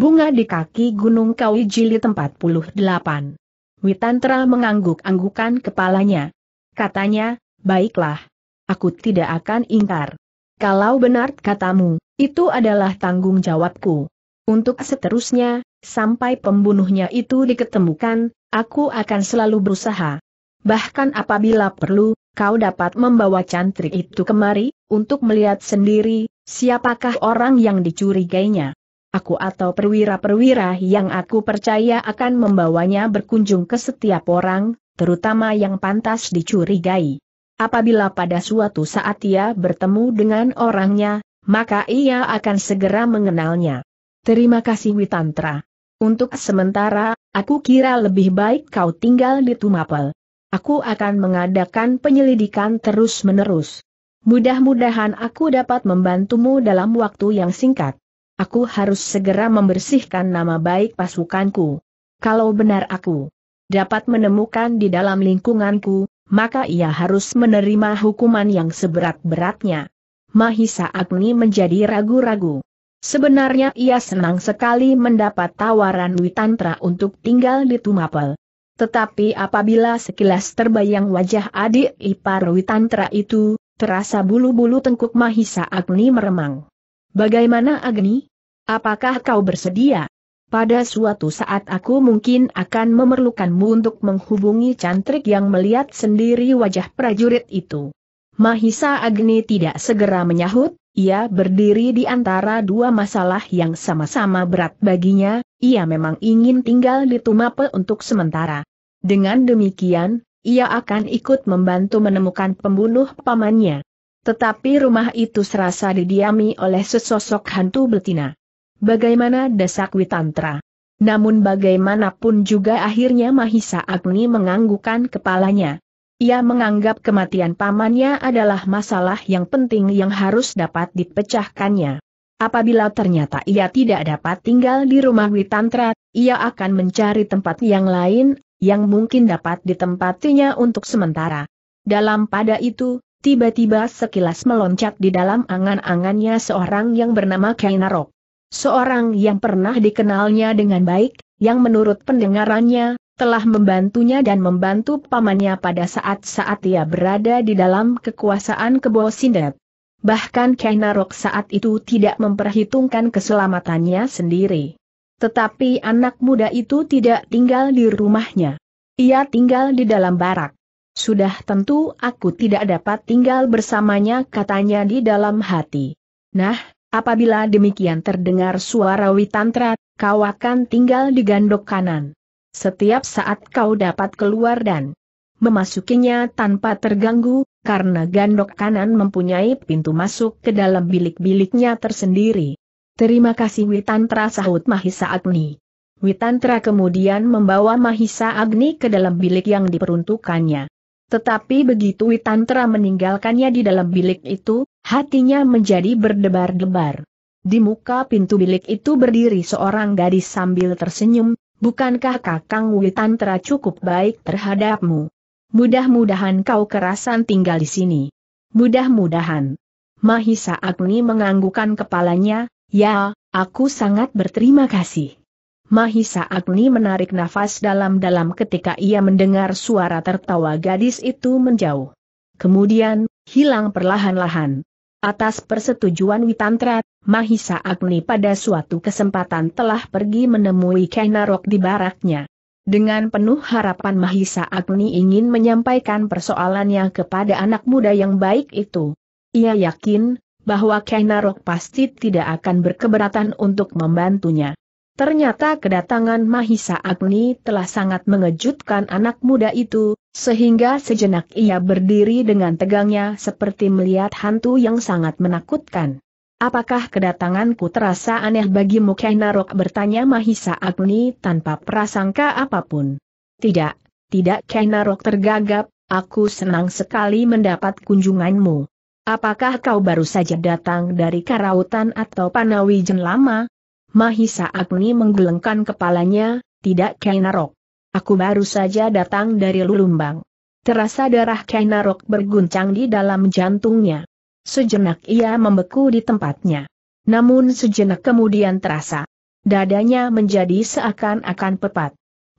Bunga di kaki Gunung Kawi Jili 48. Witantra mengangguk-anggukan kepalanya. Katanya, baiklah. Aku tidak akan ingkar. Kalau benar katamu, itu adalah tanggung jawabku. Untuk seterusnya, sampai pembunuhnya itu diketemukan, aku akan selalu berusaha. Bahkan apabila perlu, kau dapat membawa cantrik itu kemari, untuk melihat sendiri, siapakah orang yang dicurigainya aku atau perwira-perwira yang aku percaya akan membawanya berkunjung ke setiap orang, terutama yang pantas dicurigai. Apabila pada suatu saat ia bertemu dengan orangnya, maka ia akan segera mengenalnya. Terima kasih Witantra. Untuk sementara, aku kira lebih baik kau tinggal di Tumapel. Aku akan mengadakan penyelidikan terus-menerus. Mudah-mudahan aku dapat membantumu dalam waktu yang singkat. Aku harus segera membersihkan nama baik pasukanku. Kalau benar aku dapat menemukan di dalam lingkunganku, maka ia harus menerima hukuman yang seberat-beratnya. Mahisa Agni menjadi ragu-ragu. Sebenarnya ia senang sekali mendapat tawaran Witantra untuk tinggal di Tumapel. Tetapi apabila sekilas terbayang wajah adik ipar Witantra itu, terasa bulu-bulu tengkuk Mahisa Agni meremang. Bagaimana Agni? Apakah kau bersedia? Pada suatu saat aku mungkin akan memerlukanmu untuk menghubungi cantrik yang melihat sendiri wajah prajurit itu. Mahisa Agni tidak segera menyahut, ia berdiri di antara dua masalah yang sama-sama berat baginya, ia memang ingin tinggal di Tumape untuk sementara. Dengan demikian, ia akan ikut membantu menemukan pembunuh pamannya. Tetapi rumah itu serasa didiami oleh sesosok hantu betina bagaimana desak Witantra. Namun bagaimanapun juga akhirnya Mahisa Agni menganggukkan kepalanya. Ia menganggap kematian pamannya adalah masalah yang penting yang harus dapat dipecahkannya. Apabila ternyata ia tidak dapat tinggal di rumah Witantra, ia akan mencari tempat yang lain, yang mungkin dapat ditempatinya untuk sementara. Dalam pada itu, tiba-tiba sekilas meloncat di dalam angan-angannya seorang yang bernama Kainarok. Seorang yang pernah dikenalnya dengan baik, yang menurut pendengarannya, telah membantunya dan membantu pamannya pada saat-saat ia berada di dalam kekuasaan Kebo Sindet. Bahkan Kainarok saat itu tidak memperhitungkan keselamatannya sendiri. Tetapi anak muda itu tidak tinggal di rumahnya. Ia tinggal di dalam barak. Sudah tentu aku tidak dapat tinggal bersamanya katanya di dalam hati. Nah, Apabila demikian terdengar suara Witantra, kau akan tinggal di gandok kanan. Setiap saat kau dapat keluar dan memasukinya tanpa terganggu, karena gandok kanan mempunyai pintu masuk ke dalam bilik-biliknya tersendiri. Terima kasih Witantra sahut Mahisa Agni. Witantra kemudian membawa Mahisa Agni ke dalam bilik yang diperuntukannya. Tetapi begitu Witantra meninggalkannya di dalam bilik itu, hatinya menjadi berdebar-debar. Di muka pintu bilik itu berdiri seorang gadis sambil tersenyum, bukankah kakang Witantra cukup baik terhadapmu? Mudah-mudahan kau kerasan tinggal di sini. Mudah-mudahan. Mahisa Agni menganggukan kepalanya, ya, aku sangat berterima kasih. Mahisa Agni menarik nafas dalam-dalam ketika ia mendengar suara tertawa gadis itu menjauh. Kemudian, hilang perlahan-lahan. Atas persetujuan Witantra, Mahisa Agni pada suatu kesempatan telah pergi menemui Kainarok di baraknya. Dengan penuh harapan Mahisa Agni ingin menyampaikan persoalannya kepada anak muda yang baik itu. Ia yakin, bahwa Kainarok pasti tidak akan berkeberatan untuk membantunya. Ternyata kedatangan Mahisa Agni telah sangat mengejutkan anak muda itu, sehingga sejenak ia berdiri dengan tegangnya seperti melihat hantu yang sangat menakutkan. Apakah kedatanganku terasa aneh bagimu Kenarok bertanya Mahisa Agni tanpa prasangka apapun? Tidak, tidak Kainarok tergagap, aku senang sekali mendapat kunjunganmu. Apakah kau baru saja datang dari Karautan atau Panawijen lama? Mahisa Agni menggelengkan kepalanya, tidak Kainarok. Aku baru saja datang dari Lulumbang. Terasa darah Kainarok berguncang di dalam jantungnya. Sejenak ia membeku di tempatnya. Namun sejenak kemudian terasa. Dadanya menjadi seakan-akan pepat.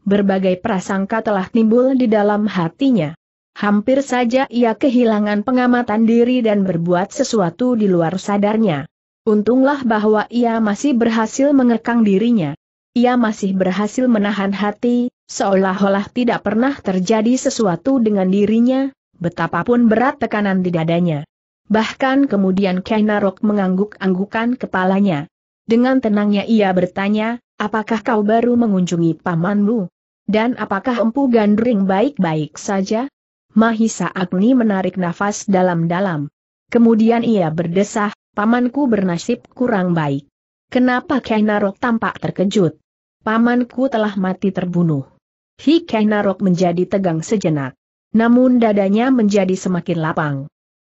Berbagai prasangka telah timbul di dalam hatinya. Hampir saja ia kehilangan pengamatan diri dan berbuat sesuatu di luar sadarnya. Untunglah bahwa ia masih berhasil mengekang dirinya. Ia masih berhasil menahan hati, seolah-olah tidak pernah terjadi sesuatu dengan dirinya, betapapun berat tekanan di dadanya. Bahkan kemudian Kainarok mengangguk-anggukan kepalanya. Dengan tenangnya ia bertanya, apakah kau baru mengunjungi pamanmu? Dan apakah empu gandring baik-baik saja? Mahisa Agni menarik nafas dalam-dalam. Kemudian ia berdesah, Pamanku bernasib kurang baik. Kenapa Kainarok tampak terkejut? Pamanku telah mati terbunuh. Hi Kainarok menjadi tegang sejenak. Namun dadanya menjadi semakin lapang.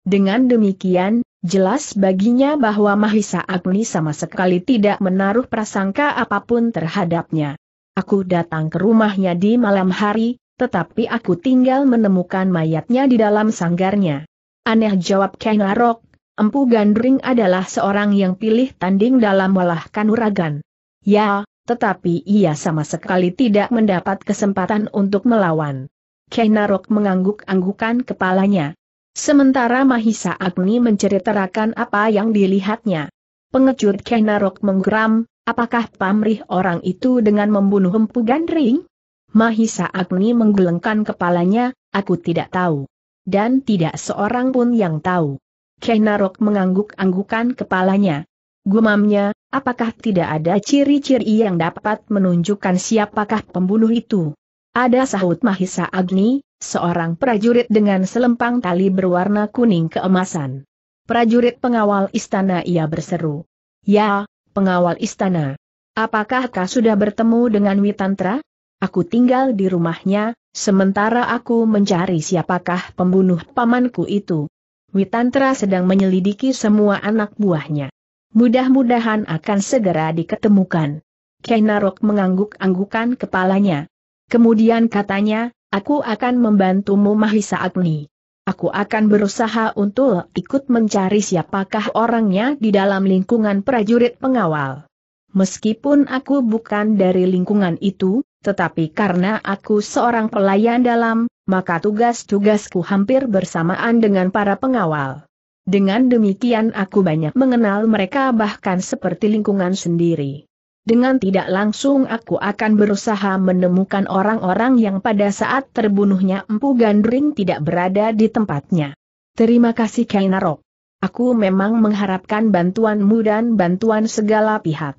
Dengan demikian, Jelas baginya bahwa Mahisa Agni sama sekali tidak menaruh prasangka apapun terhadapnya. Aku datang ke rumahnya di malam hari, tetapi aku tinggal menemukan mayatnya di dalam sanggarnya. Aneh jawab Kainarok. Empu Gandring adalah seorang yang pilih tanding dalam melahkan Kanuragan. Ya, tetapi ia sama sekali tidak mendapat kesempatan untuk melawan. Kainarok mengangguk-anggukan kepalanya. Sementara Mahisa Agni menceritakan apa yang dilihatnya. Pengecut Kainarok menggeram, apakah pamrih orang itu dengan membunuh Empu Gandring? Mahisa Agni menggelengkan kepalanya, aku tidak tahu. Dan tidak seorang pun yang tahu. Keh Narok mengangguk-anggukan kepalanya. Gumamnya, apakah tidak ada ciri-ciri yang dapat menunjukkan siapakah pembunuh itu? Ada sahut Mahisa Agni, seorang prajurit dengan selempang tali berwarna kuning keemasan. Prajurit pengawal istana ia berseru. Ya, pengawal istana. Apakah kau sudah bertemu dengan Witantra? Aku tinggal di rumahnya, sementara aku mencari siapakah pembunuh pamanku itu. Witantra sedang menyelidiki semua anak buahnya. Mudah-mudahan akan segera diketemukan. Kainarok mengangguk-anggukan kepalanya. Kemudian katanya, aku akan membantumu Mahisa Agni. Aku akan berusaha untuk ikut mencari siapakah orangnya di dalam lingkungan prajurit pengawal. Meskipun aku bukan dari lingkungan itu, tetapi karena aku seorang pelayan dalam, maka tugas-tugasku hampir bersamaan dengan para pengawal. Dengan demikian aku banyak mengenal mereka bahkan seperti lingkungan sendiri. Dengan tidak langsung aku akan berusaha menemukan orang-orang yang pada saat terbunuhnya Empu Gandring tidak berada di tempatnya. Terima kasih Kainarok. Aku memang mengharapkan bantuanmu dan bantuan segala pihak.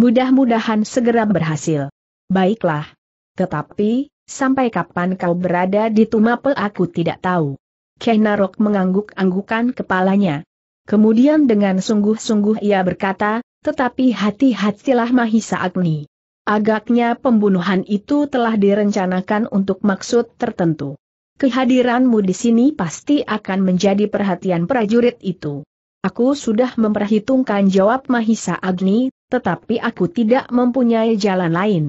Mudah-mudahan segera berhasil. Baiklah. Tetapi, Sampai kapan kau berada di Tumapel aku tidak tahu. Kenarok mengangguk-anggukan kepalanya. Kemudian dengan sungguh-sungguh ia berkata, tetapi hati-hatilah Mahisa Agni. Agaknya pembunuhan itu telah direncanakan untuk maksud tertentu. Kehadiranmu di sini pasti akan menjadi perhatian prajurit itu. Aku sudah memperhitungkan jawab Mahisa Agni, tetapi aku tidak mempunyai jalan lain.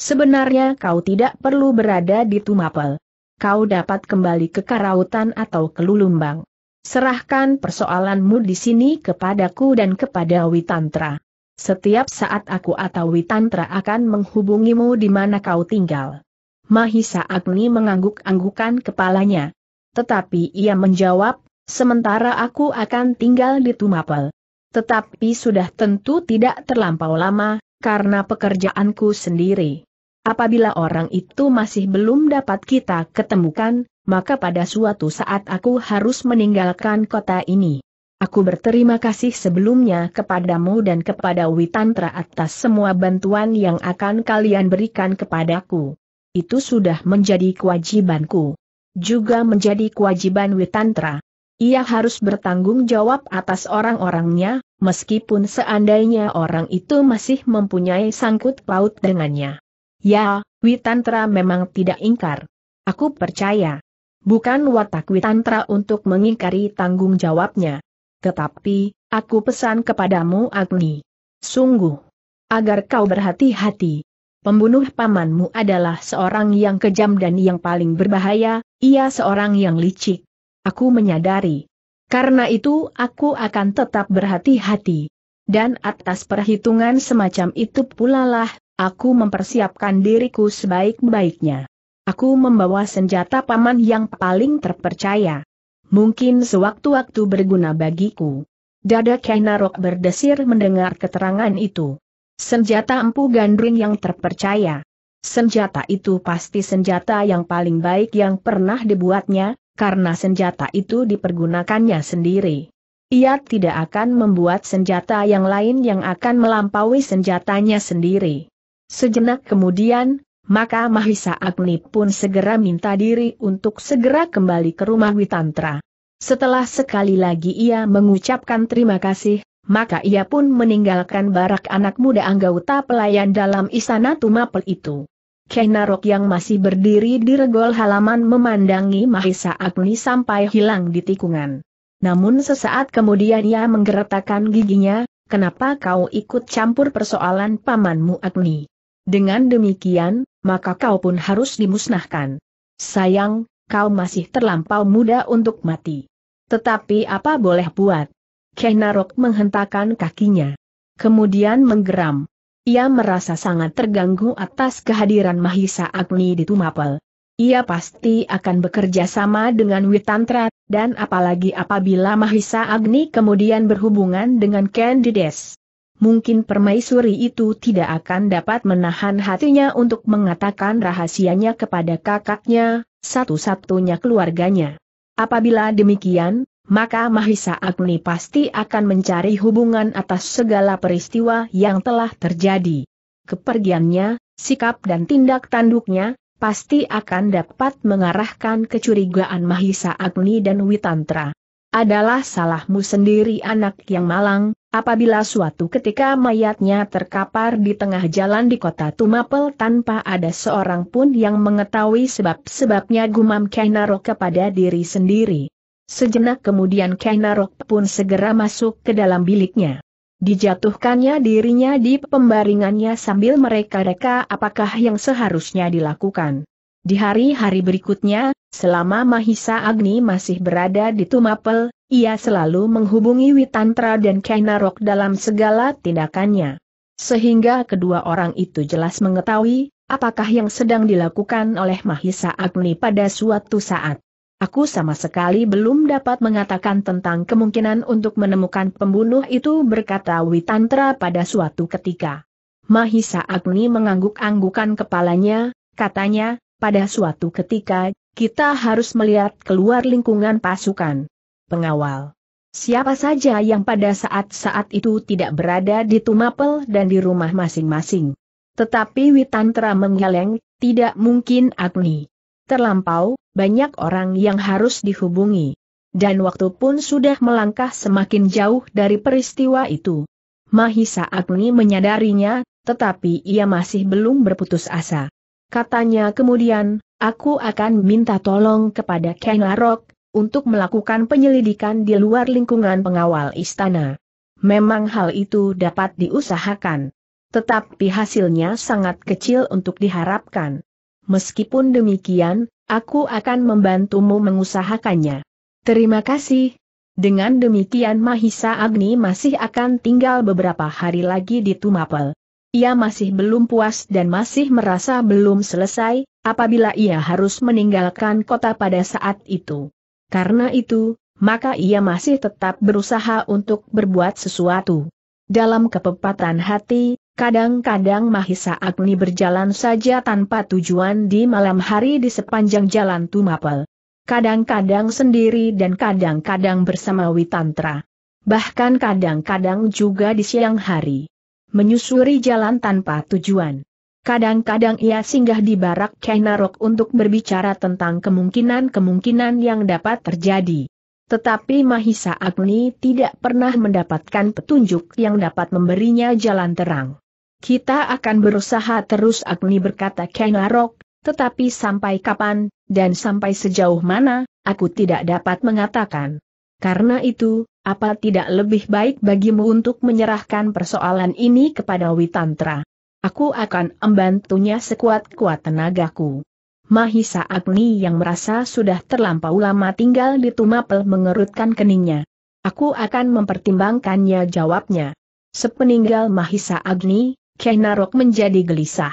Sebenarnya kau tidak perlu berada di Tumapel. Kau dapat kembali ke Karautan atau ke Lulumbang. Serahkan persoalanmu di sini kepadaku dan kepada Witantra. Setiap saat aku atau Witantra akan menghubungimu di mana kau tinggal. Mahisa Agni mengangguk-anggukan kepalanya. Tetapi ia menjawab, sementara aku akan tinggal di Tumapel. Tetapi sudah tentu tidak terlampau lama, karena pekerjaanku sendiri. Apabila orang itu masih belum dapat kita ketemukan, maka pada suatu saat aku harus meninggalkan kota ini. Aku berterima kasih sebelumnya kepadamu dan kepada Witantra atas semua bantuan yang akan kalian berikan kepadaku. Itu sudah menjadi kewajibanku. Juga menjadi kewajiban Witantra. Ia harus bertanggung jawab atas orang-orangnya, meskipun seandainya orang itu masih mempunyai sangkut paut dengannya. Ya, Witantra memang tidak ingkar. Aku percaya. Bukan watak Witantra untuk mengingkari tanggung jawabnya. Tetapi, aku pesan kepadamu Agni. Sungguh. Agar kau berhati-hati. Pembunuh pamanmu adalah seorang yang kejam dan yang paling berbahaya, ia seorang yang licik. Aku menyadari. Karena itu aku akan tetap berhati-hati. Dan atas perhitungan semacam itu pulalah Aku mempersiapkan diriku sebaik-baiknya. Aku membawa senjata paman yang paling terpercaya. Mungkin sewaktu-waktu berguna bagiku. Dada Kainarok berdesir mendengar keterangan itu. Senjata empu gandring yang terpercaya. Senjata itu pasti senjata yang paling baik yang pernah dibuatnya, karena senjata itu dipergunakannya sendiri. Ia tidak akan membuat senjata yang lain yang akan melampaui senjatanya sendiri. Sejenak kemudian, maka Mahisa Agni pun segera minta diri untuk segera kembali ke rumah Witantra. Setelah sekali lagi ia mengucapkan terima kasih, maka ia pun meninggalkan barak anak muda anggota pelayan dalam istana Tumapel itu. Kenarok yang masih berdiri di regol halaman memandangi Mahisa Agni sampai hilang di tikungan. Namun sesaat kemudian ia menggeretakkan giginya, kenapa kau ikut campur persoalan pamanmu Agni? Dengan demikian, maka kau pun harus dimusnahkan. Sayang, kau masih terlampau muda untuk mati. Tetapi apa boleh buat? Kenarok menghentakkan kakinya. Kemudian menggeram. Ia merasa sangat terganggu atas kehadiran Mahisa Agni di Tumapel. Ia pasti akan bekerja sama dengan Witantra, dan apalagi apabila Mahisa Agni kemudian berhubungan dengan Candides mungkin permaisuri itu tidak akan dapat menahan hatinya untuk mengatakan rahasianya kepada kakaknya, satu-satunya keluarganya. Apabila demikian, maka Mahisa Agni pasti akan mencari hubungan atas segala peristiwa yang telah terjadi. Kepergiannya, sikap dan tindak tanduknya, pasti akan dapat mengarahkan kecurigaan Mahisa Agni dan Witantra. Adalah salahmu sendiri anak yang malang, apabila suatu ketika mayatnya terkapar di tengah jalan di kota Tumapel tanpa ada seorang pun yang mengetahui sebab-sebabnya gumam Kainarok kepada diri sendiri. Sejenak kemudian Kainarok pun segera masuk ke dalam biliknya. Dijatuhkannya dirinya di pembaringannya sambil mereka-reka apakah yang seharusnya dilakukan. Di hari-hari berikutnya, selama Mahisa Agni masih berada di Tumapel, ia selalu menghubungi Witantra dan Kainarok dalam segala tindakannya. Sehingga kedua orang itu jelas mengetahui, apakah yang sedang dilakukan oleh Mahisa Agni pada suatu saat. Aku sama sekali belum dapat mengatakan tentang kemungkinan untuk menemukan pembunuh itu berkata Witantra pada suatu ketika. Mahisa Agni mengangguk-anggukan kepalanya, katanya, pada suatu ketika, kita harus melihat keluar lingkungan pasukan. Pengawal. Siapa saja yang pada saat-saat itu tidak berada di Tumapel dan di rumah masing-masing. Tetapi Witantra menggeleng, tidak mungkin Agni. Terlampau, banyak orang yang harus dihubungi. Dan waktu pun sudah melangkah semakin jauh dari peristiwa itu. Mahisa Agni menyadarinya, tetapi ia masih belum berputus asa. Katanya kemudian, aku akan minta tolong kepada Ken Arok, untuk melakukan penyelidikan di luar lingkungan pengawal istana. Memang hal itu dapat diusahakan. Tetapi hasilnya sangat kecil untuk diharapkan. Meskipun demikian, aku akan membantumu mengusahakannya. Terima kasih. Dengan demikian Mahisa Agni masih akan tinggal beberapa hari lagi di Tumapel. Ia masih belum puas dan masih merasa belum selesai, apabila ia harus meninggalkan kota pada saat itu. Karena itu, maka ia masih tetap berusaha untuk berbuat sesuatu. Dalam kepepatan hati, kadang-kadang Mahisa Agni berjalan saja tanpa tujuan di malam hari di sepanjang jalan Tumapel. Kadang-kadang sendiri dan kadang-kadang bersama Witantra. Bahkan kadang-kadang juga di siang hari menyusuri jalan tanpa tujuan. Kadang-kadang ia singgah di barak Kainarok untuk berbicara tentang kemungkinan-kemungkinan yang dapat terjadi. Tetapi Mahisa Agni tidak pernah mendapatkan petunjuk yang dapat memberinya jalan terang. Kita akan berusaha terus Agni berkata Kainarok, tetapi sampai kapan, dan sampai sejauh mana, aku tidak dapat mengatakan. Karena itu, apa tidak lebih baik bagimu untuk menyerahkan persoalan ini kepada Witantra? Aku akan membantunya sekuat-kuat tenagaku. Mahisa Agni yang merasa sudah terlampau lama tinggal di Tumapel mengerutkan keningnya. Aku akan mempertimbangkannya jawabnya. Sepeninggal Mahisa Agni, Kenarok menjadi gelisah.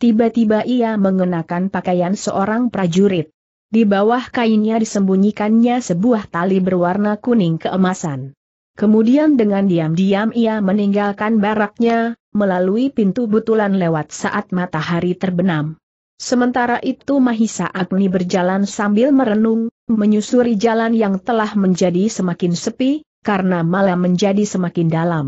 Tiba-tiba ia mengenakan pakaian seorang prajurit. Di bawah kainnya disembunyikannya sebuah tali berwarna kuning keemasan. Kemudian dengan diam-diam ia meninggalkan baraknya, melalui pintu butulan lewat saat matahari terbenam. Sementara itu Mahisa Agni berjalan sambil merenung, menyusuri jalan yang telah menjadi semakin sepi, karena malam menjadi semakin dalam.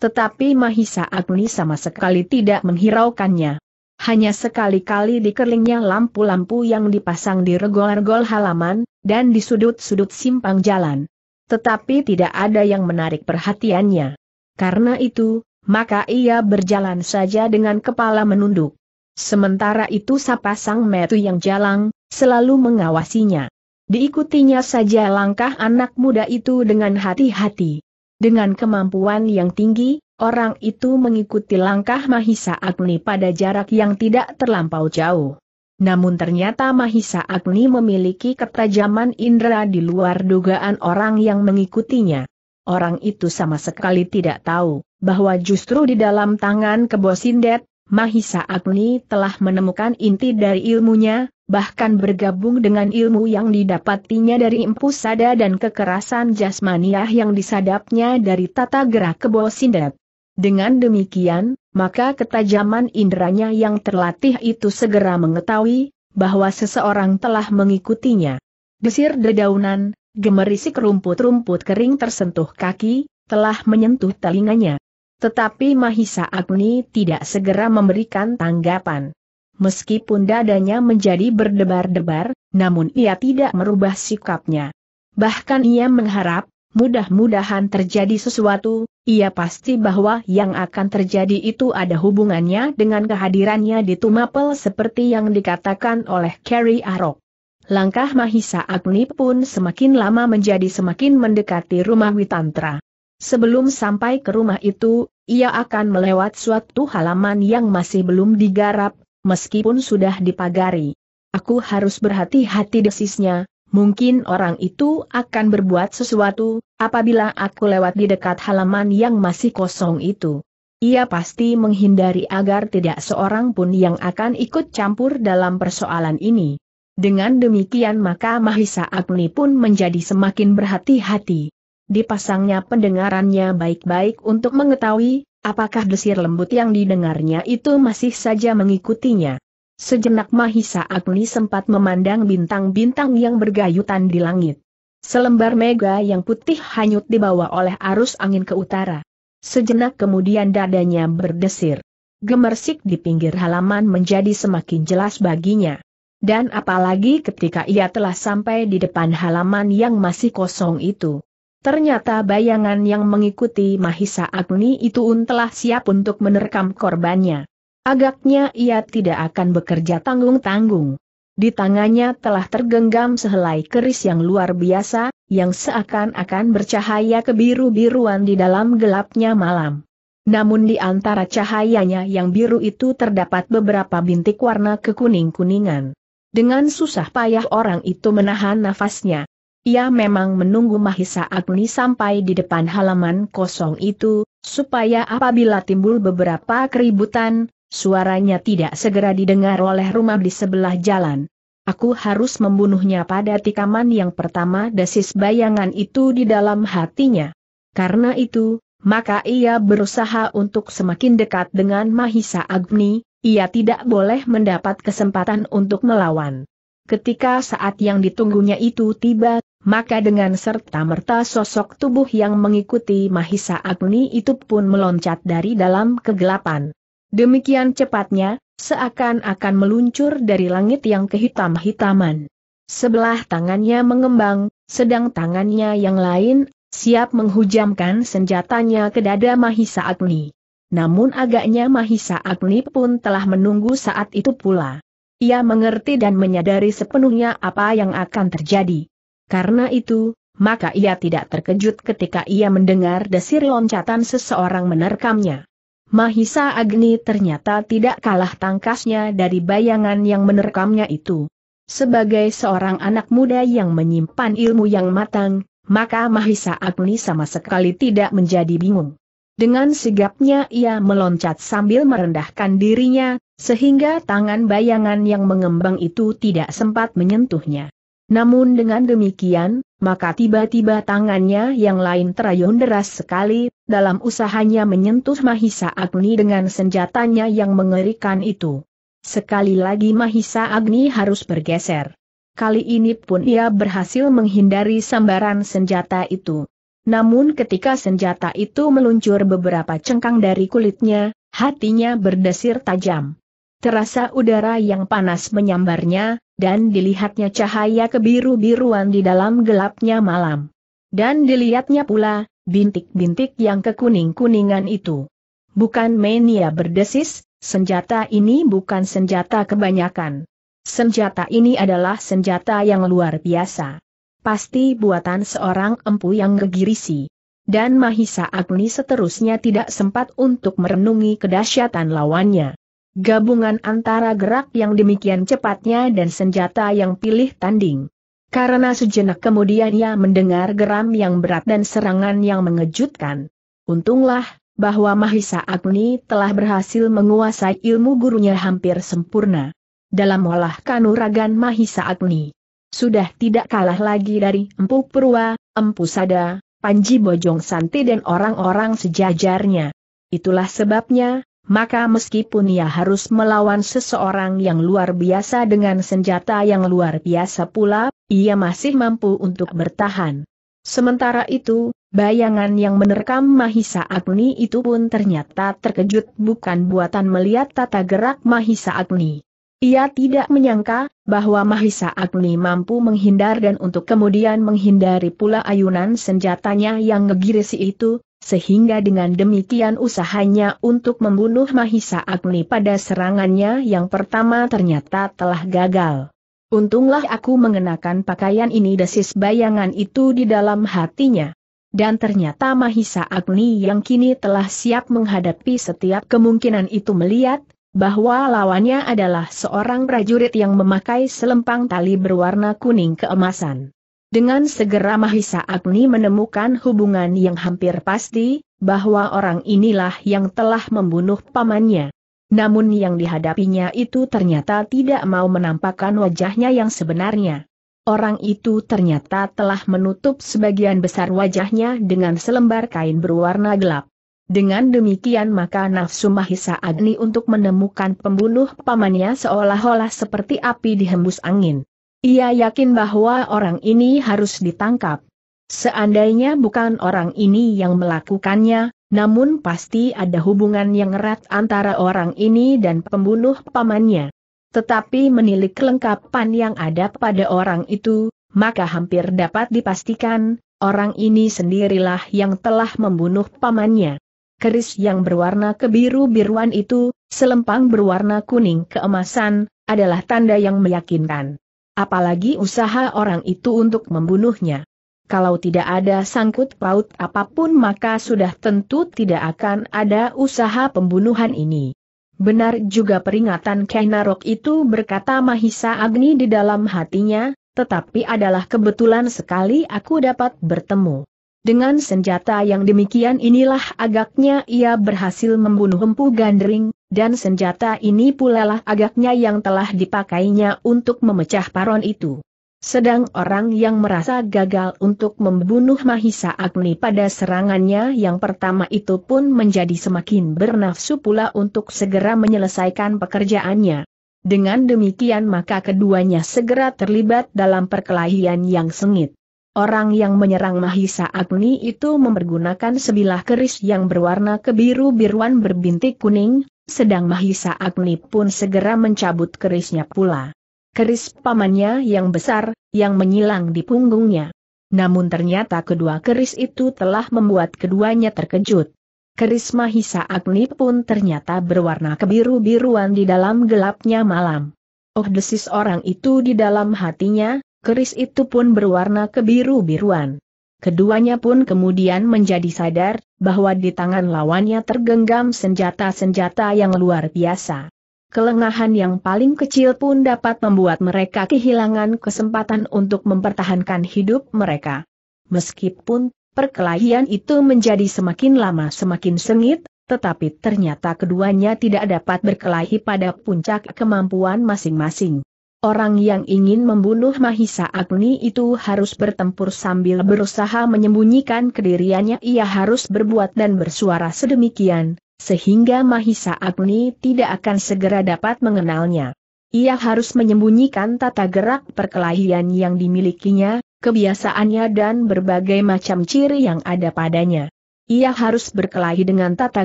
Tetapi Mahisa Agni sama sekali tidak menghiraukannya hanya sekali-kali dikerlingnya lampu-lampu yang dipasang di regol-regol halaman, dan di sudut-sudut simpang jalan. Tetapi tidak ada yang menarik perhatiannya. Karena itu, maka ia berjalan saja dengan kepala menunduk. Sementara itu sapasang metu yang jalan, selalu mengawasinya. Diikutinya saja langkah anak muda itu dengan hati-hati. Dengan kemampuan yang tinggi, Orang itu mengikuti langkah Mahisa Agni pada jarak yang tidak terlampau jauh. Namun ternyata Mahisa Agni memiliki ketajaman indera di luar dugaan orang yang mengikutinya. Orang itu sama sekali tidak tahu, bahwa justru di dalam tangan kebo sindet, Mahisa Agni telah menemukan inti dari ilmunya, bahkan bergabung dengan ilmu yang didapatinya dari sada dan kekerasan jasmaniah yang disadapnya dari tata gerak kebo sindet. Dengan demikian, maka ketajaman inderanya yang terlatih itu segera mengetahui bahwa seseorang telah mengikutinya. Desir dedaunan, gemerisik rumput-rumput kering tersentuh kaki, telah menyentuh telinganya. Tetapi Mahisa Agni tidak segera memberikan tanggapan. Meskipun dadanya menjadi berdebar-debar, namun ia tidak merubah sikapnya. Bahkan ia mengharap, mudah-mudahan terjadi sesuatu, ia pasti bahwa yang akan terjadi itu ada hubungannya dengan kehadirannya di Tumapel seperti yang dikatakan oleh Kerry Arok. Langkah Mahisa Agni pun semakin lama menjadi semakin mendekati rumah Witantra. Sebelum sampai ke rumah itu, ia akan melewat suatu halaman yang masih belum digarap, meskipun sudah dipagari. Aku harus berhati-hati desisnya, Mungkin orang itu akan berbuat sesuatu, apabila aku lewat di dekat halaman yang masih kosong itu. Ia pasti menghindari agar tidak seorang pun yang akan ikut campur dalam persoalan ini. Dengan demikian maka Mahisa Agni pun menjadi semakin berhati-hati. Dipasangnya pendengarannya baik-baik untuk mengetahui, apakah desir lembut yang didengarnya itu masih saja mengikutinya. Sejenak Mahisa Agni sempat memandang bintang-bintang yang bergayutan di langit. Selembar mega yang putih hanyut dibawa oleh arus angin ke utara. Sejenak kemudian dadanya berdesir. Gemersik di pinggir halaman menjadi semakin jelas baginya. Dan apalagi ketika ia telah sampai di depan halaman yang masih kosong itu. Ternyata bayangan yang mengikuti Mahisa Agni itu telah siap untuk menerkam korbannya. Agaknya ia tidak akan bekerja tanggung-tanggung. Di tangannya telah tergenggam sehelai keris yang luar biasa, yang seakan-akan bercahaya kebiru-biruan di dalam gelapnya malam. Namun di antara cahayanya yang biru itu terdapat beberapa bintik warna kekuning-kuningan. Dengan susah payah orang itu menahan nafasnya. Ia memang menunggu Mahisa Agni sampai di depan halaman kosong itu, supaya apabila timbul beberapa keributan, Suaranya tidak segera didengar oleh rumah di sebelah jalan. Aku harus membunuhnya pada tikaman yang pertama desis bayangan itu di dalam hatinya. Karena itu, maka ia berusaha untuk semakin dekat dengan Mahisa Agni, ia tidak boleh mendapat kesempatan untuk melawan. Ketika saat yang ditunggunya itu tiba, maka dengan serta-merta sosok tubuh yang mengikuti Mahisa Agni itu pun meloncat dari dalam kegelapan. Demikian cepatnya, seakan-akan meluncur dari langit yang kehitam-hitaman. Sebelah tangannya mengembang, sedang tangannya yang lain, siap menghujamkan senjatanya ke dada Mahisa Agni. Namun agaknya Mahisa Agni pun telah menunggu saat itu pula. Ia mengerti dan menyadari sepenuhnya apa yang akan terjadi. Karena itu, maka ia tidak terkejut ketika ia mendengar desir loncatan seseorang menerkamnya. Mahisa Agni ternyata tidak kalah tangkasnya dari bayangan yang menerkamnya itu. Sebagai seorang anak muda yang menyimpan ilmu yang matang, maka Mahisa Agni sama sekali tidak menjadi bingung. Dengan sigapnya ia meloncat sambil merendahkan dirinya, sehingga tangan bayangan yang mengembang itu tidak sempat menyentuhnya. Namun dengan demikian, maka tiba-tiba tangannya yang lain terayun deras sekali, dalam usahanya menyentuh Mahisa Agni dengan senjatanya yang mengerikan itu. Sekali lagi Mahisa Agni harus bergeser. Kali ini pun ia berhasil menghindari sambaran senjata itu. Namun ketika senjata itu meluncur beberapa cengkang dari kulitnya, hatinya berdesir tajam. Terasa udara yang panas menyambarnya, dan dilihatnya cahaya kebiru-biruan di dalam gelapnya malam. Dan dilihatnya pula, bintik-bintik yang kekuning-kuningan itu. Bukan mania berdesis, senjata ini bukan senjata kebanyakan. Senjata ini adalah senjata yang luar biasa. Pasti buatan seorang empu yang gegirisi. Dan Mahisa Agni seterusnya tidak sempat untuk merenungi kedahsyatan lawannya. Gabungan antara gerak yang demikian cepatnya dan senjata yang pilih tanding. Karena sejenak kemudian ia mendengar geram yang berat dan serangan yang mengejutkan. Untunglah, bahwa Mahisa Agni telah berhasil menguasai ilmu gurunya hampir sempurna. Dalam olah kanuragan Mahisa Agni, sudah tidak kalah lagi dari Empu Purwa, Empu Sada, Panji Bojong Santi dan orang-orang sejajarnya. Itulah sebabnya, maka meskipun ia harus melawan seseorang yang luar biasa dengan senjata yang luar biasa pula, ia masih mampu untuk bertahan. Sementara itu, bayangan yang menerkam Mahisa Agni itu pun ternyata terkejut bukan buatan melihat tata gerak Mahisa Agni. Ia tidak menyangka bahwa Mahisa Agni mampu menghindar dan untuk kemudian menghindari pula ayunan senjatanya yang ngegirisi itu, sehingga dengan demikian usahanya untuk membunuh Mahisa Agni pada serangannya yang pertama ternyata telah gagal. Untunglah aku mengenakan pakaian ini desis bayangan itu di dalam hatinya. Dan ternyata Mahisa Agni yang kini telah siap menghadapi setiap kemungkinan itu melihat, bahwa lawannya adalah seorang prajurit yang memakai selempang tali berwarna kuning keemasan. Dengan segera Mahisa Agni menemukan hubungan yang hampir pasti, bahwa orang inilah yang telah membunuh pamannya. Namun yang dihadapinya itu ternyata tidak mau menampakkan wajahnya yang sebenarnya. Orang itu ternyata telah menutup sebagian besar wajahnya dengan selembar kain berwarna gelap. Dengan demikian maka nafsu Mahisa Agni untuk menemukan pembunuh pamannya seolah-olah seperti api dihembus angin. Ia yakin bahwa orang ini harus ditangkap. Seandainya bukan orang ini yang melakukannya, namun pasti ada hubungan yang erat antara orang ini dan pembunuh pamannya. Tetapi menilik kelengkapan yang ada pada orang itu, maka hampir dapat dipastikan, orang ini sendirilah yang telah membunuh pamannya keris yang berwarna kebiru-biruan itu, selempang berwarna kuning keemasan, adalah tanda yang meyakinkan. Apalagi usaha orang itu untuk membunuhnya. Kalau tidak ada sangkut paut apapun maka sudah tentu tidak akan ada usaha pembunuhan ini. Benar juga peringatan Kainarok itu berkata Mahisa Agni di dalam hatinya, tetapi adalah kebetulan sekali aku dapat bertemu. Dengan senjata yang demikian inilah agaknya ia berhasil membunuh empu gandring, dan senjata ini pula lah agaknya yang telah dipakainya untuk memecah paron itu. Sedang orang yang merasa gagal untuk membunuh Mahisa Agni pada serangannya yang pertama itu pun menjadi semakin bernafsu pula untuk segera menyelesaikan pekerjaannya. Dengan demikian maka keduanya segera terlibat dalam perkelahian yang sengit. Orang yang menyerang Mahisa Agni itu mempergunakan sebilah keris yang berwarna kebiru-biruan berbintik kuning, sedang Mahisa Agni pun segera mencabut kerisnya pula. Keris pamannya yang besar, yang menyilang di punggungnya. Namun ternyata kedua keris itu telah membuat keduanya terkejut. Keris Mahisa Agni pun ternyata berwarna kebiru-biruan di dalam gelapnya malam. Oh desis orang itu di dalam hatinya, keris itu pun berwarna kebiru-biruan. Keduanya pun kemudian menjadi sadar, bahwa di tangan lawannya tergenggam senjata-senjata yang luar biasa. Kelengahan yang paling kecil pun dapat membuat mereka kehilangan kesempatan untuk mempertahankan hidup mereka. Meskipun perkelahian itu menjadi semakin lama semakin sengit, tetapi ternyata keduanya tidak dapat berkelahi pada puncak kemampuan masing-masing. Orang yang ingin membunuh Mahisa Agni itu harus bertempur sambil berusaha menyembunyikan kediriannya. Ia harus berbuat dan bersuara sedemikian, sehingga Mahisa Agni tidak akan segera dapat mengenalnya. Ia harus menyembunyikan tata gerak perkelahian yang dimilikinya, kebiasaannya dan berbagai macam ciri yang ada padanya. Ia harus berkelahi dengan tata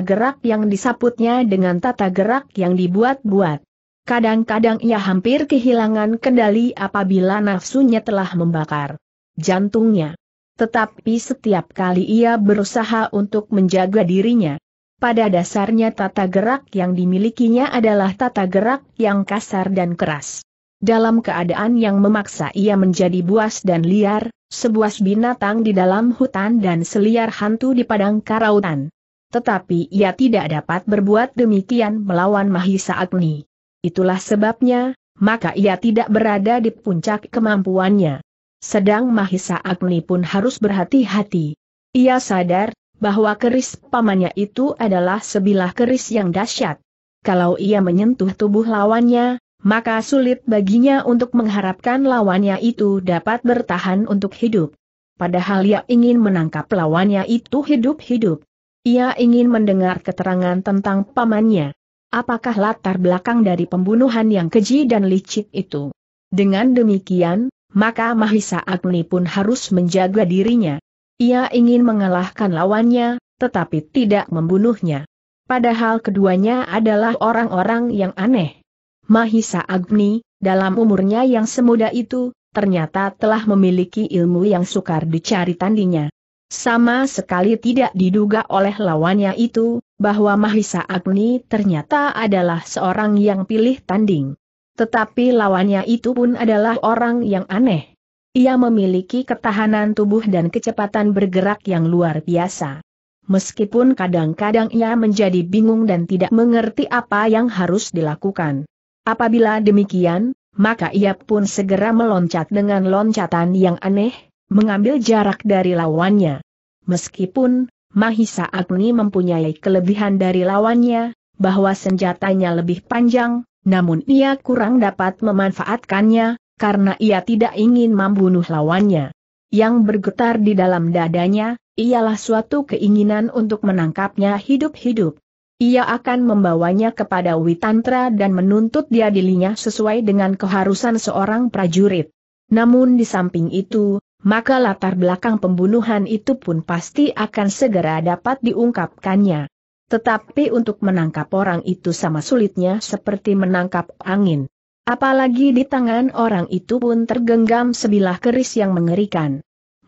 gerak yang disaputnya dengan tata gerak yang dibuat-buat. Kadang-kadang ia hampir kehilangan kendali apabila nafsunya telah membakar jantungnya. Tetapi setiap kali ia berusaha untuk menjaga dirinya. Pada dasarnya tata gerak yang dimilikinya adalah tata gerak yang kasar dan keras. Dalam keadaan yang memaksa ia menjadi buas dan liar, sebuah binatang di dalam hutan dan seliar hantu di padang karautan. Tetapi ia tidak dapat berbuat demikian melawan Mahisa Agni. Itulah sebabnya, maka ia tidak berada di puncak kemampuannya. Sedang Mahisa Agni pun harus berhati-hati. Ia sadar, bahwa keris pamannya itu adalah sebilah keris yang dahsyat. Kalau ia menyentuh tubuh lawannya, maka sulit baginya untuk mengharapkan lawannya itu dapat bertahan untuk hidup. Padahal ia ingin menangkap lawannya itu hidup-hidup. Ia ingin mendengar keterangan tentang pamannya. Apakah latar belakang dari pembunuhan yang keji dan licik itu? Dengan demikian, maka Mahisa Agni pun harus menjaga dirinya. Ia ingin mengalahkan lawannya, tetapi tidak membunuhnya. Padahal keduanya adalah orang-orang yang aneh. Mahisa Agni, dalam umurnya yang semuda itu, ternyata telah memiliki ilmu yang sukar dicari tandinya. Sama sekali tidak diduga oleh lawannya itu, bahwa Mahisa Agni ternyata adalah seorang yang pilih tanding. Tetapi lawannya itu pun adalah orang yang aneh. Ia memiliki ketahanan tubuh dan kecepatan bergerak yang luar biasa. Meskipun kadang-kadang ia menjadi bingung dan tidak mengerti apa yang harus dilakukan. Apabila demikian, maka ia pun segera meloncat dengan loncatan yang aneh, mengambil jarak dari lawannya. Meskipun, Mahisa Agni mempunyai kelebihan dari lawannya, bahwa senjatanya lebih panjang, namun ia kurang dapat memanfaatkannya, karena ia tidak ingin membunuh lawannya. Yang bergetar di dalam dadanya, ialah suatu keinginan untuk menangkapnya hidup-hidup. Ia akan membawanya kepada Witantra dan menuntut diadilinya sesuai dengan keharusan seorang prajurit. Namun di samping itu, maka latar belakang pembunuhan itu pun pasti akan segera dapat diungkapkannya. Tetapi untuk menangkap orang itu sama sulitnya seperti menangkap angin. Apalagi di tangan orang itu pun tergenggam sebilah keris yang mengerikan.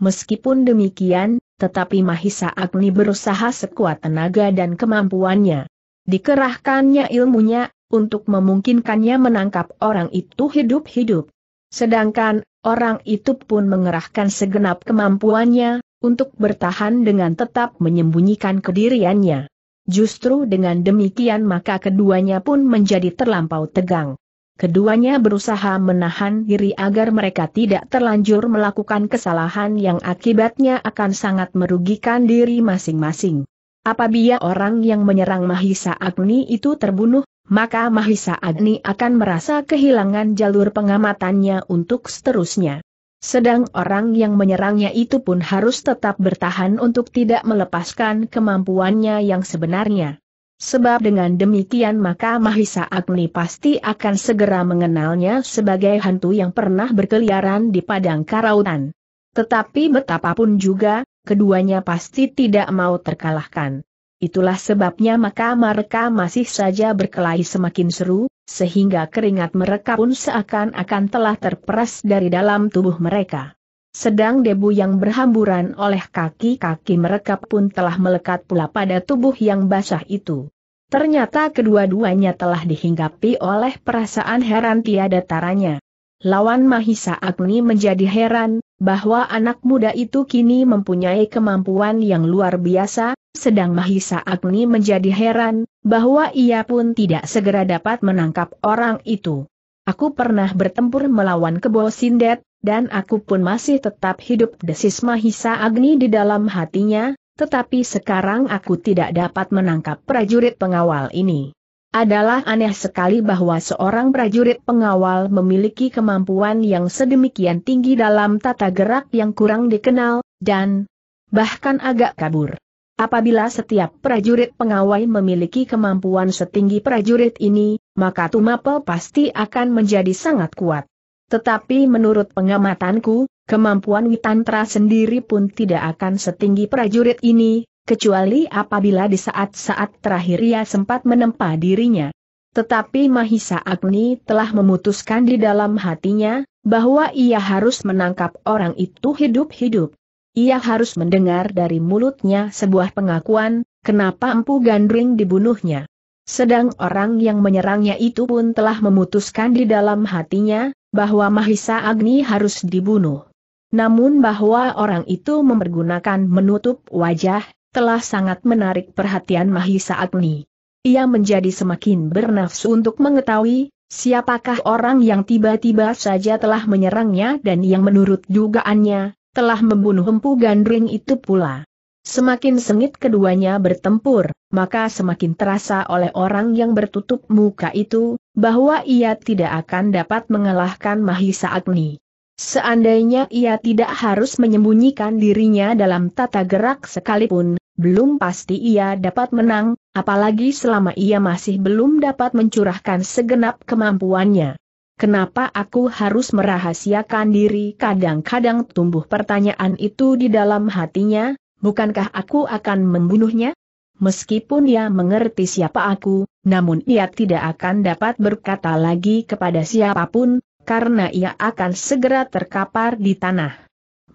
Meskipun demikian, tetapi Mahisa Agni berusaha sekuat tenaga dan kemampuannya. Dikerahkannya ilmunya, untuk memungkinkannya menangkap orang itu hidup-hidup. Sedangkan Orang itu pun mengerahkan segenap kemampuannya, untuk bertahan dengan tetap menyembunyikan kediriannya. Justru dengan demikian maka keduanya pun menjadi terlampau tegang. Keduanya berusaha menahan diri agar mereka tidak terlanjur melakukan kesalahan yang akibatnya akan sangat merugikan diri masing-masing. Apabila orang yang menyerang Mahisa Agni itu terbunuh, maka Mahisa Agni akan merasa kehilangan jalur pengamatannya untuk seterusnya. Sedang orang yang menyerangnya itu pun harus tetap bertahan untuk tidak melepaskan kemampuannya yang sebenarnya. Sebab dengan demikian maka Mahisa Agni pasti akan segera mengenalnya sebagai hantu yang pernah berkeliaran di padang karautan. Tetapi betapapun juga, keduanya pasti tidak mau terkalahkan. Itulah sebabnya maka mereka masih saja berkelahi semakin seru, sehingga keringat mereka pun seakan-akan telah terperas dari dalam tubuh mereka. Sedang debu yang berhamburan oleh kaki-kaki mereka pun telah melekat pula pada tubuh yang basah itu. Ternyata kedua-duanya telah dihinggapi oleh perasaan heran tiada taranya. Lawan Mahisa Agni menjadi heran, bahwa anak muda itu kini mempunyai kemampuan yang luar biasa, sedang Mahisa Agni menjadi heran, bahwa ia pun tidak segera dapat menangkap orang itu. Aku pernah bertempur melawan kebo sindet, dan aku pun masih tetap hidup desis Mahisa Agni di dalam hatinya, tetapi sekarang aku tidak dapat menangkap prajurit pengawal ini. Adalah aneh sekali bahwa seorang prajurit pengawal memiliki kemampuan yang sedemikian tinggi dalam tata gerak yang kurang dikenal, dan bahkan agak kabur. Apabila setiap prajurit pengawai memiliki kemampuan setinggi prajurit ini, maka Tumapel pasti akan menjadi sangat kuat. Tetapi menurut pengamatanku, kemampuan Witantra sendiri pun tidak akan setinggi prajurit ini, kecuali apabila di saat-saat terakhir ia sempat menempa dirinya. Tetapi Mahisa Agni telah memutuskan di dalam hatinya, bahwa ia harus menangkap orang itu hidup-hidup. Ia harus mendengar dari mulutnya sebuah pengakuan, kenapa Empu Gandring dibunuhnya. Sedang orang yang menyerangnya itu pun telah memutuskan di dalam hatinya, bahwa Mahisa Agni harus dibunuh. Namun bahwa orang itu mempergunakan menutup wajah, telah sangat menarik perhatian Mahisa Agni. Ia menjadi semakin bernafsu untuk mengetahui, siapakah orang yang tiba-tiba saja telah menyerangnya dan yang menurut dugaannya, telah membunuh empu gandring itu pula. Semakin sengit keduanya bertempur, maka semakin terasa oleh orang yang bertutup muka itu, bahwa ia tidak akan dapat mengalahkan Mahisa Agni. Seandainya ia tidak harus menyembunyikan dirinya dalam tata gerak sekalipun, belum pasti ia dapat menang, apalagi selama ia masih belum dapat mencurahkan segenap kemampuannya. Kenapa aku harus merahasiakan diri? Kadang-kadang tumbuh pertanyaan itu di dalam hatinya, bukankah aku akan membunuhnya? Meskipun ia mengerti siapa aku, namun ia tidak akan dapat berkata lagi kepada siapapun, karena ia akan segera terkapar di tanah.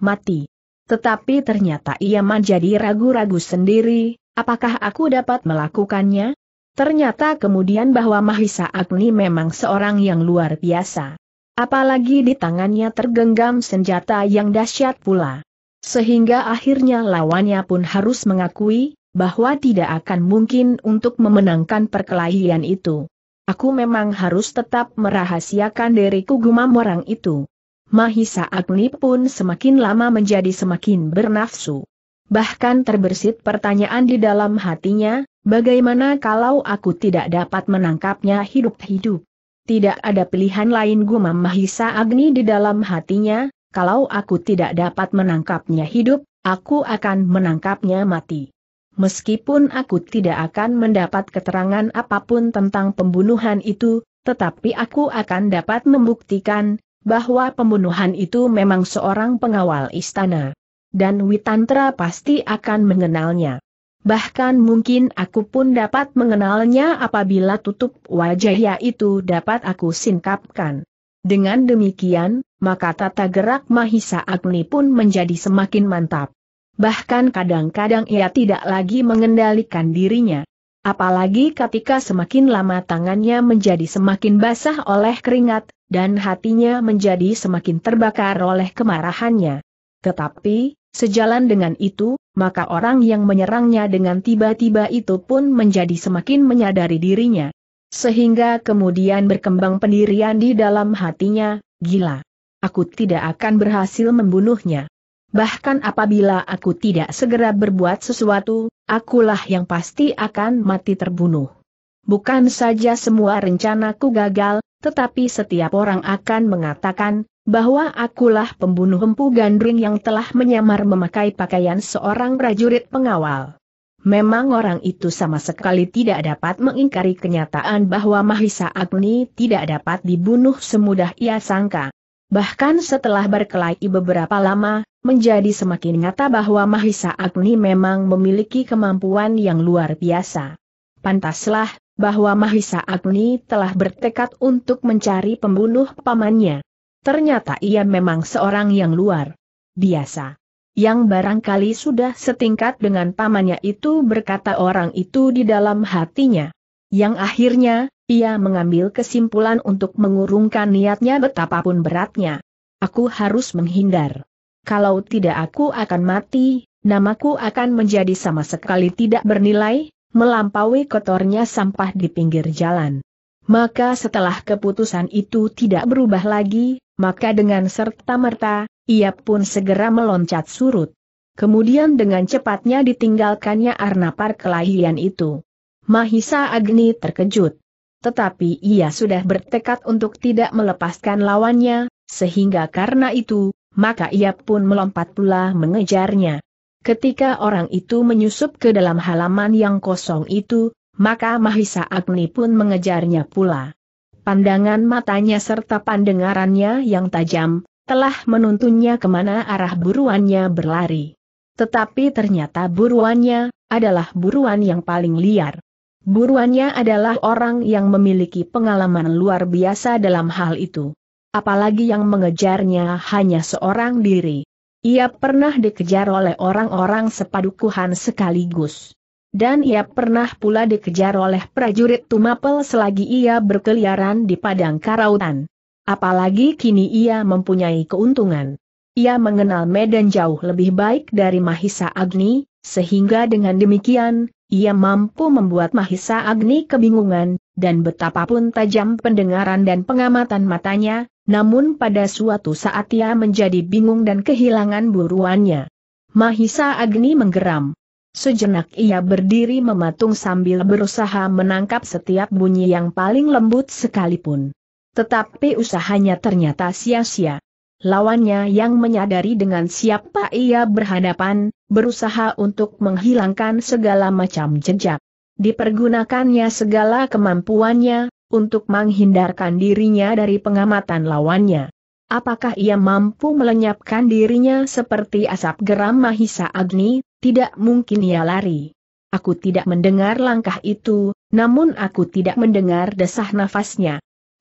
Mati. Tetapi ternyata ia menjadi ragu-ragu sendiri, apakah aku dapat melakukannya? Ternyata kemudian bahwa Mahisa Agni memang seorang yang luar biasa. Apalagi di tangannya tergenggam senjata yang dahsyat pula. Sehingga akhirnya lawannya pun harus mengakui, bahwa tidak akan mungkin untuk memenangkan perkelahian itu. Aku memang harus tetap merahasiakan diriku gumam orang itu. Mahisa Agni pun semakin lama menjadi semakin bernafsu. Bahkan terbersit pertanyaan di dalam hatinya, Bagaimana kalau aku tidak dapat menangkapnya hidup-hidup? Tidak ada pilihan lain gumam Mahisa Agni di dalam hatinya, kalau aku tidak dapat menangkapnya hidup, aku akan menangkapnya mati. Meskipun aku tidak akan mendapat keterangan apapun tentang pembunuhan itu, tetapi aku akan dapat membuktikan bahwa pembunuhan itu memang seorang pengawal istana. Dan Witantra pasti akan mengenalnya bahkan mungkin aku pun dapat mengenalnya apabila tutup wajahnya itu dapat aku singkapkan. Dengan demikian, maka tata gerak Mahisa Agni pun menjadi semakin mantap. Bahkan kadang-kadang ia tidak lagi mengendalikan dirinya. Apalagi ketika semakin lama tangannya menjadi semakin basah oleh keringat, dan hatinya menjadi semakin terbakar oleh kemarahannya. Tetapi, sejalan dengan itu, maka orang yang menyerangnya dengan tiba-tiba itu pun menjadi semakin menyadari dirinya. Sehingga kemudian berkembang pendirian di dalam hatinya, gila. Aku tidak akan berhasil membunuhnya. Bahkan apabila aku tidak segera berbuat sesuatu, akulah yang pasti akan mati terbunuh. Bukan saja semua rencanaku gagal, tetapi setiap orang akan mengatakan, bahwa akulah pembunuh empu gandring yang telah menyamar memakai pakaian seorang prajurit pengawal. Memang orang itu sama sekali tidak dapat mengingkari kenyataan bahwa Mahisa Agni tidak dapat dibunuh semudah ia sangka. Bahkan setelah berkelahi beberapa lama, menjadi semakin nyata bahwa Mahisa Agni memang memiliki kemampuan yang luar biasa. Pantaslah, bahwa Mahisa Agni telah bertekad untuk mencari pembunuh pamannya. Ternyata ia memang seorang yang luar biasa. Yang barangkali sudah setingkat dengan pamannya itu berkata orang itu di dalam hatinya. Yang akhirnya, ia mengambil kesimpulan untuk mengurungkan niatnya betapapun beratnya. Aku harus menghindar. Kalau tidak aku akan mati, namaku akan menjadi sama sekali tidak bernilai, melampaui kotornya sampah di pinggir jalan. Maka setelah keputusan itu tidak berubah lagi, maka dengan serta-merta, ia pun segera meloncat surut. Kemudian dengan cepatnya ditinggalkannya arnapar kelahian itu. Mahisa Agni terkejut. Tetapi ia sudah bertekad untuk tidak melepaskan lawannya, sehingga karena itu, maka ia pun melompat pula mengejarnya. Ketika orang itu menyusup ke dalam halaman yang kosong itu, maka Mahisa Agni pun mengejarnya pula pandangan matanya serta pandengarannya yang tajam, telah menuntunnya kemana arah buruannya berlari. Tetapi ternyata buruannya adalah buruan yang paling liar. Buruannya adalah orang yang memiliki pengalaman luar biasa dalam hal itu. Apalagi yang mengejarnya hanya seorang diri. Ia pernah dikejar oleh orang-orang sepadukuhan sekaligus dan ia pernah pula dikejar oleh prajurit Tumapel selagi ia berkeliaran di padang karautan. Apalagi kini ia mempunyai keuntungan. Ia mengenal medan jauh lebih baik dari Mahisa Agni, sehingga dengan demikian, ia mampu membuat Mahisa Agni kebingungan, dan betapapun tajam pendengaran dan pengamatan matanya, namun pada suatu saat ia menjadi bingung dan kehilangan buruannya. Mahisa Agni menggeram. Sejenak ia berdiri mematung sambil berusaha menangkap setiap bunyi yang paling lembut sekalipun. Tetapi usahanya ternyata sia-sia. Lawannya yang menyadari dengan siapa ia berhadapan, berusaha untuk menghilangkan segala macam jejak. Dipergunakannya segala kemampuannya, untuk menghindarkan dirinya dari pengamatan lawannya. Apakah ia mampu melenyapkan dirinya seperti asap geram Mahisa Agni, tidak mungkin ia lari. Aku tidak mendengar langkah itu, namun aku tidak mendengar desah nafasnya.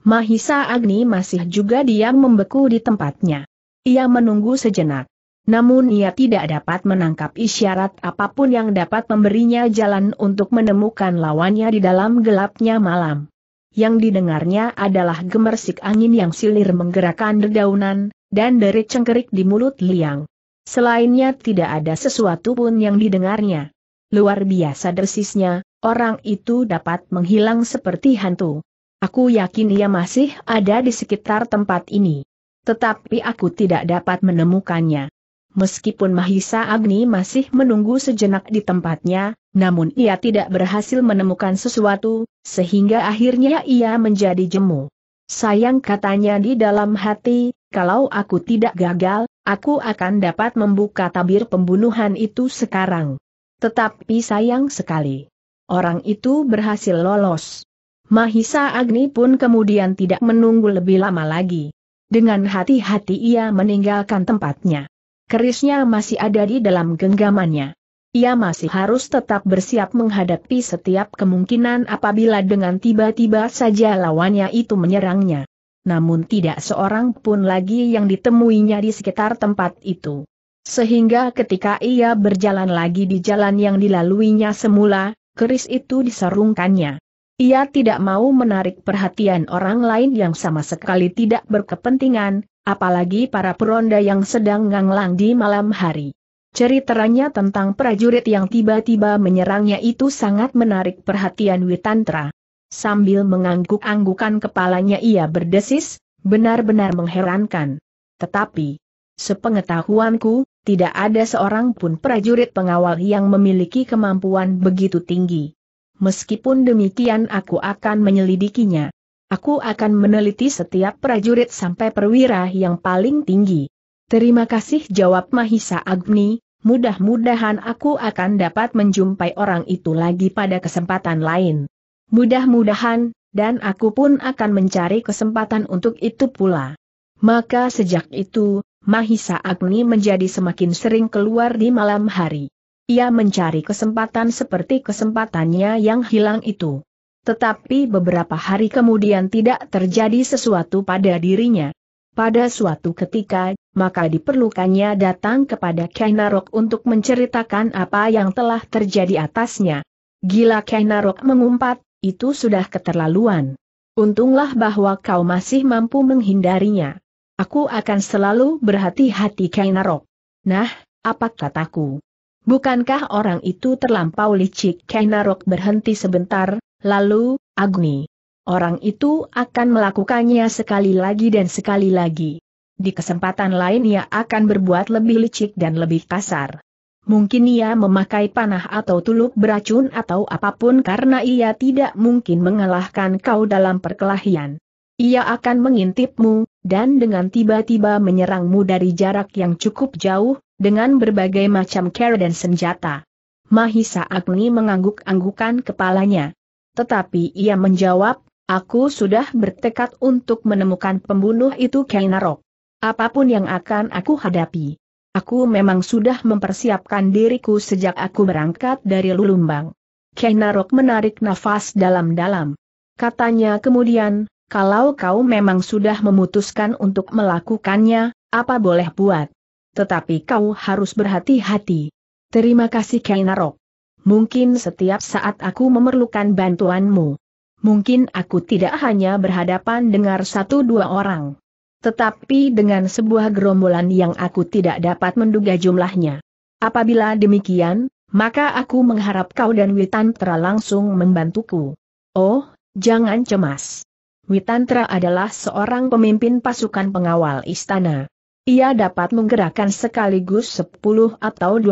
Mahisa Agni masih juga diam membeku di tempatnya. Ia menunggu sejenak. Namun ia tidak dapat menangkap isyarat apapun yang dapat memberinya jalan untuk menemukan lawannya di dalam gelapnya malam. Yang didengarnya adalah gemersik angin yang silir menggerakkan dedaunan, dan dari cengkerik di mulut liang. Selainnya tidak ada sesuatu pun yang didengarnya. Luar biasa dersisnya, orang itu dapat menghilang seperti hantu. Aku yakin ia masih ada di sekitar tempat ini. Tetapi aku tidak dapat menemukannya. Meskipun Mahisa Agni masih menunggu sejenak di tempatnya, namun ia tidak berhasil menemukan sesuatu, sehingga akhirnya ia menjadi jemu. Sayang katanya di dalam hati, kalau aku tidak gagal, aku akan dapat membuka tabir pembunuhan itu sekarang. Tetapi sayang sekali. Orang itu berhasil lolos. Mahisa Agni pun kemudian tidak menunggu lebih lama lagi. Dengan hati-hati ia meninggalkan tempatnya. Kerisnya masih ada di dalam genggamannya. Ia masih harus tetap bersiap menghadapi setiap kemungkinan apabila dengan tiba-tiba saja lawannya itu menyerangnya namun tidak seorang pun lagi yang ditemuinya di sekitar tempat itu. Sehingga ketika ia berjalan lagi di jalan yang dilaluinya semula, keris itu diserungkannya. Ia tidak mau menarik perhatian orang lain yang sama sekali tidak berkepentingan, apalagi para peronda yang sedang nganglang di malam hari. Ceritanya tentang prajurit yang tiba-tiba menyerangnya itu sangat menarik perhatian Witantra. Sambil mengangguk-anggukan kepalanya ia berdesis, benar-benar mengherankan. Tetapi, sepengetahuanku, tidak ada seorang pun prajurit pengawal yang memiliki kemampuan begitu tinggi. Meskipun demikian aku akan menyelidikinya. Aku akan meneliti setiap prajurit sampai perwira yang paling tinggi. Terima kasih jawab Mahisa Agni, mudah-mudahan aku akan dapat menjumpai orang itu lagi pada kesempatan lain. Mudah-mudahan, dan aku pun akan mencari kesempatan untuk itu pula. Maka sejak itu, Mahisa Agni menjadi semakin sering keluar di malam hari. Ia mencari kesempatan seperti kesempatannya yang hilang itu. Tetapi beberapa hari kemudian tidak terjadi sesuatu pada dirinya. Pada suatu ketika, maka diperlukannya datang kepada Kainarok untuk menceritakan apa yang telah terjadi atasnya. Gila Kainarok mengumpat, itu sudah keterlaluan. Untunglah bahwa kau masih mampu menghindarinya. Aku akan selalu berhati-hati Kainarok. Nah, apa kataku? Bukankah orang itu terlampau licik? Kainarok berhenti sebentar, lalu, Agni. Orang itu akan melakukannya sekali lagi dan sekali lagi. Di kesempatan lain ia akan berbuat lebih licik dan lebih kasar. Mungkin ia memakai panah atau tuluk beracun atau apapun karena ia tidak mungkin mengalahkan kau dalam perkelahian. Ia akan mengintipmu, dan dengan tiba-tiba menyerangmu dari jarak yang cukup jauh, dengan berbagai macam cara dan senjata. Mahisa Agni mengangguk-anggukan kepalanya. Tetapi ia menjawab, aku sudah bertekad untuk menemukan pembunuh itu Kainarok. Apapun yang akan aku hadapi Aku memang sudah mempersiapkan diriku sejak aku berangkat dari Lulumbang. Kenarok menarik nafas dalam-dalam. Katanya kemudian, kalau kau memang sudah memutuskan untuk melakukannya, apa boleh buat? Tetapi kau harus berhati-hati. Terima kasih Kenarok. Mungkin setiap saat aku memerlukan bantuanmu. Mungkin aku tidak hanya berhadapan dengan satu dua orang tetapi dengan sebuah gerombolan yang aku tidak dapat menduga jumlahnya. Apabila demikian, maka aku mengharap kau dan Witantra langsung membantuku. Oh, jangan cemas. Witantra adalah seorang pemimpin pasukan pengawal istana. Ia dapat menggerakkan sekaligus 10 atau 20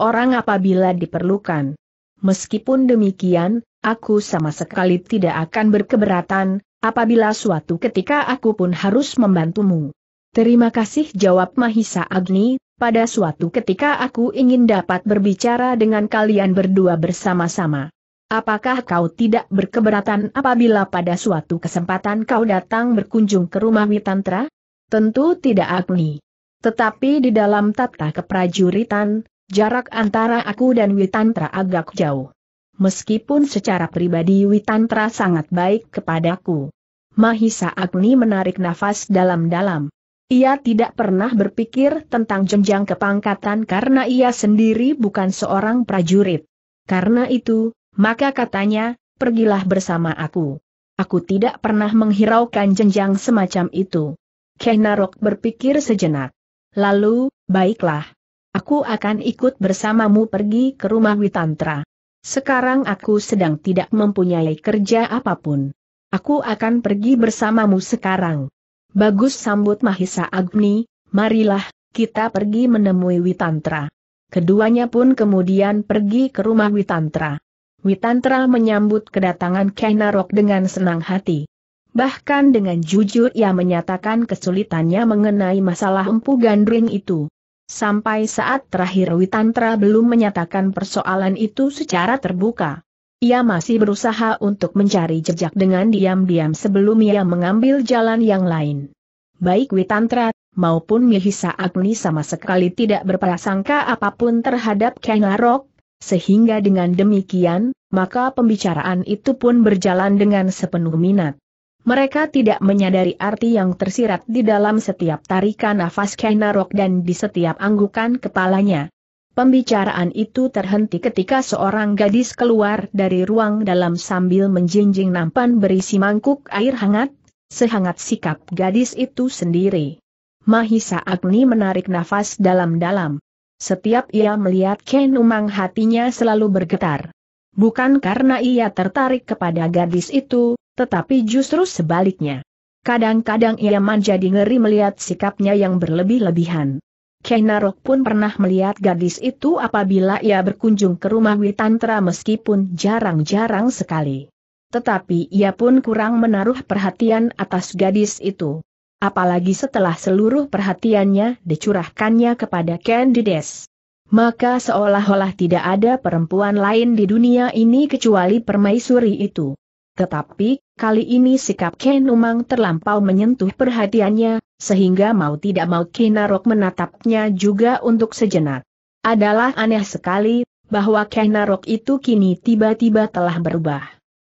orang apabila diperlukan. Meskipun demikian, aku sama sekali tidak akan berkeberatan, apabila suatu ketika aku pun harus membantumu. Terima kasih jawab Mahisa Agni, pada suatu ketika aku ingin dapat berbicara dengan kalian berdua bersama-sama. Apakah kau tidak berkeberatan apabila pada suatu kesempatan kau datang berkunjung ke rumah Witantra? Tentu tidak Agni. Tetapi di dalam tata keprajuritan, jarak antara aku dan Witantra agak jauh meskipun secara pribadi Witantra sangat baik kepadaku. Mahisa Agni menarik nafas dalam-dalam. Ia tidak pernah berpikir tentang jenjang kepangkatan karena ia sendiri bukan seorang prajurit. Karena itu, maka katanya, pergilah bersama aku. Aku tidak pernah menghiraukan jenjang semacam itu. Kenarok berpikir sejenak. Lalu, baiklah. Aku akan ikut bersamamu pergi ke rumah Witantra. Sekarang aku sedang tidak mempunyai kerja apapun. Aku akan pergi bersamamu sekarang. Bagus sambut Mahisa Agni, marilah, kita pergi menemui Witantra. Keduanya pun kemudian pergi ke rumah Witantra. Witantra menyambut kedatangan Kenarok dengan senang hati. Bahkan dengan jujur ia menyatakan kesulitannya mengenai masalah empu gandring itu. Sampai saat terakhir Witantra belum menyatakan persoalan itu secara terbuka. Ia masih berusaha untuk mencari jejak dengan diam-diam sebelum ia mengambil jalan yang lain. Baik Witantra maupun Mihisa Agni sama sekali tidak berprasangka apapun terhadap Kengarok, sehingga dengan demikian, maka pembicaraan itu pun berjalan dengan sepenuh minat. Mereka tidak menyadari arti yang tersirat di dalam setiap tarikan nafas Kainarok dan di setiap anggukan kepalanya. Pembicaraan itu terhenti ketika seorang gadis keluar dari ruang dalam sambil menjinjing nampan berisi mangkuk air hangat, sehangat sikap gadis itu sendiri. Mahisa Agni menarik nafas dalam-dalam. Setiap ia melihat Ken Umang hatinya selalu bergetar. Bukan karena ia tertarik kepada gadis itu, tetapi justru sebaliknya. Kadang-kadang ia menjadi ngeri melihat sikapnya yang berlebih-lebihan. Kenarok pun pernah melihat gadis itu apabila ia berkunjung ke rumah Witantra meskipun jarang-jarang sekali. Tetapi ia pun kurang menaruh perhatian atas gadis itu apalagi setelah seluruh perhatiannya dicurahkannya kepada Candides. Maka seolah-olah tidak ada perempuan lain di dunia ini kecuali permaisuri itu. Tetapi, kali ini sikap Kenumang terlampau menyentuh perhatiannya, sehingga mau tidak mau Kenarok menatapnya juga untuk sejenak. Adalah aneh sekali, bahwa Kenarok itu kini tiba-tiba telah berubah.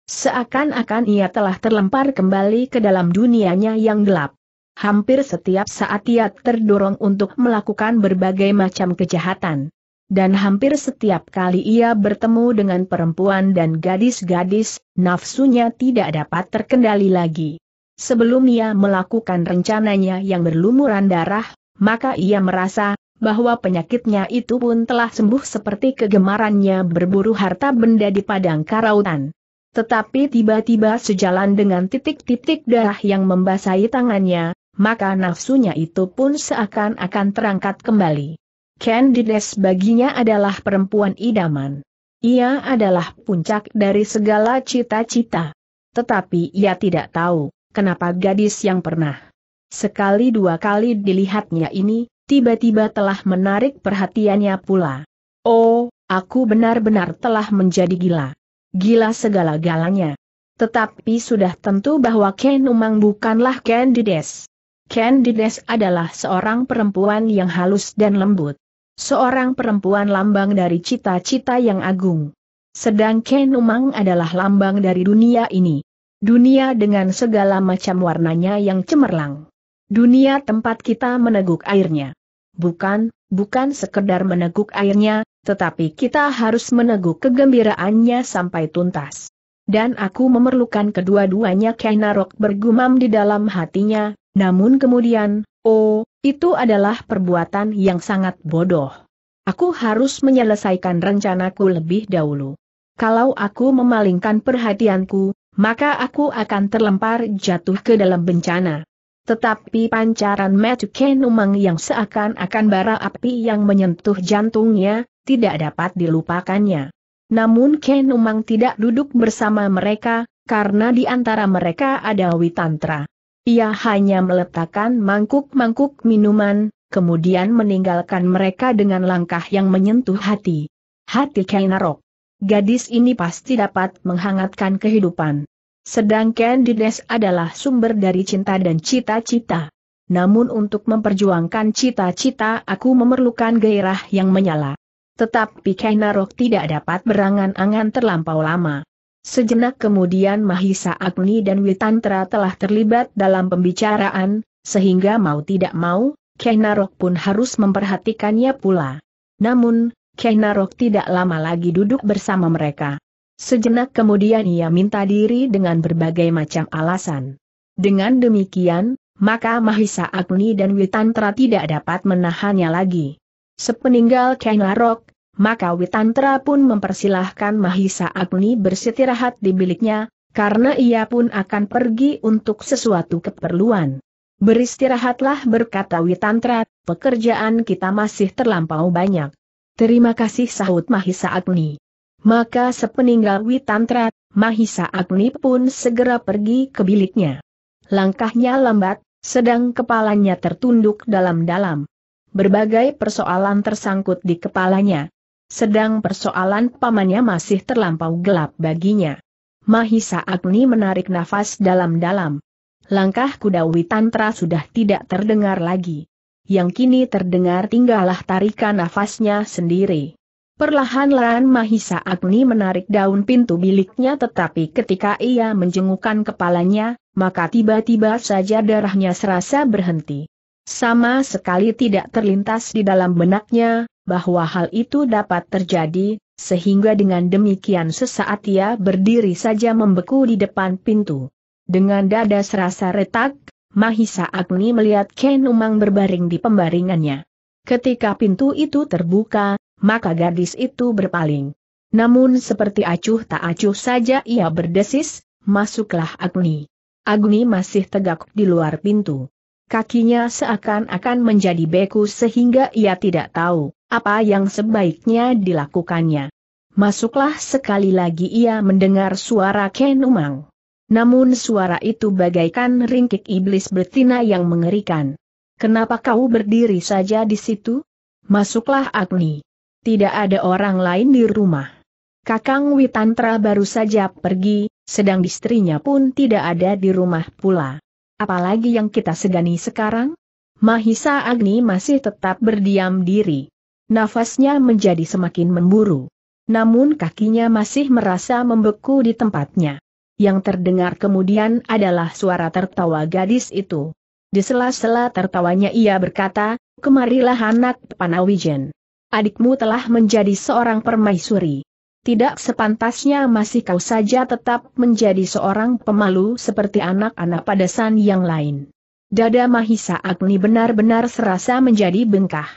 Seakan-akan ia telah terlempar kembali ke dalam dunianya yang gelap. Hampir setiap saat ia terdorong untuk melakukan berbagai macam kejahatan dan hampir setiap kali ia bertemu dengan perempuan dan gadis-gadis, nafsunya tidak dapat terkendali lagi. Sebelum ia melakukan rencananya yang berlumuran darah, maka ia merasa bahwa penyakitnya itu pun telah sembuh seperti kegemarannya berburu harta benda di padang karautan. Tetapi tiba-tiba sejalan dengan titik-titik darah yang membasahi tangannya, maka nafsunya itu pun seakan-akan terangkat kembali. Candides baginya adalah perempuan idaman. Ia adalah puncak dari segala cita-cita. Tetapi ia tidak tahu, kenapa gadis yang pernah sekali dua kali dilihatnya ini, tiba-tiba telah menarik perhatiannya pula. Oh, aku benar-benar telah menjadi gila. Gila segala-galanya. Tetapi sudah tentu bahwa Ken Umang bukanlah Candides. Candides adalah seorang perempuan yang halus dan lembut. Seorang perempuan lambang dari cita-cita yang agung. Sedang Kenumang Umang adalah lambang dari dunia ini. Dunia dengan segala macam warnanya yang cemerlang. Dunia tempat kita meneguk airnya. Bukan, bukan sekedar meneguk airnya, tetapi kita harus meneguk kegembiraannya sampai tuntas. Dan aku memerlukan kedua-duanya Kenarok bergumam di dalam hatinya, namun kemudian, oh, itu adalah perbuatan yang sangat bodoh. Aku harus menyelesaikan rencanaku lebih dahulu. Kalau aku memalingkan perhatianku, maka aku akan terlempar jatuh ke dalam bencana. Tetapi pancaran metu Kenumang yang seakan-akan bara api yang menyentuh jantungnya, tidak dapat dilupakannya. Namun Kenumang tidak duduk bersama mereka, karena di antara mereka ada Witantra. Ia hanya meletakkan mangkuk-mangkuk minuman, kemudian meninggalkan mereka dengan langkah yang menyentuh hati. Hati Kainarok. Gadis ini pasti dapat menghangatkan kehidupan. Sedang Candides adalah sumber dari cinta dan cita-cita. Namun untuk memperjuangkan cita-cita aku memerlukan gairah yang menyala. Tetapi Kainarok tidak dapat berangan-angan terlampau lama. Sejenak kemudian Mahisa Agni dan Witantra telah terlibat dalam pembicaraan, sehingga mau tidak mau, Kainarok pun harus memperhatikannya pula. Namun, Kainarok tidak lama lagi duduk bersama mereka. Sejenak kemudian ia minta diri dengan berbagai macam alasan. Dengan demikian, maka Mahisa Agni dan Witantra tidak dapat menahannya lagi. Sepeninggal Kainarok maka Witantra pun mempersilahkan Mahisa Agni bersitirahat di biliknya, karena ia pun akan pergi untuk sesuatu keperluan. Beristirahatlah berkata Witantra, pekerjaan kita masih terlampau banyak. Terima kasih sahut Mahisa Agni. Maka sepeninggal Witantra, Mahisa Agni pun segera pergi ke biliknya. Langkahnya lambat, sedang kepalanya tertunduk dalam-dalam. Berbagai persoalan tersangkut di kepalanya, sedang persoalan pamannya masih terlampau gelap baginya. Mahisa Agni menarik nafas dalam-dalam. Langkah kuda witantra sudah tidak terdengar lagi. Yang kini terdengar tinggallah tarikan nafasnya sendiri. Perlahan-lahan Mahisa Agni menarik daun pintu biliknya tetapi ketika ia menjengukkan kepalanya, maka tiba-tiba saja darahnya serasa berhenti. Sama sekali tidak terlintas di dalam benaknya, bahwa hal itu dapat terjadi, sehingga dengan demikian sesaat ia berdiri saja membeku di depan pintu. Dengan dada serasa retak, Mahisa Agni melihat Ken Umang berbaring di pembaringannya. Ketika pintu itu terbuka, maka gadis itu berpaling. Namun seperti acuh tak acuh saja ia berdesis, masuklah Agni. Agni masih tegak di luar pintu kakinya seakan-akan menjadi beku sehingga ia tidak tahu apa yang sebaiknya dilakukannya. Masuklah sekali lagi ia mendengar suara Ken Umang. Namun suara itu bagaikan ringkik iblis betina yang mengerikan. Kenapa kau berdiri saja di situ? Masuklah Agni. Tidak ada orang lain di rumah. Kakang Witantra baru saja pergi, sedang istrinya pun tidak ada di rumah pula. Apalagi yang kita segani sekarang? Mahisa Agni masih tetap berdiam diri. Nafasnya menjadi semakin memburu. Namun kakinya masih merasa membeku di tempatnya. Yang terdengar kemudian adalah suara tertawa gadis itu. Di sela-sela tertawanya ia berkata, Kemarilah anak Panawijen. Adikmu telah menjadi seorang permaisuri tidak sepantasnya masih kau saja tetap menjadi seorang pemalu seperti anak-anak pada padasan yang lain. Dada Mahisa Agni benar-benar serasa menjadi bengkah.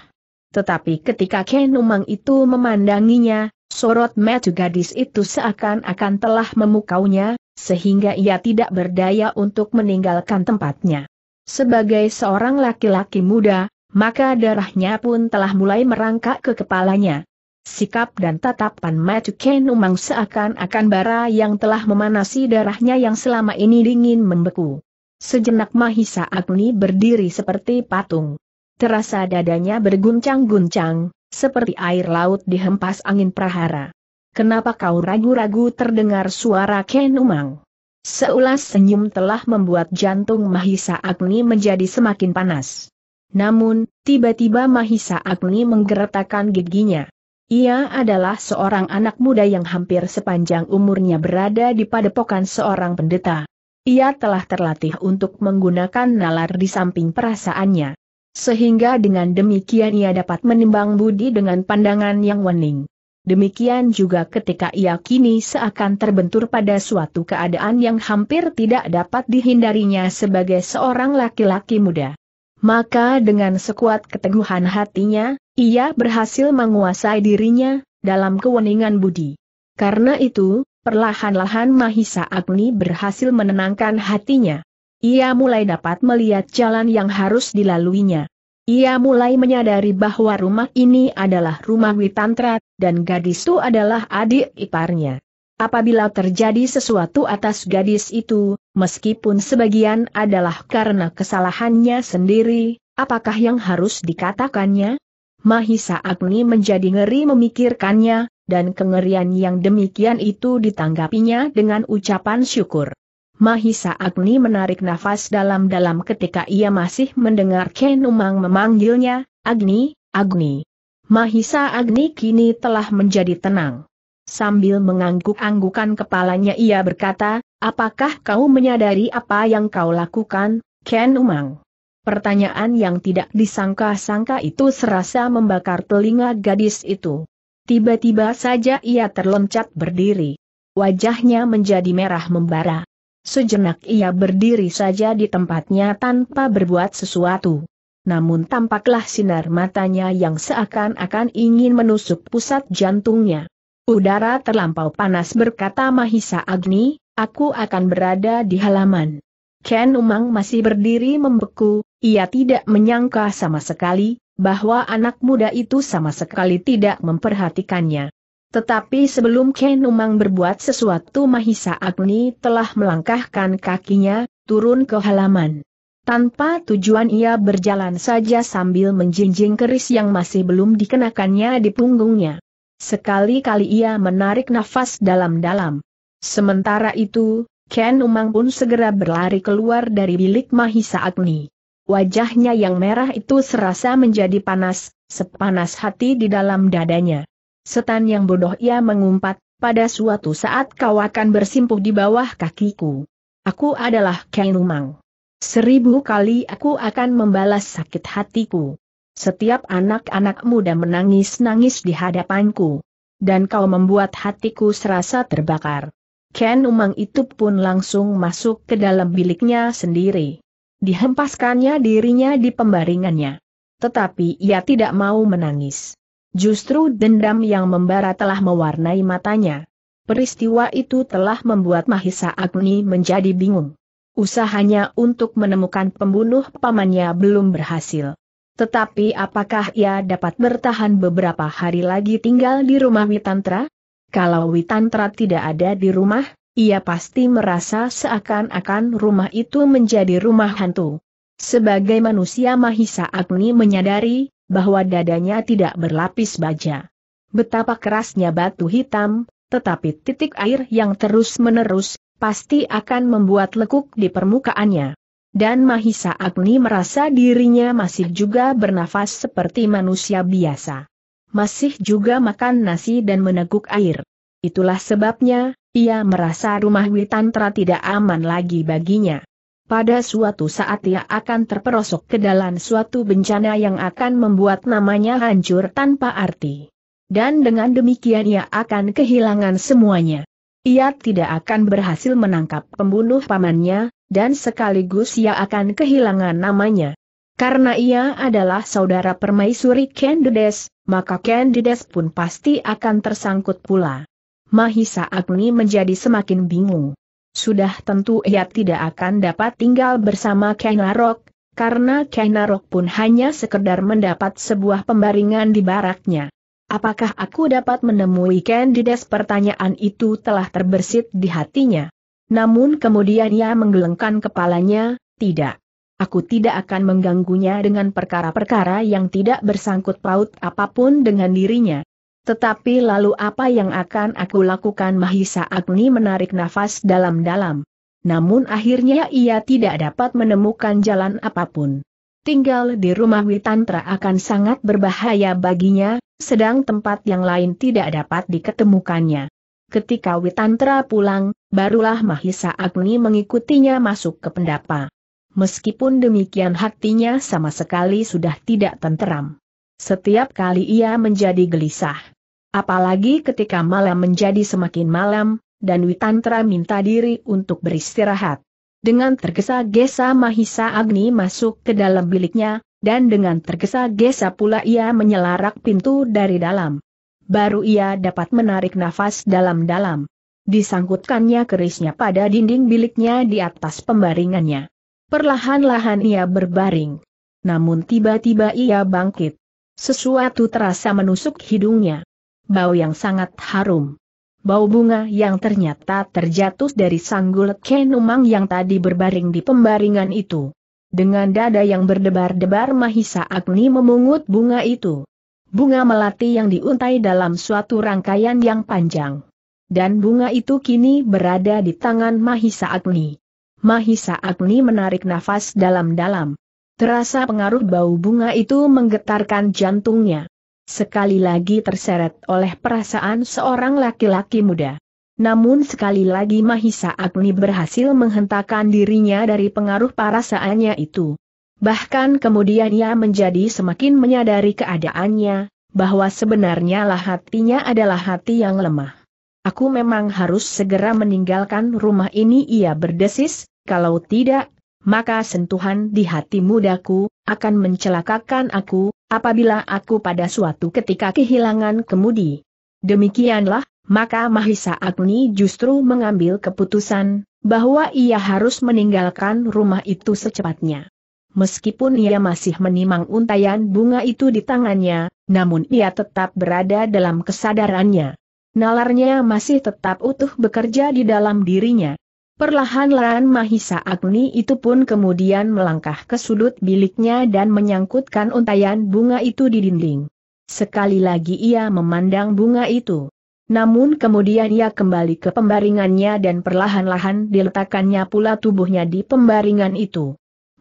Tetapi ketika Ken Umang itu memandanginya, sorot metu gadis itu seakan-akan telah memukaunya, sehingga ia tidak berdaya untuk meninggalkan tempatnya. Sebagai seorang laki-laki muda, maka darahnya pun telah mulai merangkak ke kepalanya, Sikap dan tatapan Matu Ken Umang seakan-akan bara yang telah memanasi darahnya yang selama ini dingin membeku. Sejenak Mahisa Agni berdiri seperti patung. Terasa dadanya berguncang-guncang, seperti air laut dihempas angin prahara. Kenapa kau ragu-ragu terdengar suara Ken Umang? Seulas senyum telah membuat jantung Mahisa Agni menjadi semakin panas. Namun, tiba-tiba Mahisa Agni menggeretakkan giginya. Ia adalah seorang anak muda yang hampir sepanjang umurnya berada di padepokan seorang pendeta. Ia telah terlatih untuk menggunakan nalar di samping perasaannya. Sehingga dengan demikian ia dapat menimbang budi dengan pandangan yang wening. Demikian juga ketika ia kini seakan terbentur pada suatu keadaan yang hampir tidak dapat dihindarinya sebagai seorang laki-laki muda. Maka dengan sekuat keteguhan hatinya, ia berhasil menguasai dirinya, dalam keweningan budi. Karena itu, perlahan-lahan Mahisa Agni berhasil menenangkan hatinya. Ia mulai dapat melihat jalan yang harus dilaluinya. Ia mulai menyadari bahwa rumah ini adalah rumah Witantra, dan gadis itu adalah adik iparnya. Apabila terjadi sesuatu atas gadis itu, meskipun sebagian adalah karena kesalahannya sendiri, apakah yang harus dikatakannya? Mahisa Agni menjadi ngeri memikirkannya, dan kengerian yang demikian itu ditanggapinya dengan ucapan syukur. Mahisa Agni menarik nafas dalam-dalam ketika ia masih mendengar Kenumang memanggilnya, Agni, Agni. Mahisa Agni kini telah menjadi tenang. Sambil mengangguk-anggukan kepalanya ia berkata, apakah kau menyadari apa yang kau lakukan, Ken Umang? Pertanyaan yang tidak disangka-sangka itu serasa membakar telinga gadis itu. Tiba-tiba saja ia terloncat berdiri. Wajahnya menjadi merah membara. Sejenak ia berdiri saja di tempatnya tanpa berbuat sesuatu. Namun tampaklah sinar matanya yang seakan-akan ingin menusuk pusat jantungnya. Udara terlampau panas berkata Mahisa Agni, aku akan berada di halaman. Ken Umang masih berdiri membeku, ia tidak menyangka sama sekali, bahwa anak muda itu sama sekali tidak memperhatikannya. Tetapi sebelum Ken Umang berbuat sesuatu Mahisa Agni telah melangkahkan kakinya, turun ke halaman. Tanpa tujuan ia berjalan saja sambil menjinjing keris yang masih belum dikenakannya di punggungnya. Sekali-kali ia menarik nafas dalam-dalam. Sementara itu, Ken Umang pun segera berlari keluar dari bilik Mahisa Agni. Wajahnya yang merah itu serasa menjadi panas, sepanas hati di dalam dadanya. Setan yang bodoh ia mengumpat, pada suatu saat kau akan bersimpuh di bawah kakiku. Aku adalah Ken Umang. Seribu kali aku akan membalas sakit hatiku. Setiap anak-anak muda menangis-nangis di hadapanku. Dan kau membuat hatiku serasa terbakar. Ken Umang itu pun langsung masuk ke dalam biliknya sendiri. Dihempaskannya dirinya di pembaringannya. Tetapi ia tidak mau menangis. Justru dendam yang membara telah mewarnai matanya. Peristiwa itu telah membuat Mahisa Agni menjadi bingung. Usahanya untuk menemukan pembunuh pamannya belum berhasil. Tetapi apakah ia dapat bertahan beberapa hari lagi tinggal di rumah Witantra? Kalau Witantra tidak ada di rumah, ia pasti merasa seakan-akan rumah itu menjadi rumah hantu. Sebagai manusia Mahisa Agni menyadari, bahwa dadanya tidak berlapis baja. Betapa kerasnya batu hitam, tetapi titik air yang terus-menerus, pasti akan membuat lekuk di permukaannya dan Mahisa Agni merasa dirinya masih juga bernafas seperti manusia biasa. Masih juga makan nasi dan meneguk air. Itulah sebabnya, ia merasa rumah Witantra tidak aman lagi baginya. Pada suatu saat ia akan terperosok ke dalam suatu bencana yang akan membuat namanya hancur tanpa arti. Dan dengan demikian ia akan kehilangan semuanya. Ia tidak akan berhasil menangkap pembunuh pamannya, dan sekaligus ia akan kehilangan namanya. Karena ia adalah saudara permaisuri Candides, maka Candides pun pasti akan tersangkut pula. Mahisa Agni menjadi semakin bingung. Sudah tentu ia tidak akan dapat tinggal bersama Kainarok, karena Kainarok pun hanya sekedar mendapat sebuah pembaringan di baraknya. Apakah aku dapat menemui Candides? Pertanyaan itu telah terbersit di hatinya. Namun kemudian ia menggelengkan kepalanya, tidak. Aku tidak akan mengganggunya dengan perkara-perkara yang tidak bersangkut paut apapun dengan dirinya. Tetapi lalu apa yang akan aku lakukan Mahisa Agni menarik nafas dalam-dalam. Namun akhirnya ia tidak dapat menemukan jalan apapun. Tinggal di rumah Witantra akan sangat berbahaya baginya, sedang tempat yang lain tidak dapat diketemukannya. Ketika Witantra pulang, barulah Mahisa Agni mengikutinya masuk ke pendapa. Meskipun demikian hatinya sama sekali sudah tidak tenteram. Setiap kali ia menjadi gelisah. Apalagi ketika malam menjadi semakin malam, dan Witantra minta diri untuk beristirahat. Dengan tergesa-gesa Mahisa Agni masuk ke dalam biliknya, dan dengan tergesa-gesa pula ia menyelarak pintu dari dalam baru ia dapat menarik nafas dalam-dalam. Disangkutkannya kerisnya pada dinding biliknya di atas pembaringannya. Perlahan-lahan ia berbaring. Namun tiba-tiba ia bangkit. Sesuatu terasa menusuk hidungnya. Bau yang sangat harum. Bau bunga yang ternyata terjatuh dari sanggul Kenumang yang tadi berbaring di pembaringan itu. Dengan dada yang berdebar-debar Mahisa Agni memungut bunga itu bunga melati yang diuntai dalam suatu rangkaian yang panjang. Dan bunga itu kini berada di tangan Mahisa Agni. Mahisa Agni menarik nafas dalam-dalam. Terasa pengaruh bau bunga itu menggetarkan jantungnya. Sekali lagi terseret oleh perasaan seorang laki-laki muda. Namun sekali lagi Mahisa Agni berhasil menghentakkan dirinya dari pengaruh perasaannya itu. Bahkan kemudian ia menjadi semakin menyadari keadaannya, bahwa sebenarnya lah hatinya adalah hati yang lemah. Aku memang harus segera meninggalkan rumah ini ia berdesis, kalau tidak, maka sentuhan di hati mudaku, akan mencelakakan aku, apabila aku pada suatu ketika kehilangan kemudi. Demikianlah, maka Mahisa Agni justru mengambil keputusan, bahwa ia harus meninggalkan rumah itu secepatnya. Meskipun ia masih menimang untayan bunga itu di tangannya, namun ia tetap berada dalam kesadarannya. Nalarnya masih tetap utuh bekerja di dalam dirinya. Perlahan-lahan Mahisa Agni itu pun kemudian melangkah ke sudut biliknya dan menyangkutkan untayan bunga itu di dinding. Sekali lagi ia memandang bunga itu. Namun kemudian ia kembali ke pembaringannya dan perlahan-lahan diletakkannya pula tubuhnya di pembaringan itu.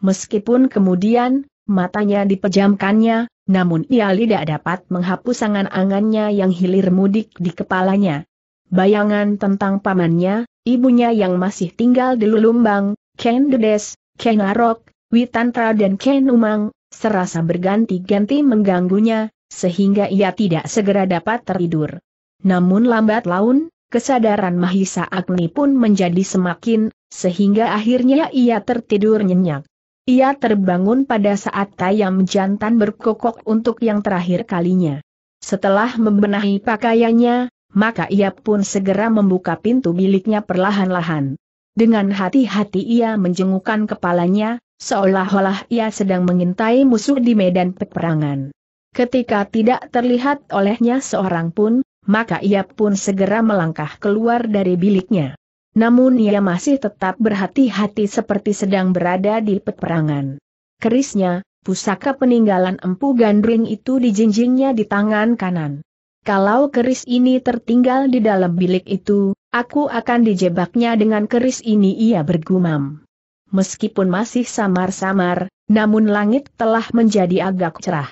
Meskipun kemudian, matanya dipejamkannya, namun ia tidak dapat menghapus angan-angannya yang hilir mudik di kepalanya. Bayangan tentang pamannya, ibunya yang masih tinggal di Lulumbang, Ken Dedes, Ken Arok, Witantra dan Ken Umang, serasa berganti-ganti mengganggunya, sehingga ia tidak segera dapat tertidur. Namun lambat laun, kesadaran Mahisa Agni pun menjadi semakin, sehingga akhirnya ia tertidur nyenyak. Ia terbangun pada saat tayam jantan berkokok untuk yang terakhir kalinya. Setelah membenahi pakaiannya, maka ia pun segera membuka pintu biliknya perlahan-lahan. Dengan hati-hati ia menjengukkan kepalanya, seolah-olah ia sedang mengintai musuh di medan peperangan. Ketika tidak terlihat olehnya seorang pun, maka ia pun segera melangkah keluar dari biliknya. Namun ia masih tetap berhati-hati seperti sedang berada di peperangan. Kerisnya, pusaka peninggalan Empu Gandring itu dijinjingnya di tangan kanan. Kalau keris ini tertinggal di dalam bilik itu, aku akan dijebaknya dengan keris ini ia bergumam. Meskipun masih samar-samar, namun langit telah menjadi agak cerah.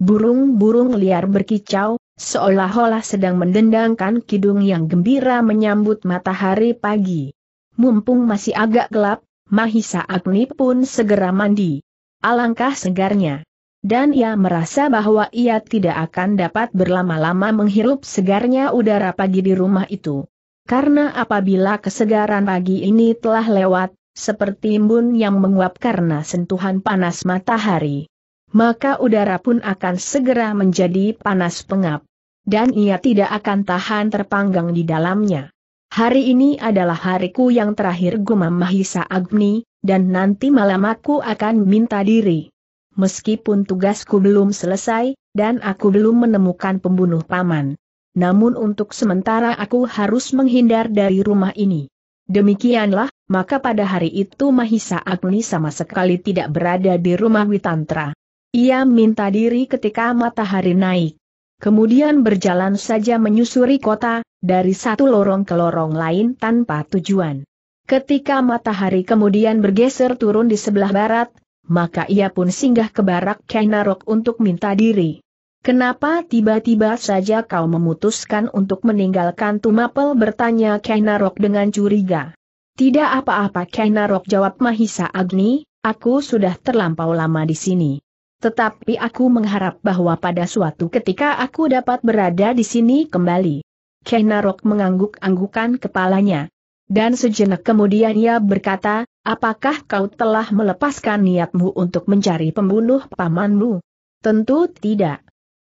Burung-burung liar berkicau, Seolah-olah sedang mendendangkan kidung yang gembira menyambut matahari pagi. Mumpung masih agak gelap, Mahisa Agni pun segera mandi. Alangkah segarnya. Dan ia merasa bahwa ia tidak akan dapat berlama-lama menghirup segarnya udara pagi di rumah itu. Karena apabila kesegaran pagi ini telah lewat, seperti embun yang menguap karena sentuhan panas matahari, maka udara pun akan segera menjadi panas pengap dan ia tidak akan tahan terpanggang di dalamnya. Hari ini adalah hariku yang terakhir gumam Mahisa Agni, dan nanti malam aku akan minta diri. Meskipun tugasku belum selesai, dan aku belum menemukan pembunuh paman. Namun untuk sementara aku harus menghindar dari rumah ini. Demikianlah, maka pada hari itu Mahisa Agni sama sekali tidak berada di rumah Witantra. Ia minta diri ketika matahari naik kemudian berjalan saja menyusuri kota, dari satu lorong ke lorong lain tanpa tujuan. Ketika matahari kemudian bergeser turun di sebelah barat, maka ia pun singgah ke barak Kainarok untuk minta diri. Kenapa tiba-tiba saja kau memutuskan untuk meninggalkan Tumapel bertanya Kainarok dengan curiga. Tidak apa-apa Kainarok jawab Mahisa Agni, aku sudah terlampau lama di sini. Tetapi aku mengharap bahwa pada suatu ketika aku dapat berada di sini kembali. Kenarok mengangguk-anggukan kepalanya. Dan sejenak kemudian ia berkata, apakah kau telah melepaskan niatmu untuk mencari pembunuh pamanmu? Tentu tidak.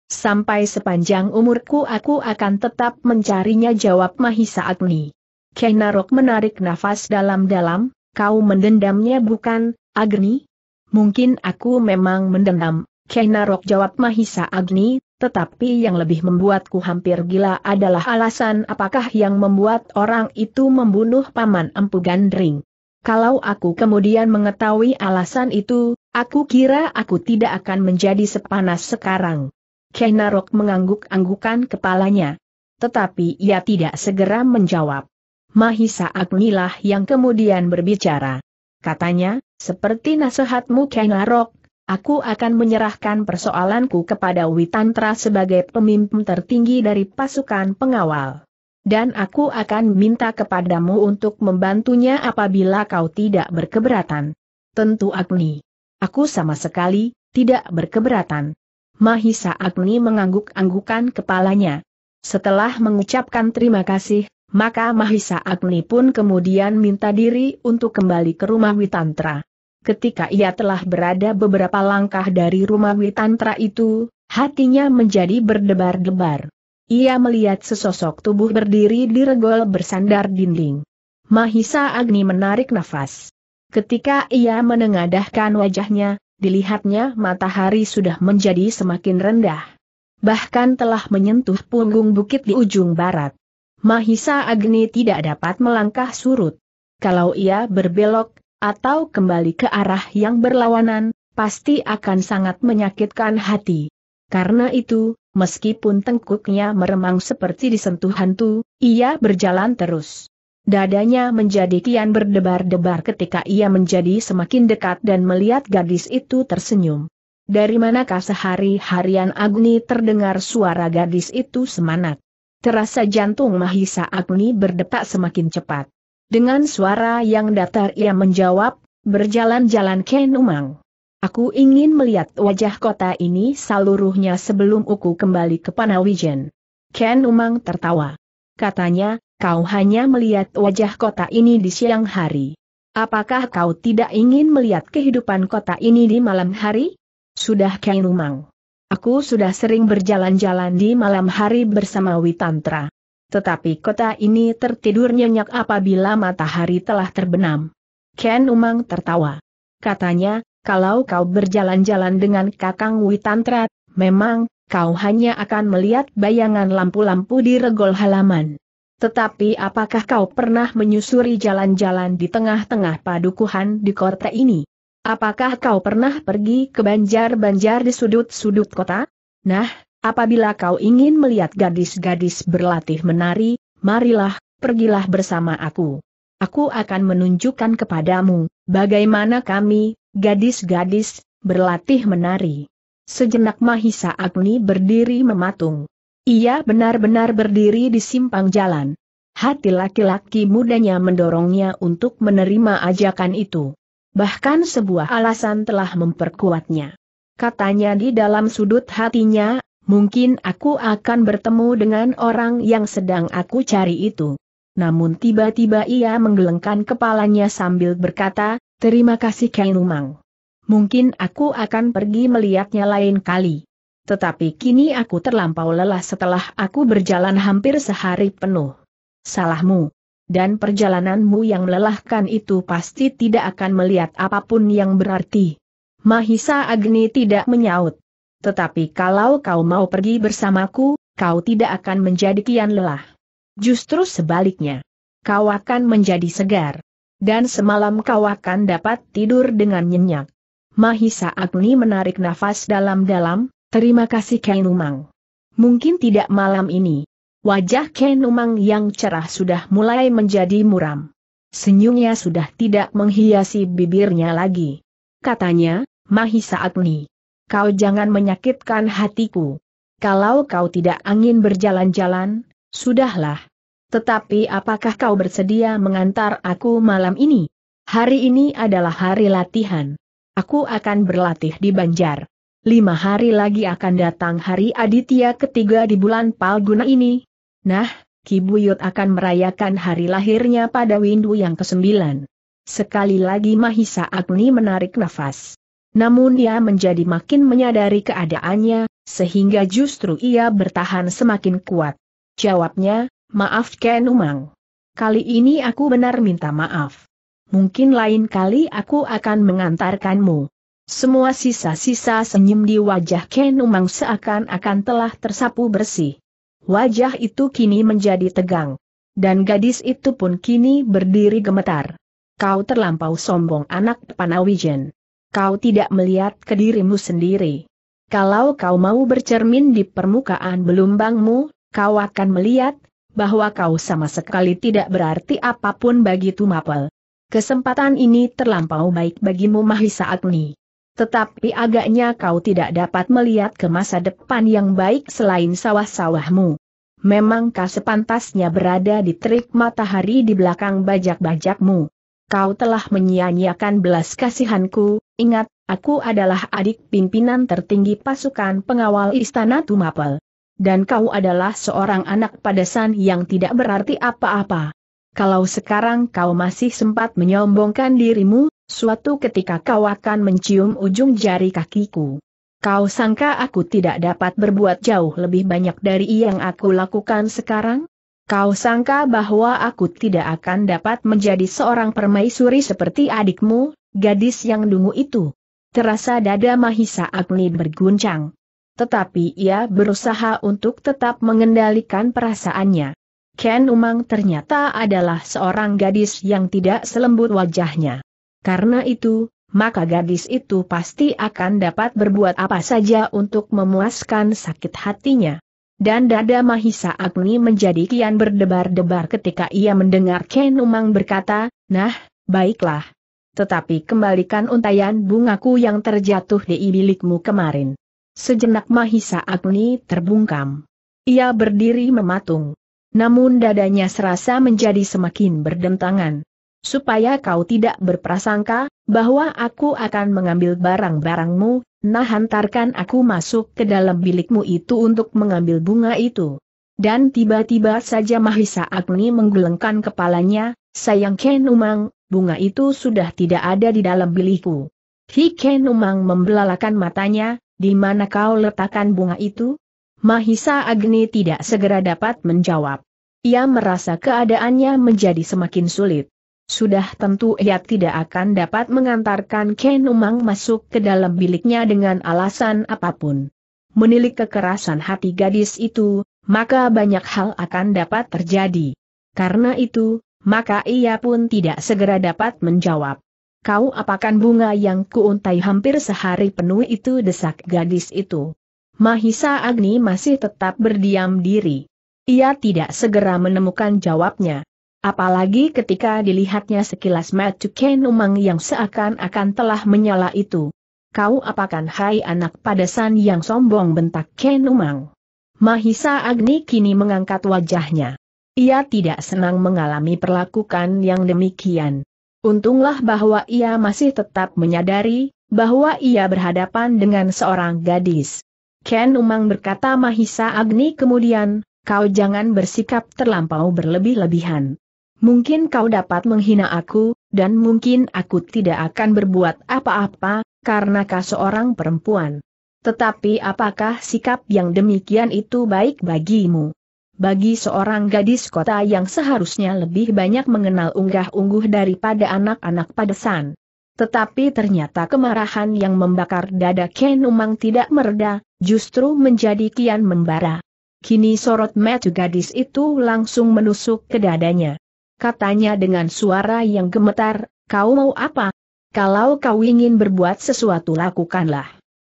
Sampai sepanjang umurku aku akan tetap mencarinya jawab Mahisa Agni. Kenarok menarik nafas dalam-dalam, kau mendendamnya bukan, Agni? Mungkin aku memang mendendam, Kainarok jawab Mahisa Agni, tetapi yang lebih membuatku hampir gila adalah alasan apakah yang membuat orang itu membunuh Paman Empu Gandring. Kalau aku kemudian mengetahui alasan itu, aku kira aku tidak akan menjadi sepanas sekarang. Kainarok mengangguk-anggukan kepalanya. Tetapi ia tidak segera menjawab. Mahisa Agnilah yang kemudian berbicara. Katanya, seperti nasihatmu Kenarok, aku akan menyerahkan persoalanku kepada Witantra sebagai pemimpin tertinggi dari pasukan pengawal. Dan aku akan minta kepadamu untuk membantunya apabila kau tidak berkeberatan. Tentu Agni. Aku sama sekali, tidak berkeberatan. Mahisa Agni mengangguk-anggukan kepalanya. Setelah mengucapkan terima kasih, maka Mahisa Agni pun kemudian minta diri untuk kembali ke rumah Witantra. Ketika ia telah berada beberapa langkah dari rumah Witantra itu, hatinya menjadi berdebar-debar. Ia melihat sesosok tubuh berdiri di regol bersandar dinding. Mahisa Agni menarik nafas. Ketika ia menengadahkan wajahnya, dilihatnya matahari sudah menjadi semakin rendah. Bahkan telah menyentuh punggung bukit di ujung barat. Mahisa Agni tidak dapat melangkah surut. Kalau ia berbelok, atau kembali ke arah yang berlawanan, pasti akan sangat menyakitkan hati. Karena itu, meskipun tengkuknya meremang seperti disentuh hantu, ia berjalan terus. Dadanya menjadi kian berdebar-debar ketika ia menjadi semakin dekat dan melihat gadis itu tersenyum. Dari manakah sehari-harian Agni terdengar suara gadis itu semanak? terasa jantung Mahisa Agni berdetak semakin cepat. Dengan suara yang datar ia menjawab, berjalan-jalan Ken Umang. Aku ingin melihat wajah kota ini seluruhnya sebelum uku kembali ke Panawijen. Ken Umang tertawa. Katanya, kau hanya melihat wajah kota ini di siang hari. Apakah kau tidak ingin melihat kehidupan kota ini di malam hari? Sudah Ken Umang. Aku sudah sering berjalan-jalan di malam hari bersama Witantra. Tetapi kota ini tertidur nyenyak apabila matahari telah terbenam. Ken Umang tertawa. Katanya, kalau kau berjalan-jalan dengan Kakang Witantra, memang, kau hanya akan melihat bayangan lampu-lampu di regol halaman. Tetapi apakah kau pernah menyusuri jalan-jalan di tengah-tengah padukuhan di kota ini? Apakah kau pernah pergi ke banjar-banjar di sudut-sudut kota? Nah, apabila kau ingin melihat gadis-gadis berlatih menari, marilah, pergilah bersama aku. Aku akan menunjukkan kepadamu, bagaimana kami, gadis-gadis, berlatih menari. Sejenak Mahisa Agni berdiri mematung. Ia benar-benar berdiri di simpang jalan. Hati laki-laki mudanya mendorongnya untuk menerima ajakan itu. Bahkan sebuah alasan telah memperkuatnya. Katanya di dalam sudut hatinya, mungkin aku akan bertemu dengan orang yang sedang aku cari itu. Namun tiba-tiba ia menggelengkan kepalanya sambil berkata, terima kasih Kain Mungkin aku akan pergi melihatnya lain kali. Tetapi kini aku terlampau lelah setelah aku berjalan hampir sehari penuh. Salahmu, dan perjalananmu yang melelahkan itu pasti tidak akan melihat apapun yang berarti. Mahisa Agni tidak menyaut. Tetapi kalau kau mau pergi bersamaku, kau tidak akan menjadi kian lelah. Justru sebaliknya. Kau akan menjadi segar. Dan semalam kau akan dapat tidur dengan nyenyak. Mahisa Agni menarik nafas dalam-dalam, terima kasih Kainumang. Mungkin tidak malam ini, Wajah Ken Umang yang cerah sudah mulai menjadi muram. Senyumnya sudah tidak menghiasi bibirnya lagi. Katanya, Mahisa Agni. Kau jangan menyakitkan hatiku. Kalau kau tidak angin berjalan-jalan, sudahlah. Tetapi apakah kau bersedia mengantar aku malam ini? Hari ini adalah hari latihan. Aku akan berlatih di Banjar. Lima hari lagi akan datang hari Aditya ketiga di bulan Palguna ini, Nah, Kibuyut akan merayakan hari lahirnya pada Windu yang ke-9. Sekali lagi Mahisa Agni menarik nafas. Namun ia menjadi makin menyadari keadaannya, sehingga justru ia bertahan semakin kuat. Jawabnya, maaf Ken Umang. Kali ini aku benar minta maaf. Mungkin lain kali aku akan mengantarkanmu. Semua sisa-sisa senyum di wajah Ken Umang seakan-akan telah tersapu bersih. Wajah itu kini menjadi tegang. Dan gadis itu pun kini berdiri gemetar. Kau terlampau sombong anak Panawijen. Kau tidak melihat ke dirimu sendiri. Kalau kau mau bercermin di permukaan belumbangmu, kau akan melihat bahwa kau sama sekali tidak berarti apapun bagi Tumapel. Kesempatan ini terlampau baik bagimu Mahisa Agni. Tetapi agaknya kau tidak dapat melihat ke masa depan yang baik selain sawah-sawahmu. Memangkah sepantasnya berada di terik matahari di belakang bajak-bajakmu? Kau telah menyia-nyiakan belas kasihanku, ingat, aku adalah adik pimpinan tertinggi pasukan pengawal istana Tumapel. Dan kau adalah seorang anak padasan yang tidak berarti apa-apa. Kalau sekarang kau masih sempat menyombongkan dirimu, Suatu ketika kau akan mencium ujung jari kakiku. Kau sangka aku tidak dapat berbuat jauh lebih banyak dari yang aku lakukan sekarang? Kau sangka bahwa aku tidak akan dapat menjadi seorang permaisuri seperti adikmu, gadis yang dungu itu? Terasa dada Mahisa Agni berguncang. Tetapi ia berusaha untuk tetap mengendalikan perasaannya. Ken Umang ternyata adalah seorang gadis yang tidak selembut wajahnya. Karena itu, maka gadis itu pasti akan dapat berbuat apa saja untuk memuaskan sakit hatinya. Dan dada Mahisa Agni menjadi kian berdebar-debar ketika ia mendengar Ken Umang berkata, Nah, baiklah. Tetapi kembalikan untayan bungaku yang terjatuh di bilikmu kemarin. Sejenak Mahisa Agni terbungkam. Ia berdiri mematung. Namun dadanya serasa menjadi semakin berdentangan supaya kau tidak berprasangka, bahwa aku akan mengambil barang-barangmu, nah hantarkan aku masuk ke dalam bilikmu itu untuk mengambil bunga itu. Dan tiba-tiba saja Mahisa Agni menggelengkan kepalanya, sayang Ken Umang, bunga itu sudah tidak ada di dalam bilikku. Hi Ken Umang membelalakan matanya, di mana kau letakkan bunga itu? Mahisa Agni tidak segera dapat menjawab. Ia merasa keadaannya menjadi semakin sulit. Sudah tentu ia tidak akan dapat mengantarkan Kenumang masuk ke dalam biliknya dengan alasan apapun. Menilik kekerasan hati gadis itu, maka banyak hal akan dapat terjadi. Karena itu, maka ia pun tidak segera dapat menjawab. Kau apakan bunga yang kuuntai hampir sehari penuh itu desak gadis itu. Mahisa Agni masih tetap berdiam diri. Ia tidak segera menemukan jawabnya. Apalagi ketika dilihatnya sekilas mata Ken Umang yang seakan-akan telah menyala itu. Kau apakan hai anak padasan yang sombong bentak Ken Umang. Mahisa Agni kini mengangkat wajahnya. Ia tidak senang mengalami perlakukan yang demikian. Untunglah bahwa ia masih tetap menyadari bahwa ia berhadapan dengan seorang gadis. Ken Umang berkata Mahisa Agni kemudian, kau jangan bersikap terlampau berlebih-lebihan. Mungkin kau dapat menghina aku, dan mungkin aku tidak akan berbuat apa-apa, karena kau seorang perempuan. Tetapi apakah sikap yang demikian itu baik bagimu? Bagi seorang gadis kota yang seharusnya lebih banyak mengenal unggah-ungguh daripada anak-anak padesan. Tetapi ternyata kemarahan yang membakar dada Ken Umang tidak mereda, justru menjadi kian membara. Kini sorot mata gadis itu langsung menusuk ke dadanya katanya dengan suara yang gemetar, kau mau apa? Kalau kau ingin berbuat sesuatu lakukanlah.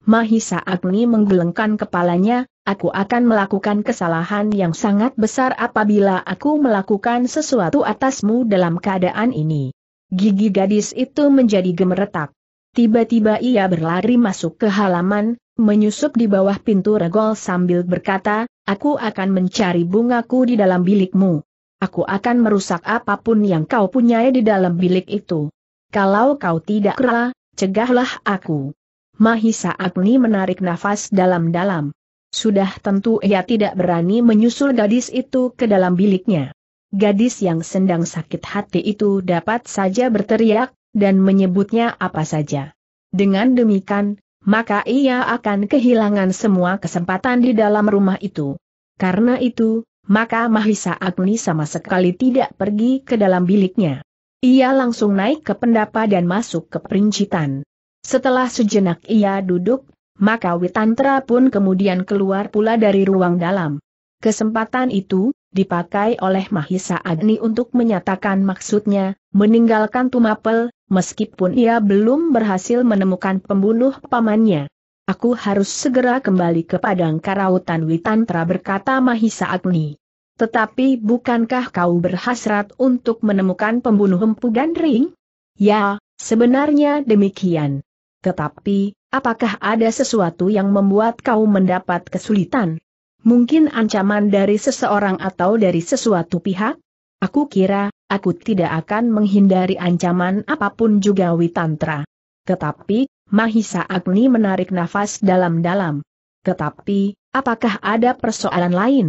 Mahisa Agni menggelengkan kepalanya, aku akan melakukan kesalahan yang sangat besar apabila aku melakukan sesuatu atasmu dalam keadaan ini. Gigi gadis itu menjadi gemeretak. Tiba-tiba ia berlari masuk ke halaman, menyusup di bawah pintu regol sambil berkata, aku akan mencari bungaku di dalam bilikmu aku akan merusak apapun yang kau punyai di dalam bilik itu. Kalau kau tidak rela, cegahlah aku. Mahisa Agni menarik nafas dalam-dalam. Sudah tentu ia tidak berani menyusul gadis itu ke dalam biliknya. Gadis yang sedang sakit hati itu dapat saja berteriak, dan menyebutnya apa saja. Dengan demikian, maka ia akan kehilangan semua kesempatan di dalam rumah itu. Karena itu, maka Mahisa Agni sama sekali tidak pergi ke dalam biliknya. Ia langsung naik ke pendapa dan masuk ke perincitan. Setelah sejenak ia duduk, maka Witantra pun kemudian keluar pula dari ruang dalam. Kesempatan itu, dipakai oleh Mahisa Agni untuk menyatakan maksudnya, meninggalkan Tumapel, meskipun ia belum berhasil menemukan pembunuh pamannya. Aku harus segera kembali ke Padang Karautan Witantra berkata Mahisa Agni. Tetapi bukankah kau berhasrat untuk menemukan pembunuh empu gandring? Ya, sebenarnya demikian. Tetapi, apakah ada sesuatu yang membuat kau mendapat kesulitan? Mungkin ancaman dari seseorang atau dari sesuatu pihak? Aku kira, aku tidak akan menghindari ancaman apapun juga Witantra. Tetapi, Mahisa Agni menarik nafas dalam-dalam. Tetapi, apakah ada persoalan lain?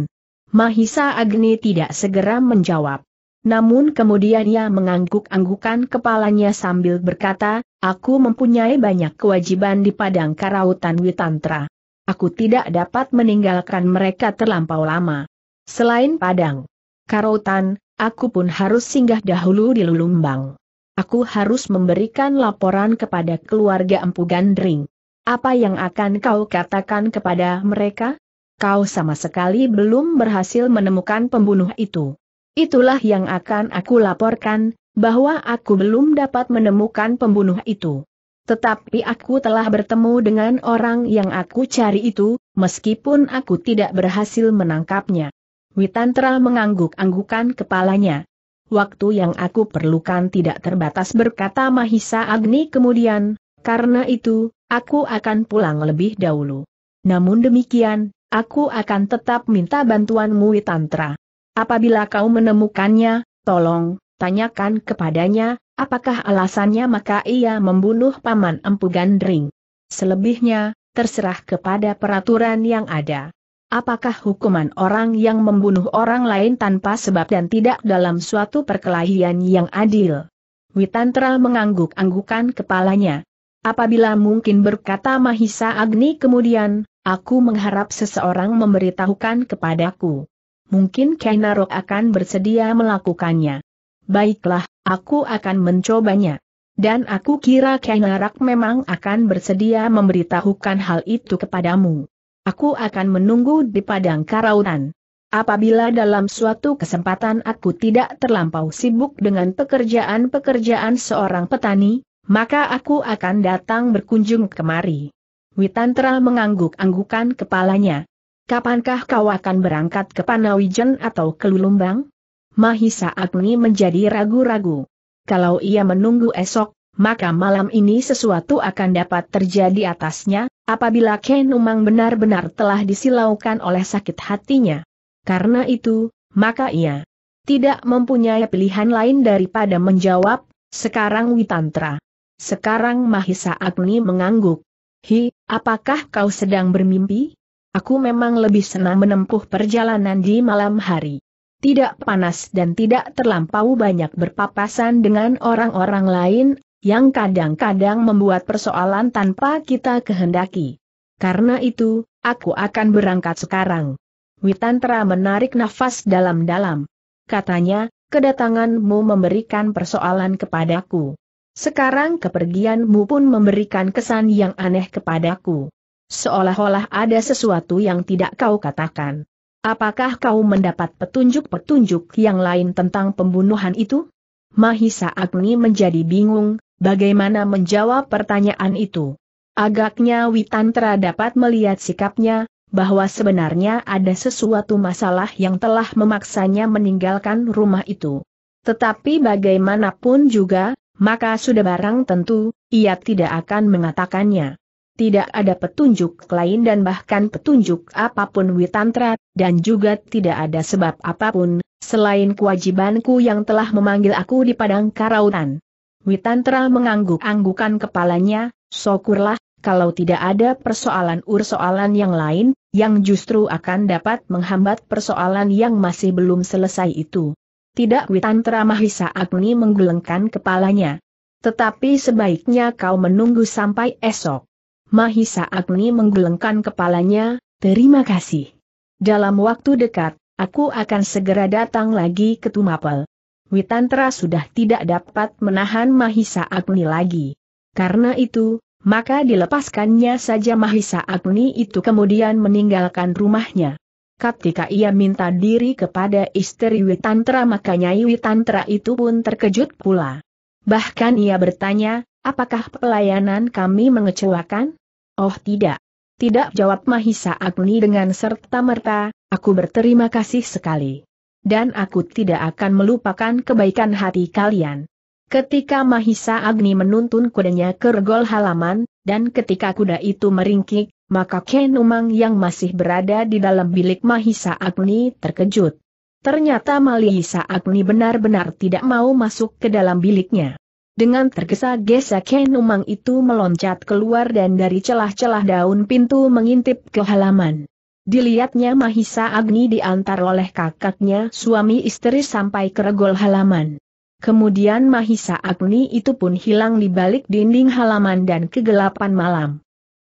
Mahisa Agni tidak segera menjawab. Namun kemudian ia mengangguk-anggukan kepalanya sambil berkata, aku mempunyai banyak kewajiban di Padang Karautan Witantra. Aku tidak dapat meninggalkan mereka terlampau lama. Selain Padang Karautan, aku pun harus singgah dahulu di Lulumbang aku harus memberikan laporan kepada keluarga Empu Gandring. Apa yang akan kau katakan kepada mereka? Kau sama sekali belum berhasil menemukan pembunuh itu. Itulah yang akan aku laporkan, bahwa aku belum dapat menemukan pembunuh itu. Tetapi aku telah bertemu dengan orang yang aku cari itu, meskipun aku tidak berhasil menangkapnya. Witantra mengangguk-anggukan kepalanya waktu yang aku perlukan tidak terbatas berkata Mahisa Agni kemudian, karena itu, aku akan pulang lebih dahulu. Namun demikian, aku akan tetap minta bantuanmu Tantra. Apabila kau menemukannya, tolong, tanyakan kepadanya, apakah alasannya maka ia membunuh Paman Empu Gandring. Selebihnya, terserah kepada peraturan yang ada. Apakah hukuman orang yang membunuh orang lain tanpa sebab dan tidak dalam suatu perkelahian yang adil? Witantra mengangguk-anggukan kepalanya. Apabila mungkin berkata Mahisa Agni kemudian, aku mengharap seseorang memberitahukan kepadaku. Mungkin Kainarok akan bersedia melakukannya. Baiklah, aku akan mencobanya. Dan aku kira Kainarok memang akan bersedia memberitahukan hal itu kepadamu. Aku akan menunggu di padang karautan. Apabila dalam suatu kesempatan aku tidak terlampau sibuk dengan pekerjaan-pekerjaan seorang petani, maka aku akan datang berkunjung kemari. Witantra mengangguk-anggukan kepalanya. Kapankah kau akan berangkat ke Panawijen atau ke Lulumbang? Mahisa Agni menjadi ragu-ragu. Kalau ia menunggu esok, maka malam ini sesuatu akan dapat terjadi atasnya, apabila Kenumang benar-benar telah disilaukan oleh sakit hatinya. Karena itu, maka ia tidak mempunyai pilihan lain daripada menjawab, sekarang Witantra. Sekarang Mahisa Agni mengangguk. Hi, apakah kau sedang bermimpi? Aku memang lebih senang menempuh perjalanan di malam hari. Tidak panas dan tidak terlampau banyak berpapasan dengan orang-orang lain, yang kadang-kadang membuat persoalan tanpa kita kehendaki. Karena itu, aku akan berangkat sekarang. Witantra menarik nafas dalam-dalam. Katanya, kedatanganmu memberikan persoalan kepadaku. Sekarang kepergianmu pun memberikan kesan yang aneh kepadaku. Seolah-olah ada sesuatu yang tidak kau katakan. Apakah kau mendapat petunjuk-petunjuk yang lain tentang pembunuhan itu? Mahisa Agni menjadi bingung, Bagaimana menjawab pertanyaan itu? Agaknya Witantra dapat melihat sikapnya, bahwa sebenarnya ada sesuatu masalah yang telah memaksanya meninggalkan rumah itu. Tetapi bagaimanapun juga, maka sudah barang tentu, ia tidak akan mengatakannya. Tidak ada petunjuk lain dan bahkan petunjuk apapun Witantra, dan juga tidak ada sebab apapun, selain kewajibanku yang telah memanggil aku di Padang Karautan. Witantra mengangguk-anggukan kepalanya, syukurlah, kalau tidak ada persoalan ur ur-soalan yang lain, yang justru akan dapat menghambat persoalan yang masih belum selesai itu. Tidak Witantra Mahisa Agni menggelengkan kepalanya. Tetapi sebaiknya kau menunggu sampai esok. Mahisa Agni menggelengkan kepalanya, terima kasih. Dalam waktu dekat, aku akan segera datang lagi ke Tumapel. Witantra sudah tidak dapat menahan Mahisa Agni lagi. Karena itu, maka dilepaskannya saja Mahisa Agni itu kemudian meninggalkan rumahnya. Ketika ia minta diri kepada istri Witantra maka Nyai Witantra itu pun terkejut pula. Bahkan ia bertanya, apakah pelayanan kami mengecewakan? Oh tidak. Tidak jawab Mahisa Agni dengan serta merta, aku berterima kasih sekali dan aku tidak akan melupakan kebaikan hati kalian. Ketika Mahisa Agni menuntun kudanya ke regol halaman, dan ketika kuda itu meringkik, maka Kenumang yang masih berada di dalam bilik Mahisa Agni terkejut. Ternyata Mahisa Agni benar-benar tidak mau masuk ke dalam biliknya. Dengan tergesa-gesa Kenumang itu meloncat keluar dan dari celah-celah daun pintu mengintip ke halaman. Dilihatnya Mahisa Agni diantar oleh kakaknya suami istri sampai ke regol halaman. Kemudian Mahisa Agni itu pun hilang di balik dinding halaman dan kegelapan malam.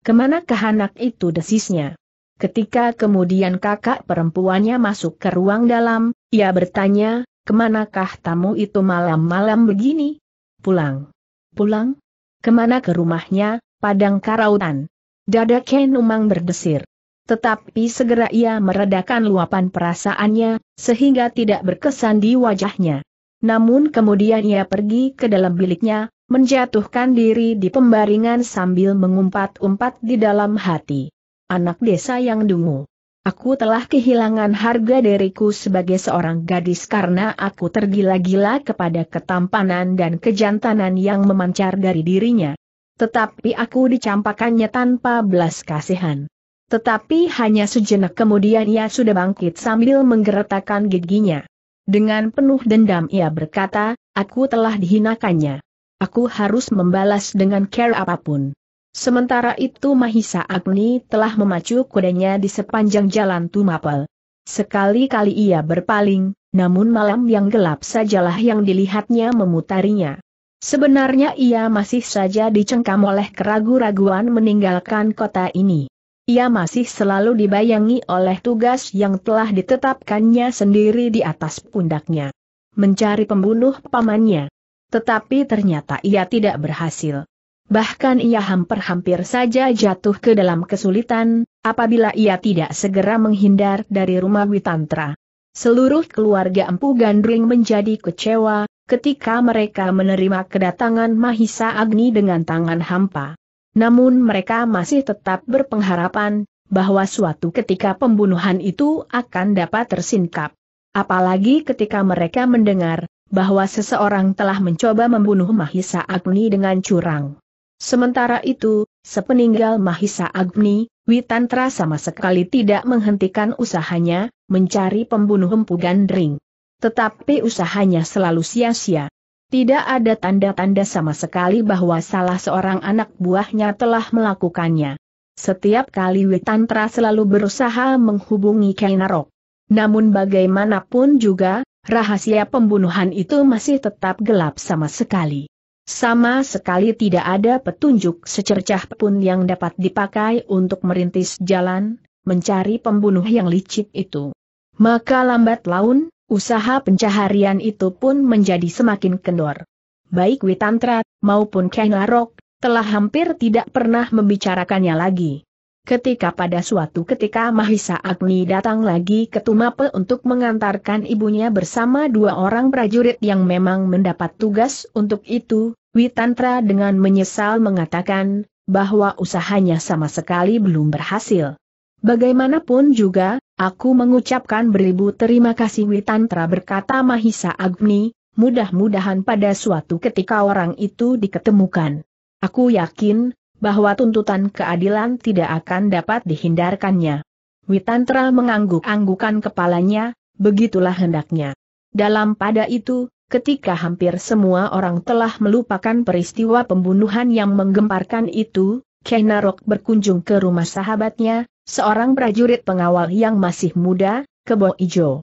Kemana kehanak itu desisnya? Ketika kemudian kakak perempuannya masuk ke ruang dalam, ia bertanya, kemanakah tamu itu malam-malam begini? Pulang. Pulang? Kemana ke rumahnya, Padang Karautan? Dada Ken Umang berdesir. Tetapi segera ia meredakan luapan perasaannya, sehingga tidak berkesan di wajahnya. Namun kemudian ia pergi ke dalam biliknya, menjatuhkan diri di pembaringan sambil mengumpat-umpat di dalam hati. Anak desa yang dungu. Aku telah kehilangan harga diriku sebagai seorang gadis karena aku tergila-gila kepada ketampanan dan kejantanan yang memancar dari dirinya. Tetapi aku dicampakannya tanpa belas kasihan. Tetapi hanya sejenak kemudian ia sudah bangkit sambil menggeretakkan giginya. Dengan penuh dendam ia berkata, aku telah dihinakannya. Aku harus membalas dengan care apapun. Sementara itu Mahisa Agni telah memacu kudanya di sepanjang jalan Tumapel. Sekali-kali ia berpaling, namun malam yang gelap sajalah yang dilihatnya memutarinya. Sebenarnya ia masih saja dicengkam oleh keraguan-raguan meninggalkan kota ini ia masih selalu dibayangi oleh tugas yang telah ditetapkannya sendiri di atas pundaknya. Mencari pembunuh pamannya. Tetapi ternyata ia tidak berhasil. Bahkan ia hampir-hampir saja jatuh ke dalam kesulitan, apabila ia tidak segera menghindar dari rumah Witantra. Seluruh keluarga Empu Gandring menjadi kecewa, ketika mereka menerima kedatangan Mahisa Agni dengan tangan hampa. Namun mereka masih tetap berpengharapan, bahwa suatu ketika pembunuhan itu akan dapat tersingkap. Apalagi ketika mereka mendengar, bahwa seseorang telah mencoba membunuh Mahisa Agni dengan curang. Sementara itu, sepeninggal Mahisa Agni, Witantra sama sekali tidak menghentikan usahanya, mencari pembunuh empu gandring. Tetapi usahanya selalu sia-sia. Tidak ada tanda-tanda sama sekali bahwa salah seorang anak buahnya telah melakukannya. Setiap kali Witantra selalu berusaha menghubungi Kainarok. Namun bagaimanapun juga, rahasia pembunuhan itu masih tetap gelap sama sekali. Sama sekali tidak ada petunjuk secercah pun yang dapat dipakai untuk merintis jalan, mencari pembunuh yang licik itu. Maka lambat laun, Usaha pencaharian itu pun menjadi semakin kendor. Baik Witantra maupun Kenarok telah hampir tidak pernah membicarakannya lagi. Ketika pada suatu ketika Mahisa Agni datang lagi ke Tumape untuk mengantarkan ibunya bersama dua orang prajurit yang memang mendapat tugas untuk itu, Witantra dengan menyesal mengatakan bahwa usahanya sama sekali belum berhasil. Bagaimanapun juga, Aku mengucapkan beribu terima kasih Witantra berkata Mahisa Agni, mudah-mudahan pada suatu ketika orang itu diketemukan. Aku yakin, bahwa tuntutan keadilan tidak akan dapat dihindarkannya. Witantra mengangguk-anggukan kepalanya, begitulah hendaknya. Dalam pada itu, ketika hampir semua orang telah melupakan peristiwa pembunuhan yang menggemparkan itu, Kenarok berkunjung ke rumah sahabatnya, seorang prajurit pengawal yang masih muda, kebo ijo.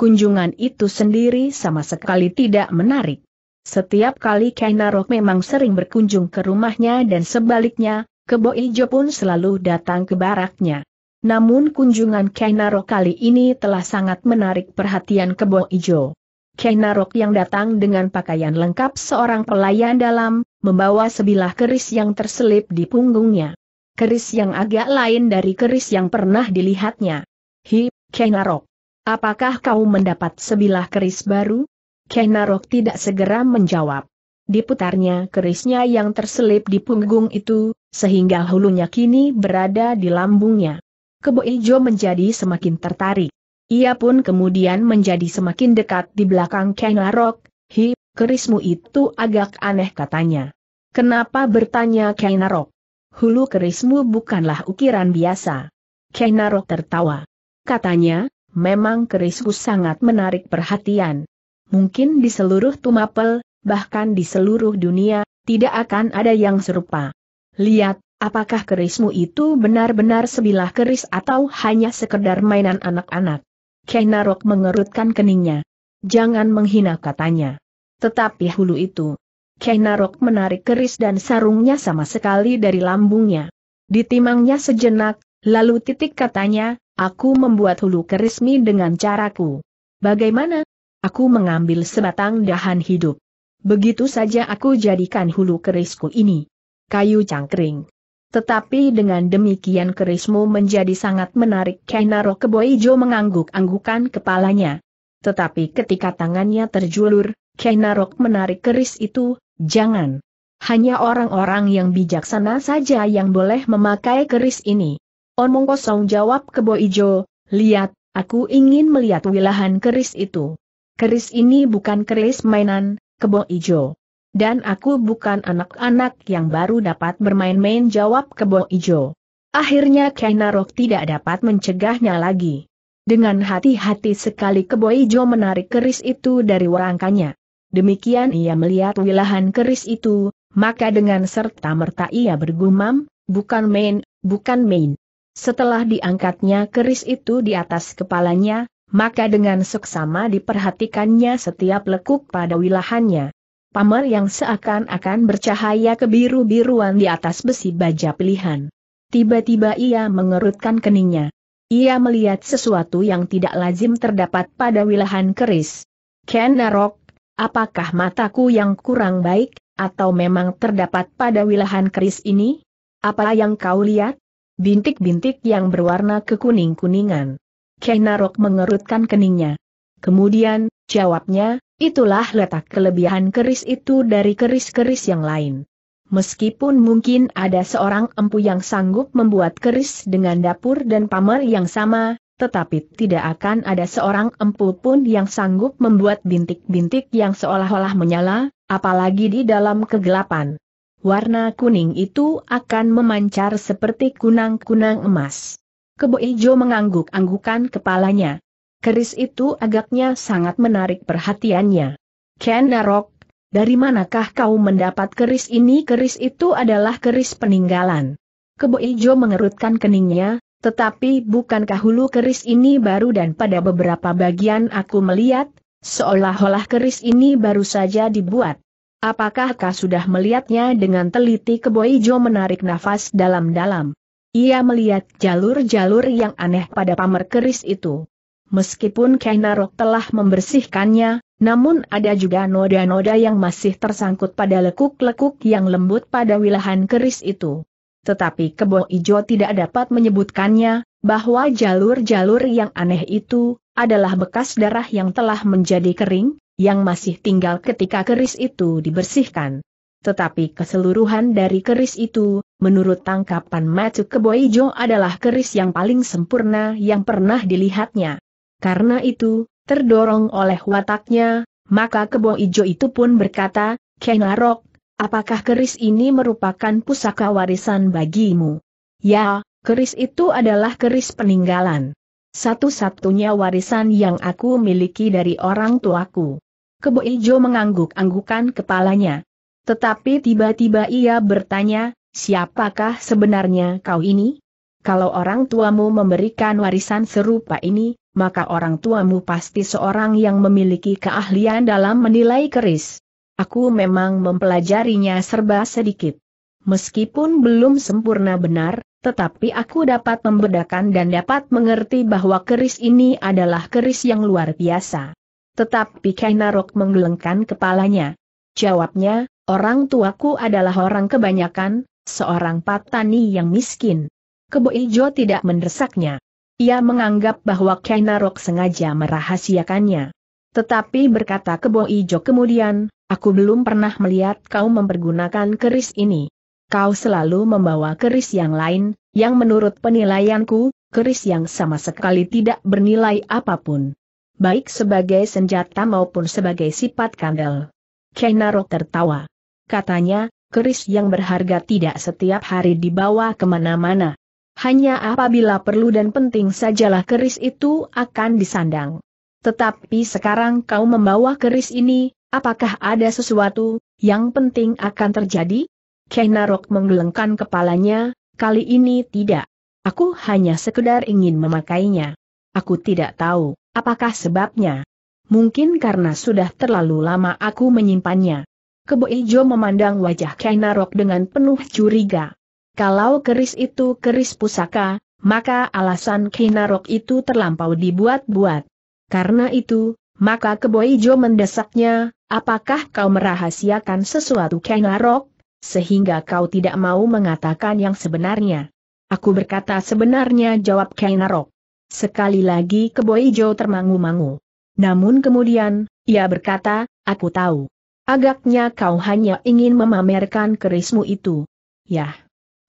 Kunjungan itu sendiri sama sekali tidak menarik. Setiap kali Kainarok memang sering berkunjung ke rumahnya dan sebaliknya, kebo ijo pun selalu datang ke baraknya. Namun kunjungan Kainarok kali ini telah sangat menarik perhatian kebo ijo. Kainarok yang datang dengan pakaian lengkap seorang pelayan dalam, membawa sebilah keris yang terselip di punggungnya keris yang agak lain dari keris yang pernah dilihatnya. Hi, Kenarok. Apakah kau mendapat sebilah keris baru? Kenarok tidak segera menjawab. Diputarnya kerisnya yang terselip di punggung itu, sehingga hulunya kini berada di lambungnya. Kebo Ijo menjadi semakin tertarik. Ia pun kemudian menjadi semakin dekat di belakang Kenarok. Hi, kerismu itu agak aneh katanya. Kenapa bertanya Kenarok? hulu kerismu bukanlah ukiran biasa. Kenaro tertawa. Katanya, memang kerisku sangat menarik perhatian. Mungkin di seluruh Tumapel, bahkan di seluruh dunia, tidak akan ada yang serupa. Lihat, apakah kerismu itu benar-benar sebilah keris atau hanya sekedar mainan anak-anak? Kenarok mengerutkan keningnya. Jangan menghina katanya. Tetapi hulu itu, Kainarok menarik keris dan sarungnya sama sekali dari lambungnya. Ditimangnya sejenak, lalu titik katanya, aku membuat hulu kerismi dengan caraku. Bagaimana? Aku mengambil sebatang dahan hidup. Begitu saja aku jadikan hulu kerisku ini. Kayu cangkring. Tetapi dengan demikian kerismu menjadi sangat menarik Kainarok Keboijo mengangguk-anggukan kepalanya. Tetapi ketika tangannya terjulur, Kainarok menarik keris itu, Jangan. Hanya orang-orang yang bijaksana saja yang boleh memakai keris ini. Omong kosong jawab Kebo Ijo, lihat, aku ingin melihat wilahan keris itu. Keris ini bukan keris mainan, Kebo Ijo. Dan aku bukan anak-anak yang baru dapat bermain-main jawab Kebo Ijo. Akhirnya Kainarok tidak dapat mencegahnya lagi. Dengan hati-hati sekali Kebo Ijo menarik keris itu dari warangkanya. Demikian ia melihat wilahan keris itu, maka dengan serta-merta ia bergumam, bukan main, bukan main. Setelah diangkatnya keris itu di atas kepalanya, maka dengan seksama diperhatikannya setiap lekuk pada wilahannya. pamer yang seakan-akan bercahaya kebiru-biruan di atas besi baja pilihan. Tiba-tiba ia mengerutkan keningnya. Ia melihat sesuatu yang tidak lazim terdapat pada wilahan keris. Ken Narok, Apakah mataku yang kurang baik, atau memang terdapat pada wilahan keris ini? Apa yang kau lihat? Bintik-bintik yang berwarna kekuning-kuningan. Kenarok mengerutkan keningnya. Kemudian, jawabnya, itulah letak kelebihan keris itu dari keris-keris yang lain. Meskipun mungkin ada seorang empu yang sanggup membuat keris dengan dapur dan pamer yang sama, tetapi tidak akan ada seorang empu pun yang sanggup membuat bintik-bintik yang seolah-olah menyala, apalagi di dalam kegelapan. Warna kuning itu akan memancar seperti kunang-kunang emas. Kebo Ijo mengangguk-anggukan kepalanya. Keris itu agaknya sangat menarik perhatiannya. Ken Narok, dari manakah kau mendapat keris ini? Keris itu adalah keris peninggalan. Kebo Ijo mengerutkan keningnya, tetapi bukankah hulu keris ini baru dan pada beberapa bagian aku melihat, seolah-olah keris ini baru saja dibuat. Apakah kau sudah melihatnya dengan teliti Keboijo menarik nafas dalam-dalam? Ia melihat jalur-jalur yang aneh pada pamer keris itu. Meskipun Kainarok telah membersihkannya, namun ada juga noda-noda yang masih tersangkut pada lekuk-lekuk yang lembut pada wilahan keris itu tetapi kebo ijo tidak dapat menyebutkannya, bahwa jalur-jalur yang aneh itu, adalah bekas darah yang telah menjadi kering, yang masih tinggal ketika keris itu dibersihkan. Tetapi keseluruhan dari keris itu, menurut tangkapan Kebo Keboijo adalah keris yang paling sempurna yang pernah dilihatnya. Karena itu, terdorong oleh wataknya, maka Ijo itu pun berkata, Kenarok, Apakah keris ini merupakan pusaka warisan bagimu? Ya, keris itu adalah keris peninggalan. Satu-satunya warisan yang aku miliki dari orang tuaku. Kebo Ijo mengangguk-anggukan kepalanya. Tetapi tiba-tiba ia bertanya, siapakah sebenarnya kau ini? Kalau orang tuamu memberikan warisan serupa ini, maka orang tuamu pasti seorang yang memiliki keahlian dalam menilai keris. Aku memang mempelajarinya serba sedikit. Meskipun belum sempurna benar, tetapi aku dapat membedakan dan dapat mengerti bahwa keris ini adalah keris yang luar biasa. Tetapi Kainarok menggelengkan kepalanya. Jawabnya, orang tuaku adalah orang kebanyakan, seorang patani yang miskin. Kebo Ijo tidak mendesaknya. Ia menganggap bahwa Kainarok sengaja merahasiakannya. Tetapi berkata Kebo Ijo kemudian, Aku belum pernah melihat kau mempergunakan keris ini. Kau selalu membawa keris yang lain, yang menurut penilaianku, keris yang sama sekali tidak bernilai apapun. Baik sebagai senjata maupun sebagai sifat kandel. Kenaro tertawa. Katanya, keris yang berharga tidak setiap hari dibawa kemana-mana. Hanya apabila perlu dan penting sajalah keris itu akan disandang. Tetapi sekarang kau membawa keris ini, Apakah ada sesuatu yang penting akan terjadi? Kenarok menggelengkan kepalanya, kali ini tidak. Aku hanya sekedar ingin memakainya. Aku tidak tahu apakah sebabnya. Mungkin karena sudah terlalu lama aku menyimpannya. Kebo Ijo memandang wajah Kenarok dengan penuh curiga. Kalau keris itu keris pusaka, maka alasan Kenarok itu terlampau dibuat-buat. Karena itu, maka Kebo Ijo mendesaknya, Apakah kau merahasiakan sesuatu Kengarok, sehingga kau tidak mau mengatakan yang sebenarnya? Aku berkata sebenarnya jawab Kengarok. Sekali lagi Keboijo termangu-mangu. Namun kemudian, ia berkata, aku tahu. Agaknya kau hanya ingin memamerkan kerismu itu. Yah.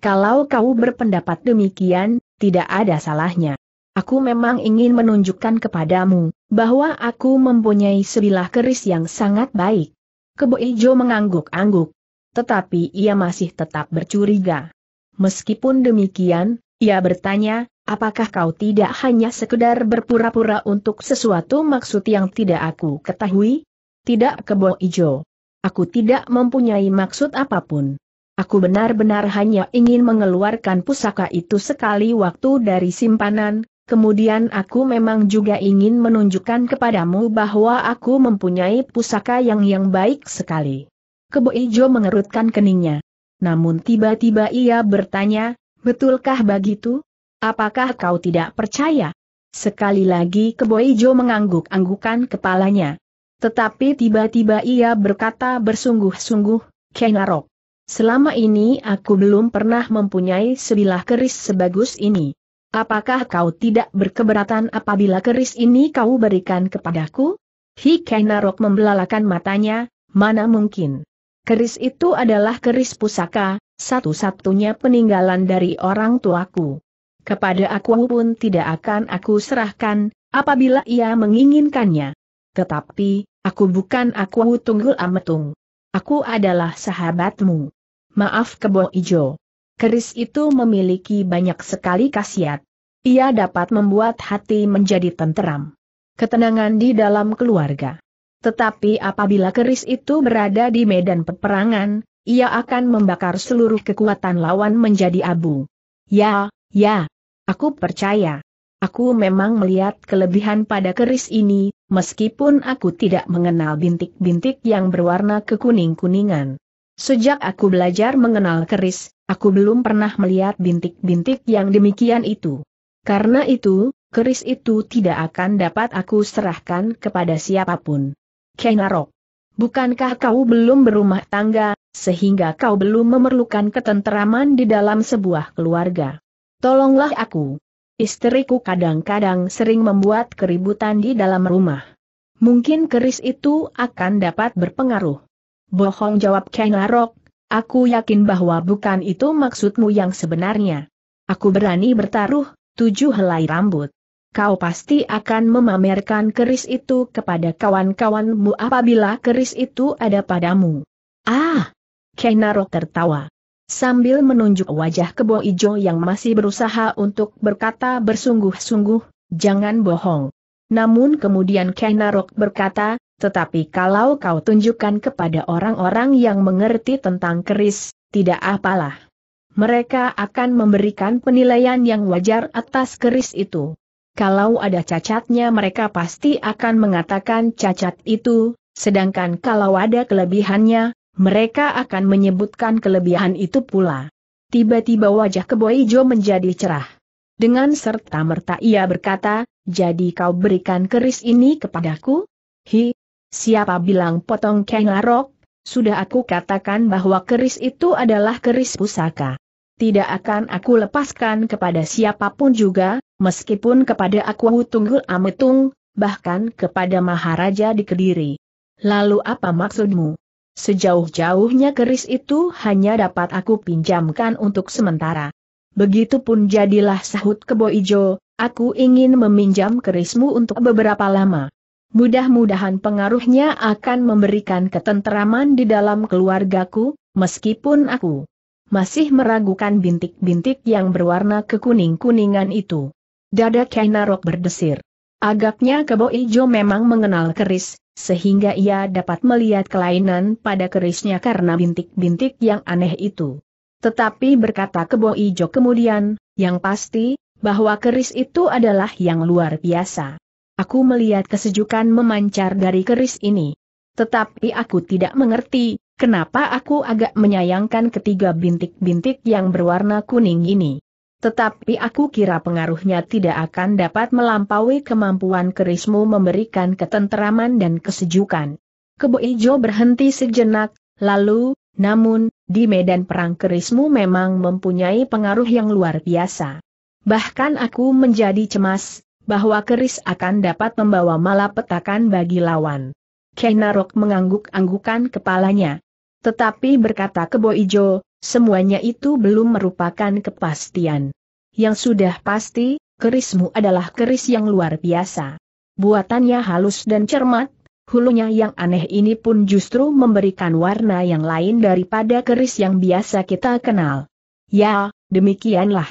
Kalau kau berpendapat demikian, tidak ada salahnya. Aku memang ingin menunjukkan kepadamu, bahwa aku mempunyai sebilah keris yang sangat baik. Kebo Ijo mengangguk-angguk. Tetapi ia masih tetap bercuriga. Meskipun demikian, ia bertanya, apakah kau tidak hanya sekedar berpura-pura untuk sesuatu maksud yang tidak aku ketahui? Tidak Kebo Ijo. Aku tidak mempunyai maksud apapun. Aku benar-benar hanya ingin mengeluarkan pusaka itu sekali waktu dari simpanan, Kemudian aku memang juga ingin menunjukkan kepadamu bahwa aku mempunyai pusaka yang yang baik sekali. Kebo Ijo mengerutkan keningnya. Namun tiba-tiba ia bertanya, betulkah begitu? Apakah kau tidak percaya? Sekali lagi Kebo Ijo mengangguk-anggukan kepalanya. Tetapi tiba-tiba ia berkata bersungguh-sungguh, Kenarok. Selama ini aku belum pernah mempunyai sebilah keris sebagus ini. Apakah kau tidak berkeberatan apabila keris ini kau berikan kepadaku? Hi Kainarok membelalakan matanya, mana mungkin. Keris itu adalah keris pusaka, satu-satunya peninggalan dari orang tuaku. Kepada aku pun tidak akan aku serahkan, apabila ia menginginkannya. Tetapi, aku bukan aku tunggul ametung. Aku adalah sahabatmu. Maaf kebo ijo keris itu memiliki banyak sekali khasiat. Ia dapat membuat hati menjadi tenteram. Ketenangan di dalam keluarga. Tetapi apabila keris itu berada di medan peperangan, ia akan membakar seluruh kekuatan lawan menjadi abu. Ya, ya. Aku percaya. Aku memang melihat kelebihan pada keris ini, meskipun aku tidak mengenal bintik-bintik yang berwarna kekuning-kuningan. Sejak aku belajar mengenal keris, Aku belum pernah melihat bintik-bintik yang demikian itu. Karena itu, keris itu tidak akan dapat aku serahkan kepada siapapun. Kenarok. Bukankah kau belum berumah tangga, sehingga kau belum memerlukan ketenteraman di dalam sebuah keluarga? Tolonglah aku. Istriku kadang-kadang sering membuat keributan di dalam rumah. Mungkin keris itu akan dapat berpengaruh. Bohong jawab Kenarok, Aku yakin bahwa bukan itu maksudmu yang sebenarnya. Aku berani bertaruh, tujuh helai rambut. Kau pasti akan memamerkan keris itu kepada kawan-kawanmu apabila keris itu ada padamu. Ah! Kenarok tertawa. Sambil menunjuk wajah kebo ijo yang masih berusaha untuk berkata bersungguh-sungguh, jangan bohong. Namun kemudian Kenarok berkata, tetapi kalau kau tunjukkan kepada orang-orang yang mengerti tentang keris, tidak apalah. Mereka akan memberikan penilaian yang wajar atas keris itu. Kalau ada cacatnya mereka pasti akan mengatakan cacat itu, sedangkan kalau ada kelebihannya, mereka akan menyebutkan kelebihan itu pula. Tiba-tiba wajah keboijo menjadi cerah. Dengan serta-merta ia berkata, jadi kau berikan keris ini kepadaku? Hi, Siapa bilang potong kengarok? Sudah aku katakan bahwa keris itu adalah keris pusaka. Tidak akan aku lepaskan kepada siapapun juga, meskipun kepada aku Tunggul Ametung, bahkan kepada Maharaja di Kediri. Lalu apa maksudmu? Sejauh-jauhnya keris itu hanya dapat aku pinjamkan untuk sementara. Begitupun jadilah sahut kebo ijo, aku ingin meminjam kerismu untuk beberapa lama. Mudah-mudahan pengaruhnya akan memberikan ketenteraman di dalam keluargaku, meskipun aku masih meragukan bintik-bintik yang berwarna kekuning-kuningan itu. Dada Kainarok berdesir. Agaknya kebo ijo memang mengenal keris, sehingga ia dapat melihat kelainan pada kerisnya karena bintik-bintik yang aneh itu. Tetapi berkata kebo ijo kemudian, yang pasti, bahwa keris itu adalah yang luar biasa. Aku melihat kesejukan memancar dari keris ini. Tetapi aku tidak mengerti, kenapa aku agak menyayangkan ketiga bintik-bintik yang berwarna kuning ini. Tetapi aku kira pengaruhnya tidak akan dapat melampaui kemampuan kerismu memberikan ketenteraman dan kesejukan. Kebo Ijo berhenti sejenak, lalu, namun, di medan perang kerismu memang mempunyai pengaruh yang luar biasa. Bahkan aku menjadi cemas, bahwa keris akan dapat membawa malapetakan bagi lawan. Kenarok mengangguk-anggukan kepalanya. Tetapi berkata ke Boijo, semuanya itu belum merupakan kepastian. Yang sudah pasti, kerismu adalah keris yang luar biasa. Buatannya halus dan cermat, hulunya yang aneh ini pun justru memberikan warna yang lain daripada keris yang biasa kita kenal. Ya, demikianlah.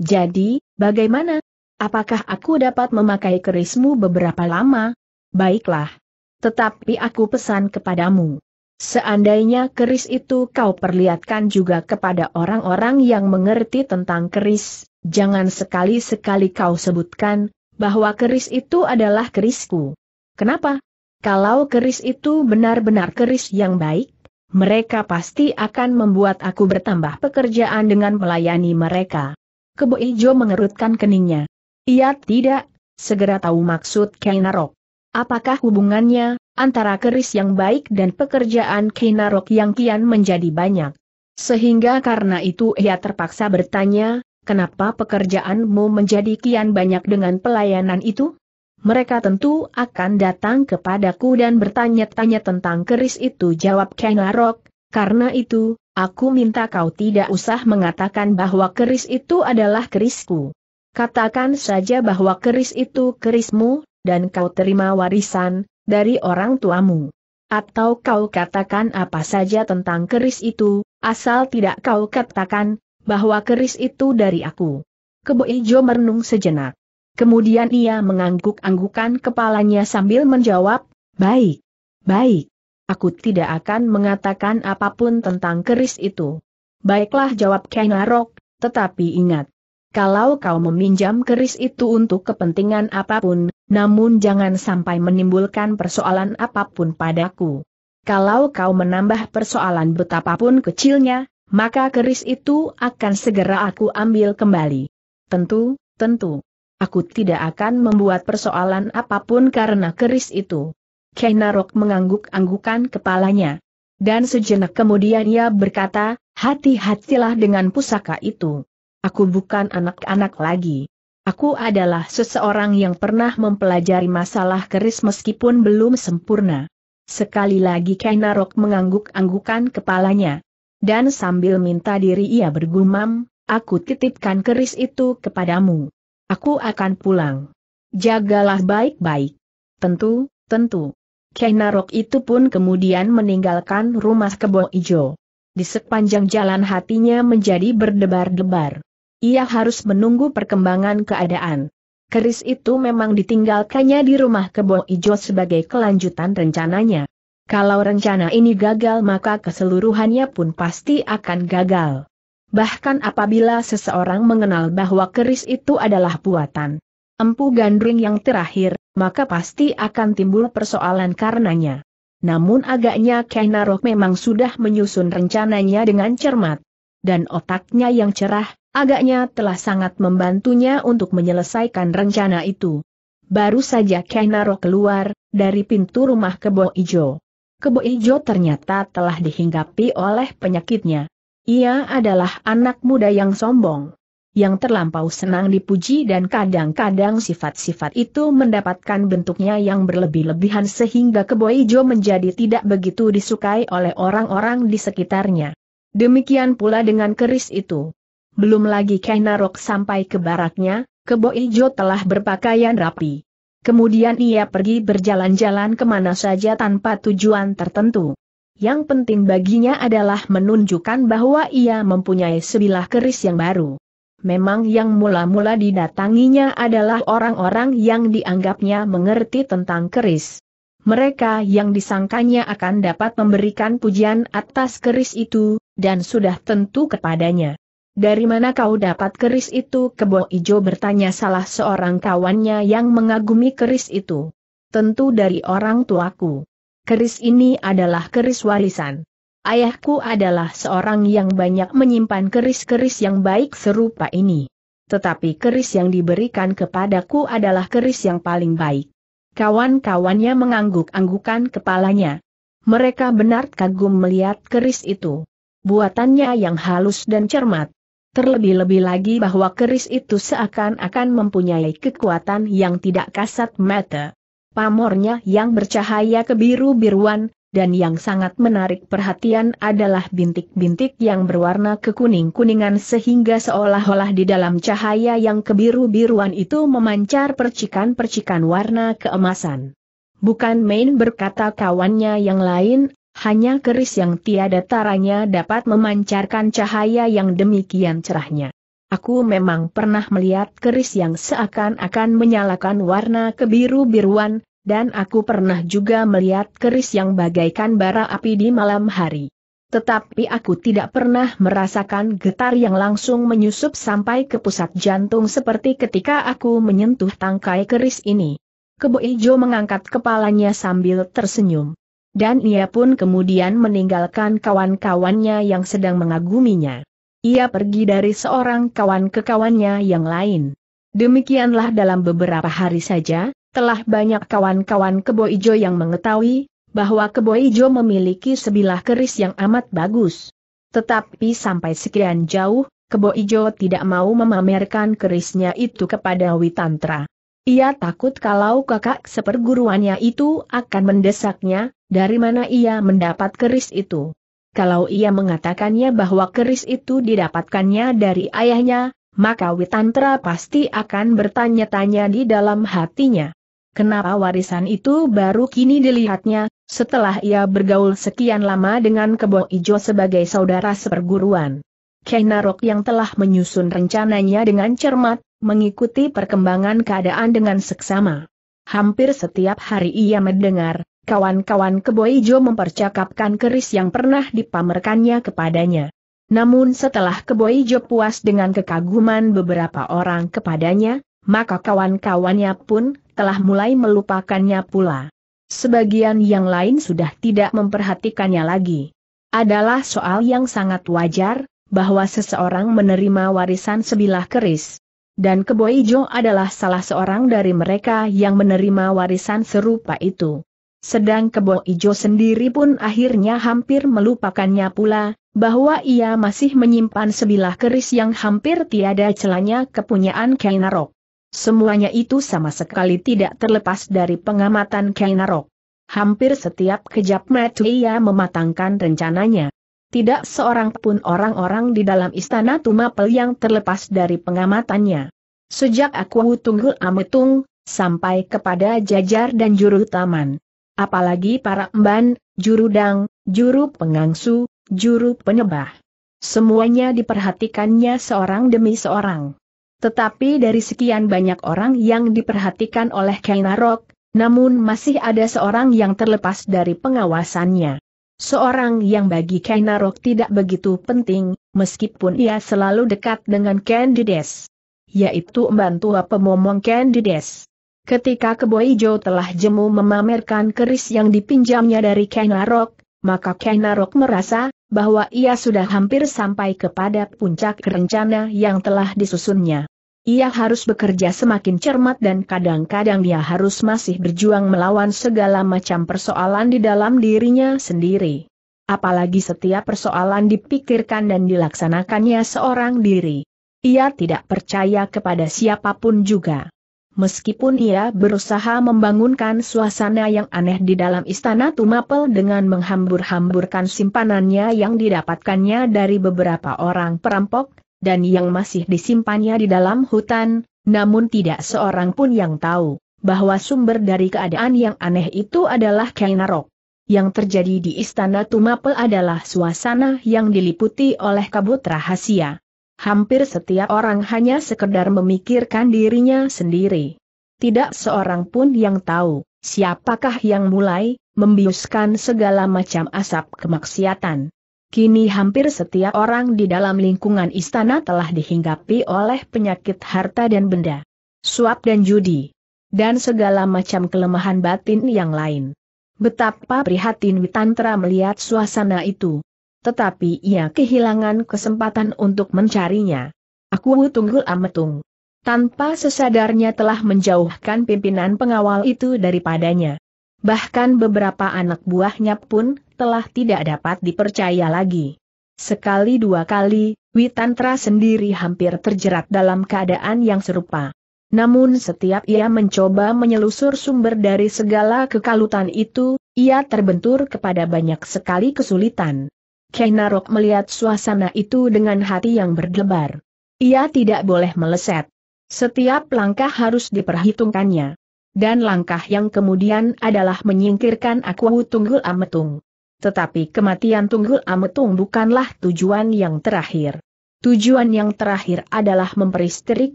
Jadi, bagaimana? Apakah aku dapat memakai kerismu beberapa lama? Baiklah. Tetapi aku pesan kepadamu. Seandainya keris itu kau perlihatkan juga kepada orang-orang yang mengerti tentang keris, jangan sekali-sekali kau sebutkan, bahwa keris itu adalah kerisku. Kenapa? Kalau keris itu benar-benar keris yang baik, mereka pasti akan membuat aku bertambah pekerjaan dengan melayani mereka. Kebo Ijo mengerutkan keningnya. Ia tidak segera tahu maksud Kainarok. Apakah hubungannya antara keris yang baik dan pekerjaan Kainarok yang kian menjadi banyak? Sehingga karena itu ia terpaksa bertanya, kenapa pekerjaanmu menjadi kian banyak dengan pelayanan itu? Mereka tentu akan datang kepadaku dan bertanya-tanya tentang keris itu jawab Kainarok. karena itu, aku minta kau tidak usah mengatakan bahwa keris itu adalah kerisku. Katakan saja bahwa keris itu kerismu, dan kau terima warisan, dari orang tuamu. Atau kau katakan apa saja tentang keris itu, asal tidak kau katakan, bahwa keris itu dari aku. Kebo Ijo merenung sejenak. Kemudian ia mengangguk-anggukan kepalanya sambil menjawab, baik, baik. Aku tidak akan mengatakan apapun tentang keris itu. Baiklah jawab Kainarok. tetapi ingat. Kalau kau meminjam keris itu untuk kepentingan apapun, namun jangan sampai menimbulkan persoalan apapun padaku. Kalau kau menambah persoalan betapapun kecilnya, maka keris itu akan segera aku ambil kembali. Tentu, tentu. Aku tidak akan membuat persoalan apapun karena keris itu. Kainarok mengangguk-anggukan kepalanya. Dan sejenak kemudian ia berkata, hati-hatilah dengan pusaka itu. Aku bukan anak-anak lagi. Aku adalah seseorang yang pernah mempelajari masalah keris meskipun belum sempurna. Sekali lagi Kainarok mengangguk-anggukan kepalanya. Dan sambil minta diri ia bergumam, aku titipkan keris itu kepadamu. Aku akan pulang. Jagalah baik-baik. Tentu, tentu. Kainarok itu pun kemudian meninggalkan rumah kebo ijo. Di sepanjang jalan hatinya menjadi berdebar-debar. Ia harus menunggu perkembangan keadaan. Keris itu memang ditinggalkannya di rumah kebo ijo sebagai kelanjutan rencananya. Kalau rencana ini gagal maka keseluruhannya pun pasti akan gagal. Bahkan apabila seseorang mengenal bahwa keris itu adalah buatan empu gandring yang terakhir, maka pasti akan timbul persoalan karenanya. Namun agaknya Kainarok memang sudah menyusun rencananya dengan cermat. Dan otaknya yang cerah, agaknya telah sangat membantunya untuk menyelesaikan rencana itu. Baru saja Kenaro keluar, dari pintu rumah Kebo Ijo. Kebo Ijo ternyata telah dihinggapi oleh penyakitnya. Ia adalah anak muda yang sombong. Yang terlampau senang dipuji dan kadang-kadang sifat-sifat itu mendapatkan bentuknya yang berlebih-lebihan sehingga Kebo Ijo menjadi tidak begitu disukai oleh orang-orang di sekitarnya. Demikian pula dengan keris itu. Belum lagi Kainarok sampai ke baraknya, Kebo Ijo telah berpakaian rapi. Kemudian ia pergi berjalan-jalan kemana saja tanpa tujuan tertentu. Yang penting baginya adalah menunjukkan bahwa ia mempunyai sebilah keris yang baru. Memang yang mula-mula didatanginya adalah orang-orang yang dianggapnya mengerti tentang keris. Mereka yang disangkanya akan dapat memberikan pujian atas keris itu, dan sudah tentu kepadanya. Dari mana kau dapat keris itu? Kebo Ijo bertanya salah seorang kawannya yang mengagumi keris itu. Tentu dari orang tuaku. Keris ini adalah keris warisan. Ayahku adalah seorang yang banyak menyimpan keris-keris yang baik serupa ini. Tetapi keris yang diberikan kepadaku adalah keris yang paling baik. Kawan-kawannya mengangguk-anggukan kepalanya. Mereka benar kagum melihat keris itu. Buatannya yang halus dan cermat, Terlebih-lebih lagi bahwa keris itu seakan-akan mempunyai kekuatan yang tidak kasat mata. Pamornya yang bercahaya kebiru-biruan, dan yang sangat menarik perhatian adalah bintik-bintik yang berwarna kekuning-kuningan sehingga seolah-olah di dalam cahaya yang kebiru-biruan itu memancar percikan-percikan warna keemasan. Bukan main berkata kawannya yang lain hanya keris yang tiada taranya dapat memancarkan cahaya yang demikian cerahnya. Aku memang pernah melihat keris yang seakan-akan menyalakan warna kebiru-biruan, dan aku pernah juga melihat keris yang bagaikan bara api di malam hari. Tetapi aku tidak pernah merasakan getar yang langsung menyusup sampai ke pusat jantung seperti ketika aku menyentuh tangkai keris ini. Kebo Ijo mengangkat kepalanya sambil tersenyum dan ia pun kemudian meninggalkan kawan-kawannya yang sedang mengaguminya. Ia pergi dari seorang kawan ke kawannya yang lain. Demikianlah dalam beberapa hari saja, telah banyak kawan-kawan Kebo Ijo yang mengetahui bahwa Kebo Ijo memiliki sebilah keris yang amat bagus. Tetapi sampai sekian jauh, Kebo Ijo tidak mau memamerkan kerisnya itu kepada Witantra. Ia takut kalau kakak seperguruannya itu akan mendesaknya, dari mana ia mendapat keris itu. Kalau ia mengatakannya bahwa keris itu didapatkannya dari ayahnya, maka Witantra pasti akan bertanya-tanya di dalam hatinya. Kenapa warisan itu baru kini dilihatnya, setelah ia bergaul sekian lama dengan Kebo Ijo sebagai saudara seperguruan. Kenarok yang telah menyusun rencananya dengan cermat, mengikuti perkembangan keadaan dengan seksama. Hampir setiap hari ia mendengar, kawan-kawan Keboijo mempercakapkan keris yang pernah dipamerkannya kepadanya. Namun setelah Keboijo puas dengan kekaguman beberapa orang kepadanya, maka kawan-kawannya pun telah mulai melupakannya pula. Sebagian yang lain sudah tidak memperhatikannya lagi. Adalah soal yang sangat wajar, bahwa seseorang menerima warisan sebilah keris dan Kebo Ijo adalah salah seorang dari mereka yang menerima warisan serupa itu. Sedang Kebo Ijo sendiri pun akhirnya hampir melupakannya pula, bahwa ia masih menyimpan sebilah keris yang hampir tiada celanya kepunyaan Kainarok. Semuanya itu sama sekali tidak terlepas dari pengamatan Kainarok. Hampir setiap kejap mata ia mematangkan rencananya tidak seorang pun orang-orang di dalam istana Tumapel yang terlepas dari pengamatannya. Sejak aku tunggul ametung, sampai kepada jajar dan juru taman. Apalagi para emban, juru dang, juru pengangsu, juru penyembah, Semuanya diperhatikannya seorang demi seorang. Tetapi dari sekian banyak orang yang diperhatikan oleh Kainarok, namun masih ada seorang yang terlepas dari pengawasannya. Seorang yang bagi Kainarok tidak begitu penting, meskipun ia selalu dekat dengan Candides. Yaitu membantu pemomong Candides. Ketika Keboijo telah jemu memamerkan keris yang dipinjamnya dari Kainarok, maka Kainarok merasa bahwa ia sudah hampir sampai kepada puncak rencana yang telah disusunnya. Ia harus bekerja semakin cermat dan kadang-kadang dia harus masih berjuang melawan segala macam persoalan di dalam dirinya sendiri. Apalagi setiap persoalan dipikirkan dan dilaksanakannya seorang diri. Ia tidak percaya kepada siapapun juga. Meskipun ia berusaha membangunkan suasana yang aneh di dalam istana Tumapel dengan menghambur-hamburkan simpanannya yang didapatkannya dari beberapa orang perampok, dan yang masih disimpannya di dalam hutan, namun tidak seorang pun yang tahu bahwa sumber dari keadaan yang aneh itu adalah Kainarok. Yang terjadi di Istana Tumapel adalah suasana yang diliputi oleh kabut rahasia. Hampir setiap orang hanya sekedar memikirkan dirinya sendiri. Tidak seorang pun yang tahu siapakah yang mulai membiuskan segala macam asap kemaksiatan. Kini hampir setiap orang di dalam lingkungan istana telah dihinggapi oleh penyakit harta dan benda, suap dan judi, dan segala macam kelemahan batin yang lain. Betapa prihatin Witantra melihat suasana itu. Tetapi ia kehilangan kesempatan untuk mencarinya. Aku tunggul ametung tanpa sesadarnya telah menjauhkan pimpinan pengawal itu daripadanya bahkan beberapa anak buahnya pun telah tidak dapat dipercaya lagi. Sekali dua kali, Witantra sendiri hampir terjerat dalam keadaan yang serupa. Namun setiap ia mencoba menyelusur sumber dari segala kekalutan itu, ia terbentur kepada banyak sekali kesulitan. Kainarok melihat suasana itu dengan hati yang berdebar. Ia tidak boleh meleset. Setiap langkah harus diperhitungkannya dan langkah yang kemudian adalah menyingkirkan aku Tunggul Ametung. Tetapi kematian Tunggul Ametung bukanlah tujuan yang terakhir. Tujuan yang terakhir adalah memperistri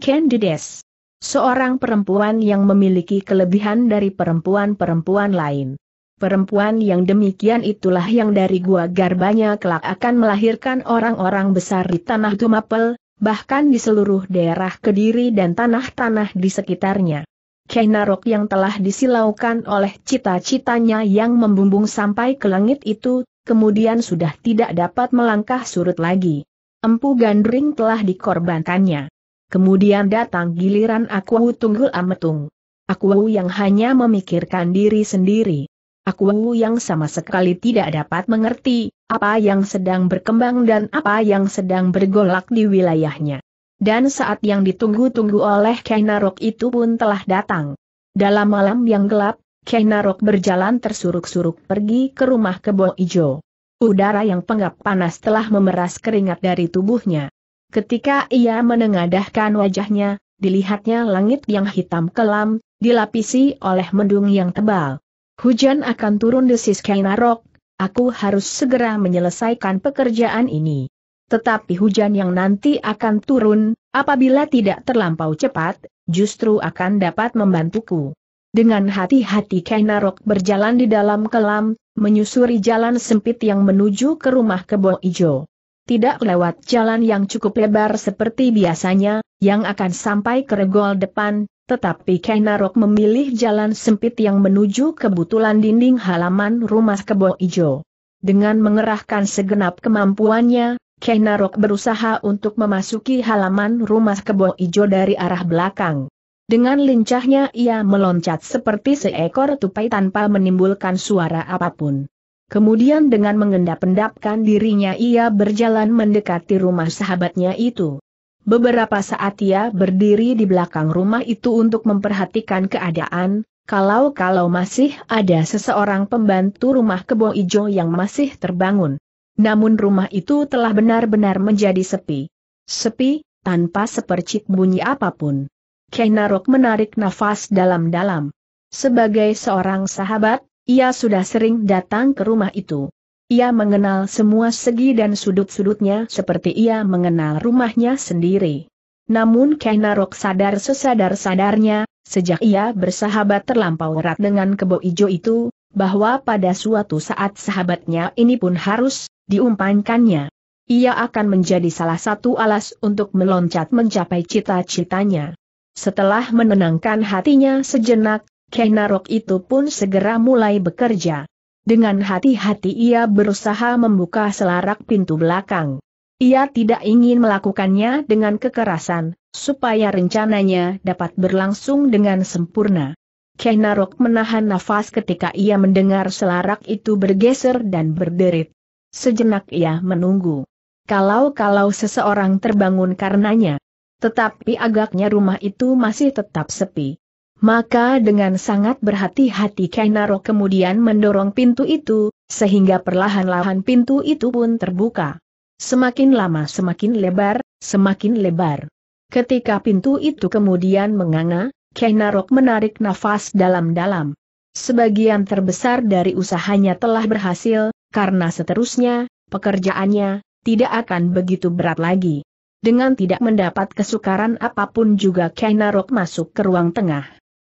Candides. Seorang perempuan yang memiliki kelebihan dari perempuan-perempuan lain. Perempuan yang demikian itulah yang dari gua garbanya kelak akan melahirkan orang-orang besar di tanah Tumapel, bahkan di seluruh daerah Kediri dan tanah-tanah di sekitarnya. Kenarok yang telah disilaukan oleh cita-citanya yang membumbung sampai ke langit itu, kemudian sudah tidak dapat melangkah surut lagi. Empu Gandring telah dikorbankannya. Kemudian datang giliran Aku Tunggul Ametung. Aku yang hanya memikirkan diri sendiri. Aku yang sama sekali tidak dapat mengerti apa yang sedang berkembang dan apa yang sedang bergolak di wilayahnya. Dan saat yang ditunggu-tunggu oleh Kainarok itu pun telah datang. Dalam malam yang gelap, Kainarok berjalan tersuruk-suruk pergi ke rumah kebo ijo. Udara yang pengap panas telah memeras keringat dari tubuhnya. Ketika ia menengadahkan wajahnya, dilihatnya langit yang hitam kelam, dilapisi oleh mendung yang tebal. Hujan akan turun desis Kainarok, aku harus segera menyelesaikan pekerjaan ini tetapi hujan yang nanti akan turun, apabila tidak terlampau cepat, justru akan dapat membantuku. Dengan hati-hati Kainarok berjalan di dalam kelam, menyusuri jalan sempit yang menuju ke rumah kebo ijo. Tidak lewat jalan yang cukup lebar seperti biasanya, yang akan sampai ke regol depan, tetapi Kainarok memilih jalan sempit yang menuju butulan dinding halaman rumah kebo ijo. Dengan mengerahkan segenap kemampuannya, Kenarok berusaha untuk memasuki halaman rumah kebo ijo dari arah belakang. Dengan lincahnya ia meloncat seperti seekor tupai tanpa menimbulkan suara apapun. Kemudian dengan mengendap-endapkan dirinya ia berjalan mendekati rumah sahabatnya itu. Beberapa saat ia berdiri di belakang rumah itu untuk memperhatikan keadaan, kalau-kalau masih ada seseorang pembantu rumah kebo ijo yang masih terbangun. Namun rumah itu telah benar-benar menjadi sepi. Sepi, tanpa sepercik bunyi apapun. Kenarok menarik nafas dalam-dalam. Sebagai seorang sahabat, ia sudah sering datang ke rumah itu. Ia mengenal semua segi dan sudut-sudutnya seperti ia mengenal rumahnya sendiri. Namun Kenarok sadar sesadar-sadarnya, sejak ia bersahabat terlampau erat dengan kebo ijo itu, bahwa pada suatu saat sahabatnya ini pun harus diumpankannya. Ia akan menjadi salah satu alas untuk meloncat mencapai cita-citanya. Setelah menenangkan hatinya sejenak, Kenarok itu pun segera mulai bekerja. Dengan hati-hati ia berusaha membuka selarak pintu belakang. Ia tidak ingin melakukannya dengan kekerasan, supaya rencananya dapat berlangsung dengan sempurna. Narok menahan nafas ketika ia mendengar selarak itu bergeser dan berderit. Sejenak ia menunggu. Kalau-kalau seseorang terbangun karenanya. Tetapi agaknya rumah itu masih tetap sepi. Maka dengan sangat berhati-hati Narok kemudian mendorong pintu itu, sehingga perlahan-lahan pintu itu pun terbuka. Semakin lama semakin lebar, semakin lebar. Ketika pintu itu kemudian menganga, Kainarok menarik nafas dalam-dalam. Sebagian terbesar dari usahanya telah berhasil, karena seterusnya, pekerjaannya, tidak akan begitu berat lagi. Dengan tidak mendapat kesukaran apapun juga Kainarok masuk ke ruang tengah.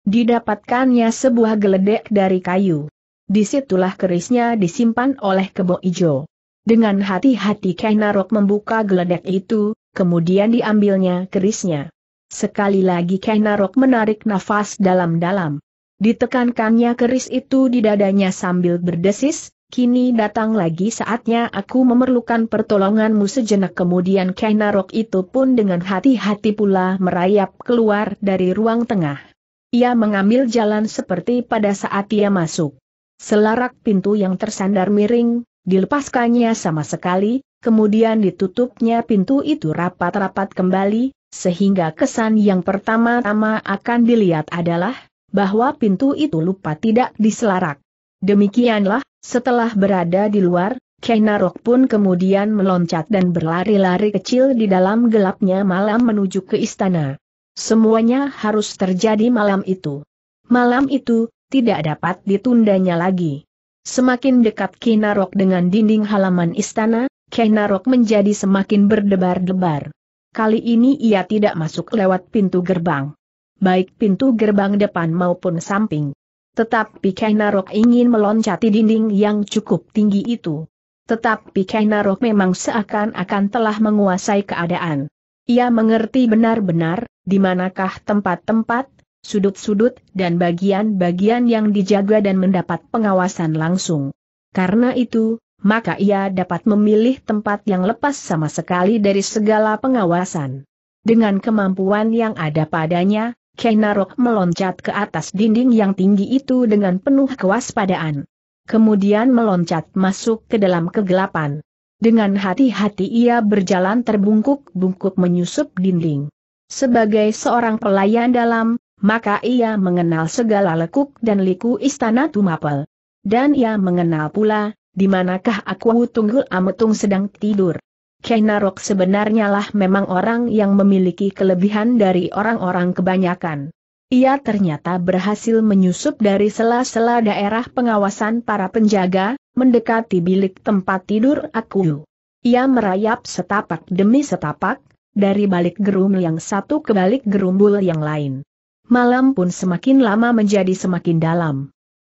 Didapatkannya sebuah geledek dari kayu. Disitulah kerisnya disimpan oleh kebo ijo. Dengan hati-hati Kainarok membuka geledek itu, kemudian diambilnya kerisnya. Sekali lagi Kenarok menarik nafas dalam-dalam. Ditekankannya keris itu di dadanya sambil berdesis, kini datang lagi saatnya aku memerlukan pertolonganmu sejenak kemudian Kenarok itu pun dengan hati-hati pula merayap keluar dari ruang tengah. Ia mengambil jalan seperti pada saat ia masuk. Selarak pintu yang tersandar miring, dilepaskannya sama sekali, kemudian ditutupnya pintu itu rapat-rapat kembali, sehingga kesan yang pertama-tama akan dilihat adalah, bahwa pintu itu lupa tidak diselarak. Demikianlah, setelah berada di luar, Kenarok pun kemudian meloncat dan berlari-lari kecil di dalam gelapnya malam menuju ke istana. Semuanya harus terjadi malam itu. Malam itu, tidak dapat ditundanya lagi. Semakin dekat Kenarok dengan dinding halaman istana, Kenarok menjadi semakin berdebar-debar. Kali ini ia tidak masuk lewat pintu gerbang. Baik pintu gerbang depan maupun samping. Tetapi Kainarok ingin meloncati dinding yang cukup tinggi itu. Tetapi Kainarok memang seakan-akan telah menguasai keadaan. Ia mengerti benar-benar, di manakah tempat-tempat, sudut-sudut, dan bagian-bagian yang dijaga dan mendapat pengawasan langsung. Karena itu, maka ia dapat memilih tempat yang lepas sama sekali dari segala pengawasan. Dengan kemampuan yang ada padanya, Kenarok meloncat ke atas dinding yang tinggi itu dengan penuh kewaspadaan. Kemudian meloncat masuk ke dalam kegelapan. Dengan hati-hati ia berjalan terbungkuk-bungkuk menyusup dinding. Sebagai seorang pelayan dalam, maka ia mengenal segala lekuk dan liku istana Tumapel. Dan ia mengenal pula, di manakah aku tunggul ametung sedang tidur? Kainarok sebenarnya lah memang orang yang memiliki kelebihan dari orang-orang kebanyakan. Ia ternyata berhasil menyusup dari sela-sela daerah pengawasan para penjaga, mendekati bilik tempat tidur aku. Ia merayap setapak demi setapak, dari balik gerum yang satu ke balik gerumbul yang lain. Malam pun semakin lama menjadi semakin dalam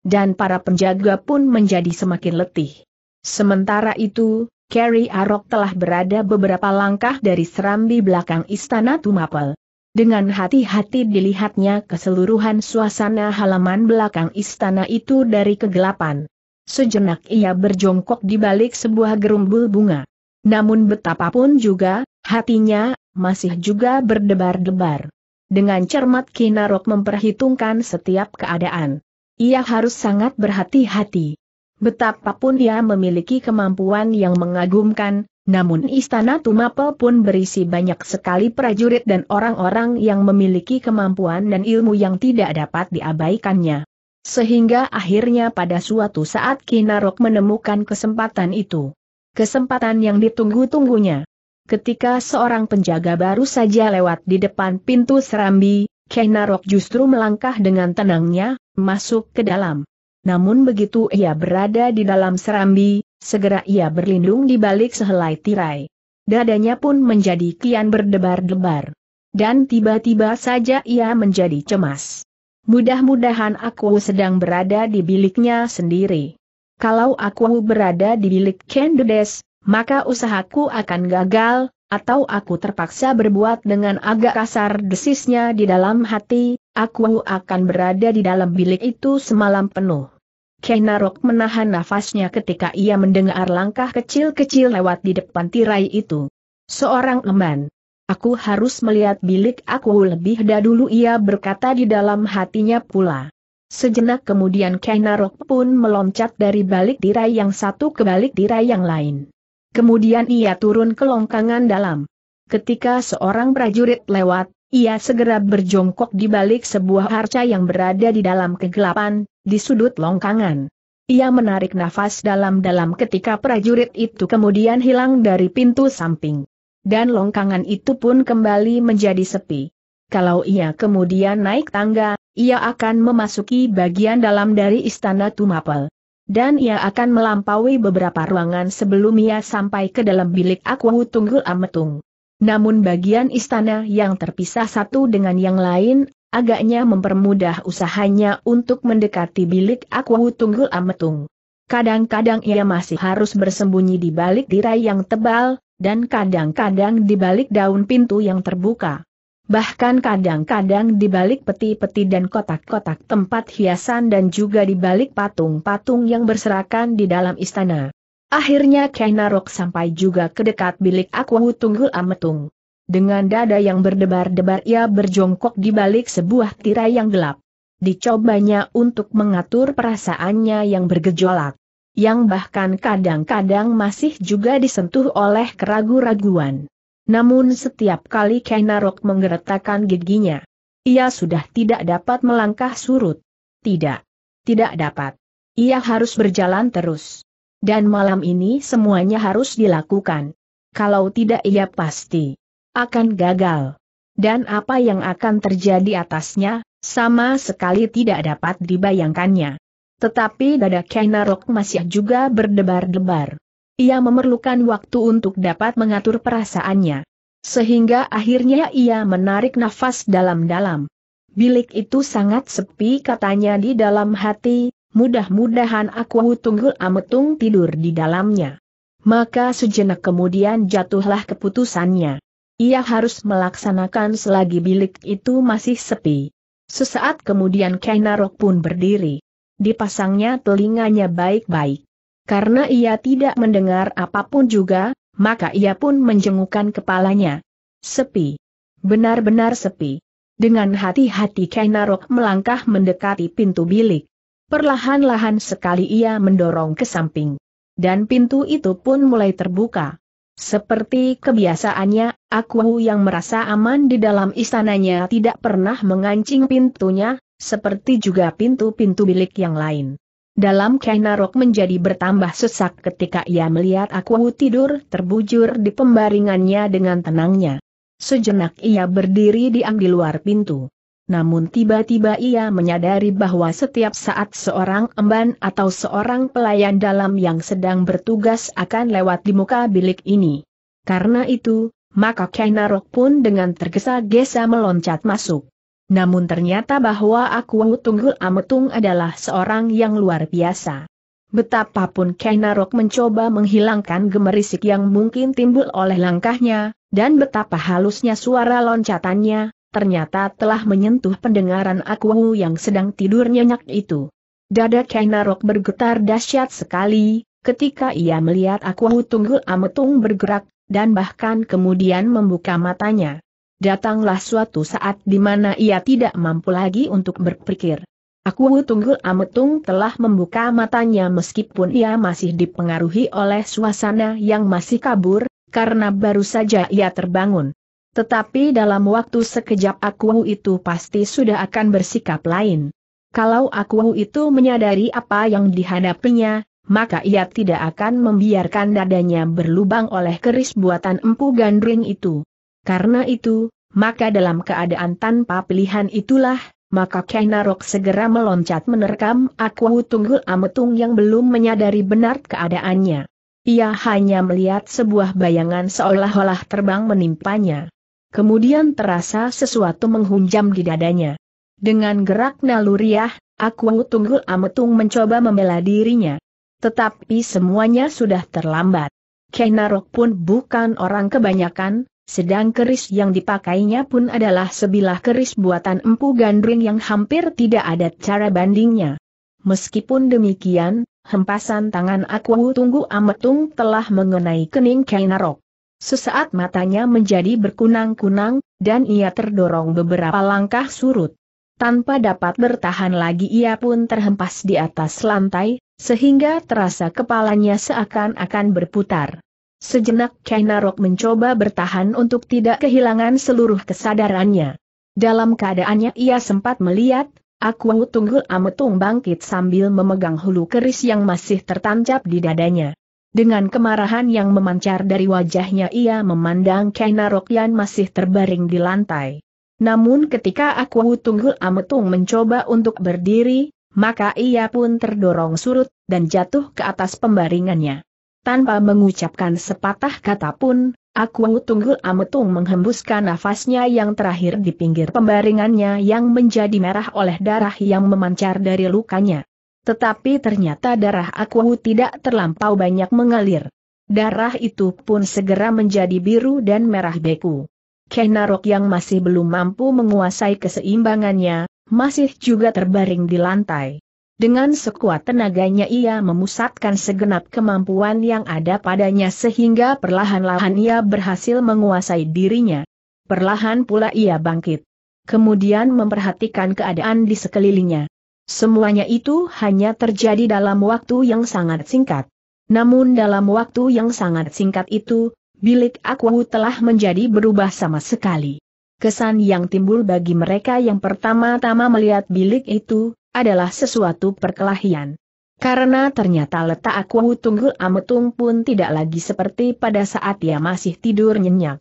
dan para penjaga pun menjadi semakin letih. Sementara itu, Carrie Arok telah berada beberapa langkah dari serambi belakang istana Tumapel. Dengan hati-hati dilihatnya keseluruhan suasana halaman belakang istana itu dari kegelapan. Sejenak ia berjongkok di balik sebuah gerumbul bunga. Namun betapapun juga, hatinya masih juga berdebar-debar. Dengan cermat Kinarok memperhitungkan setiap keadaan. Ia harus sangat berhati-hati. Betapapun ia memiliki kemampuan yang mengagumkan, namun istana Tumapel pun berisi banyak sekali prajurit dan orang-orang yang memiliki kemampuan dan ilmu yang tidak dapat diabaikannya. Sehingga akhirnya pada suatu saat Kinarok menemukan kesempatan itu. Kesempatan yang ditunggu-tunggunya. Ketika seorang penjaga baru saja lewat di depan pintu serambi, Kenarok justru melangkah dengan tenangnya, masuk ke dalam. Namun begitu ia berada di dalam serambi, segera ia berlindung di balik sehelai tirai. Dadanya pun menjadi kian berdebar-debar. Dan tiba-tiba saja ia menjadi cemas. Mudah-mudahan aku sedang berada di biliknya sendiri. Kalau aku berada di bilik Kendedes, maka usahaku akan gagal, atau aku terpaksa berbuat dengan agak kasar desisnya di dalam hati, aku akan berada di dalam bilik itu semalam penuh. Kenarok menahan nafasnya ketika ia mendengar langkah kecil-kecil lewat di depan tirai itu. Seorang eman. Aku harus melihat bilik aku lebih dahulu ia berkata di dalam hatinya pula. Sejenak kemudian Kenarok pun meloncat dari balik tirai yang satu ke balik tirai yang lain. Kemudian ia turun ke longkangan dalam. Ketika seorang prajurit lewat, ia segera berjongkok di balik sebuah harca yang berada di dalam kegelapan, di sudut longkangan. Ia menarik nafas dalam-dalam ketika prajurit itu kemudian hilang dari pintu samping. Dan longkangan itu pun kembali menjadi sepi. Kalau ia kemudian naik tangga, ia akan memasuki bagian dalam dari istana Tumapel dan ia akan melampaui beberapa ruangan sebelum ia sampai ke dalam bilik Akwu Tunggul Ametung. Namun bagian istana yang terpisah satu dengan yang lain, agaknya mempermudah usahanya untuk mendekati bilik Akwu Tunggul Ametung. Kadang-kadang ia masih harus bersembunyi di balik tirai yang tebal, dan kadang-kadang di balik daun pintu yang terbuka bahkan kadang-kadang di balik peti-peti dan kotak-kotak tempat hiasan dan juga di balik patung-patung yang berserakan di dalam istana. Akhirnya Kainarok sampai juga ke dekat bilik Akwahu Tunggul Ametung. Dengan dada yang berdebar-debar ia berjongkok di balik sebuah tirai yang gelap. Dicobanya untuk mengatur perasaannya yang bergejolak yang bahkan kadang-kadang masih juga disentuh oleh keragu-raguan. Namun setiap kali Kainarok menggeretakkan giginya, ia sudah tidak dapat melangkah surut. Tidak. Tidak dapat. Ia harus berjalan terus. Dan malam ini semuanya harus dilakukan. Kalau tidak ia pasti akan gagal. Dan apa yang akan terjadi atasnya, sama sekali tidak dapat dibayangkannya. Tetapi dada Kainarok masih juga berdebar-debar. Ia memerlukan waktu untuk dapat mengatur perasaannya. Sehingga akhirnya ia menarik nafas dalam-dalam. Bilik itu sangat sepi katanya di dalam hati, mudah-mudahan aku tunggul ametung tidur di dalamnya. Maka sejenak kemudian jatuhlah keputusannya. Ia harus melaksanakan selagi bilik itu masih sepi. Sesaat kemudian Kainarok pun berdiri. Dipasangnya telinganya baik-baik. Karena ia tidak mendengar apapun juga, maka ia pun menjengukkan kepalanya. Sepi. Benar-benar sepi. Dengan hati-hati Kainarok melangkah mendekati pintu bilik. Perlahan-lahan sekali ia mendorong ke samping. Dan pintu itu pun mulai terbuka. Seperti kebiasaannya, Aku yang merasa aman di dalam istananya tidak pernah mengancing pintunya, seperti juga pintu-pintu bilik yang lain. Dalam Kainarok menjadi bertambah sesak ketika ia melihat aku tidur terbujur di pembaringannya dengan tenangnya. Sejenak ia berdiri diam di luar pintu. Namun tiba-tiba ia menyadari bahwa setiap saat seorang emban atau seorang pelayan dalam yang sedang bertugas akan lewat di muka bilik ini. Karena itu, maka Kainarok pun dengan tergesa-gesa meloncat masuk. Namun ternyata bahwa aku Tunggul Ametung adalah seorang yang luar biasa. Betapapun Kainarok mencoba menghilangkan gemerisik yang mungkin timbul oleh langkahnya, dan betapa halusnya suara loncatannya, ternyata telah menyentuh pendengaran aku yang sedang tidur nyenyak itu. Dada Kainarok bergetar dahsyat sekali, ketika ia melihat aku Tunggul Ametung bergerak, dan bahkan kemudian membuka matanya datanglah suatu saat di mana ia tidak mampu lagi untuk berpikir. Aku Tunggul Ametung telah membuka matanya meskipun ia masih dipengaruhi oleh suasana yang masih kabur, karena baru saja ia terbangun. Tetapi dalam waktu sekejap aku itu pasti sudah akan bersikap lain. Kalau aku itu menyadari apa yang dihadapinya, maka ia tidak akan membiarkan dadanya berlubang oleh keris buatan empu gandring itu. Karena itu, maka dalam keadaan tanpa pilihan itulah, maka Kenarok segera meloncat menerkam aku Tunggul Ametung yang belum menyadari benar keadaannya. Ia hanya melihat sebuah bayangan seolah-olah terbang menimpanya. Kemudian terasa sesuatu menghunjam di dadanya. Dengan gerak naluriah, aku Tunggul Ametung mencoba membela dirinya. Tetapi semuanya sudah terlambat. Kainarok pun bukan orang kebanyakan, sedang keris yang dipakainya pun adalah sebilah keris buatan empu gandring yang hampir tidak ada cara bandingnya. Meskipun demikian, hempasan tangan Aku Tunggu Ametung telah mengenai kening Kainarok. Sesaat matanya menjadi berkunang-kunang, dan ia terdorong beberapa langkah surut. Tanpa dapat bertahan lagi ia pun terhempas di atas lantai, sehingga terasa kepalanya seakan-akan berputar. Sejenak Kainarok mencoba bertahan untuk tidak kehilangan seluruh kesadarannya. Dalam keadaannya ia sempat melihat, Aku Tunggul Ametung bangkit sambil memegang hulu keris yang masih tertancap di dadanya. Dengan kemarahan yang memancar dari wajahnya ia memandang Kainarok yang masih terbaring di lantai. Namun ketika Aku Tunggul Ametung mencoba untuk berdiri, maka ia pun terdorong surut, dan jatuh ke atas pembaringannya tanpa mengucapkan sepatah kata pun, Aku Tunggul Ametung menghembuskan nafasnya yang terakhir di pinggir pembaringannya yang menjadi merah oleh darah yang memancar dari lukanya. Tetapi ternyata darah Aku tidak terlampau banyak mengalir. Darah itu pun segera menjadi biru dan merah beku. Kenarok yang masih belum mampu menguasai keseimbangannya, masih juga terbaring di lantai. Dengan sekuat tenaganya ia memusatkan segenap kemampuan yang ada padanya sehingga perlahan-lahan ia berhasil menguasai dirinya. Perlahan pula ia bangkit. Kemudian memperhatikan keadaan di sekelilingnya. Semuanya itu hanya terjadi dalam waktu yang sangat singkat. Namun dalam waktu yang sangat singkat itu, bilik Akwahu telah menjadi berubah sama sekali. Kesan yang timbul bagi mereka yang pertama-tama melihat bilik itu, adalah sesuatu perkelahian. Karena ternyata letak aku Tunggul Ametung pun tidak lagi seperti pada saat ia masih tidur nyenyak.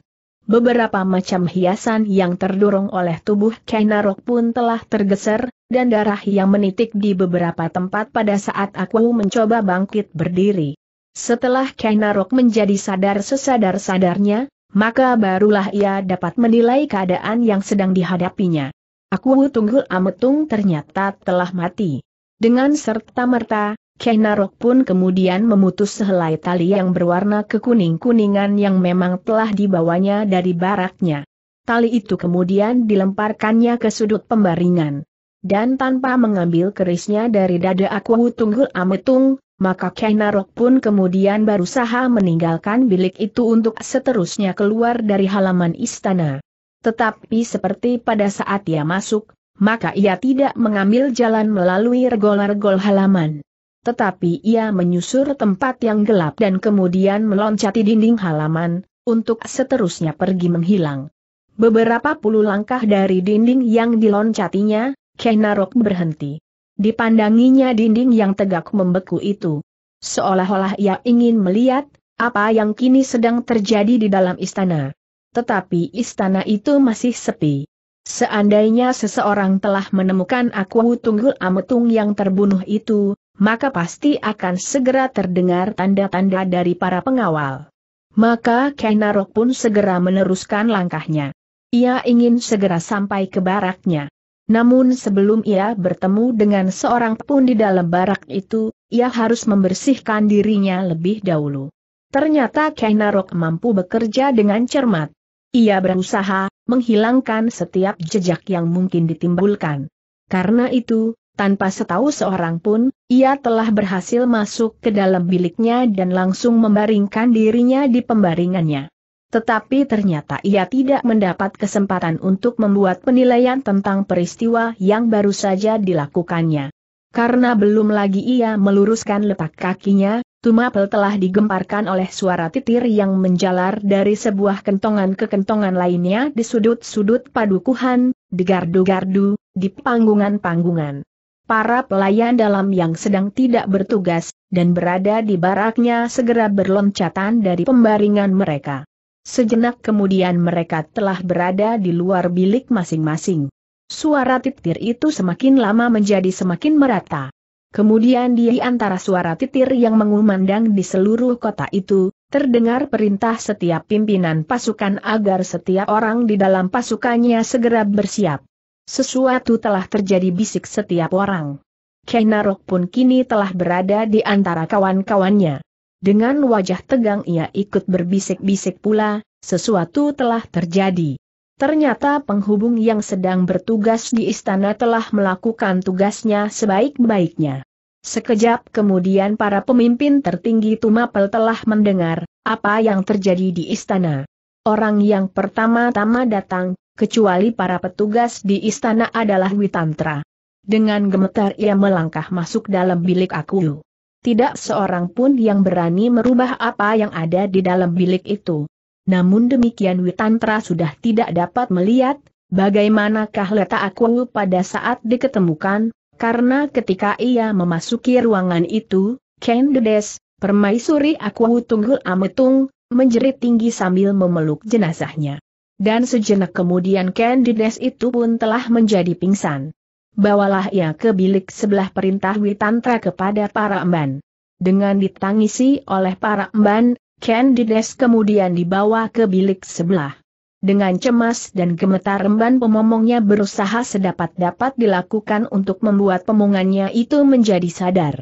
Beberapa macam hiasan yang terdorong oleh tubuh Kainarok pun telah tergeser, dan darah yang menitik di beberapa tempat pada saat aku mencoba bangkit berdiri. Setelah Kainarok menjadi sadar sesadar-sadarnya, maka barulah ia dapat menilai keadaan yang sedang dihadapinya. Aku tunggul Ametung ternyata telah mati. Dengan serta-merta, Kenarok pun kemudian memutus sehelai tali yang berwarna kekuning-kuningan yang memang telah dibawanya dari baraknya. Tali itu kemudian dilemparkannya ke sudut pembaringan. Dan tanpa mengambil kerisnya dari dada Aku Tunggul Ametung, maka Kenarok pun kemudian berusaha meninggalkan bilik itu untuk seterusnya keluar dari halaman istana. Tetapi seperti pada saat ia masuk, maka ia tidak mengambil jalan melalui regol-regol halaman. Tetapi ia menyusur tempat yang gelap dan kemudian meloncati dinding halaman, untuk seterusnya pergi menghilang. Beberapa puluh langkah dari dinding yang diloncatinya, Kenarok berhenti. Dipandanginya dinding yang tegak membeku itu. Seolah-olah ia ingin melihat, apa yang kini sedang terjadi di dalam istana tetapi istana itu masih sepi. Seandainya seseorang telah menemukan aku Tunggul Ametung yang terbunuh itu, maka pasti akan segera terdengar tanda-tanda dari para pengawal. Maka Kainarok pun segera meneruskan langkahnya. Ia ingin segera sampai ke baraknya. Namun sebelum ia bertemu dengan seorang pun di dalam barak itu, ia harus membersihkan dirinya lebih dahulu. Ternyata Kainarok mampu bekerja dengan cermat. Ia berusaha menghilangkan setiap jejak yang mungkin ditimbulkan. Karena itu, tanpa setahu seorang pun, ia telah berhasil masuk ke dalam biliknya dan langsung membaringkan dirinya di pembaringannya. Tetapi ternyata ia tidak mendapat kesempatan untuk membuat penilaian tentang peristiwa yang baru saja dilakukannya. Karena belum lagi ia meluruskan letak kakinya, Tumapel telah digemparkan oleh suara titir yang menjalar dari sebuah kentongan ke kentongan lainnya di sudut-sudut padukuhan, di gardu-gardu, di panggungan-panggungan. Para pelayan dalam yang sedang tidak bertugas, dan berada di baraknya segera berloncatan dari pembaringan mereka. Sejenak kemudian mereka telah berada di luar bilik masing-masing. Suara titir itu semakin lama menjadi semakin merata. Kemudian di antara suara titir yang mengumandang di seluruh kota itu, terdengar perintah setiap pimpinan pasukan agar setiap orang di dalam pasukannya segera bersiap. Sesuatu telah terjadi bisik setiap orang. Kenarok pun kini telah berada di antara kawan-kawannya. Dengan wajah tegang ia ikut berbisik-bisik pula, sesuatu telah terjadi. Ternyata penghubung yang sedang bertugas di istana telah melakukan tugasnya sebaik-baiknya. Sekejap kemudian para pemimpin tertinggi Tumapel telah mendengar apa yang terjadi di istana. Orang yang pertama-tama datang, kecuali para petugas di istana adalah Witantra. Dengan gemetar ia melangkah masuk dalam bilik aku. Tidak seorang pun yang berani merubah apa yang ada di dalam bilik itu. Namun demikian Witantra sudah tidak dapat melihat, bagaimanakah letak aku pada saat diketemukan, karena ketika ia memasuki ruangan itu, Kendedes, permaisuri aku tunggul ametung, menjerit tinggi sambil memeluk jenazahnya. Dan sejenak kemudian Kendides itu pun telah menjadi pingsan. Bawalah ia ke bilik sebelah perintah Witantra kepada para emban. Dengan ditangisi oleh para emban, Candides kemudian dibawa ke bilik sebelah. Dengan cemas dan gemetar remban pemomongnya berusaha sedapat-dapat dilakukan untuk membuat pemungannya itu menjadi sadar.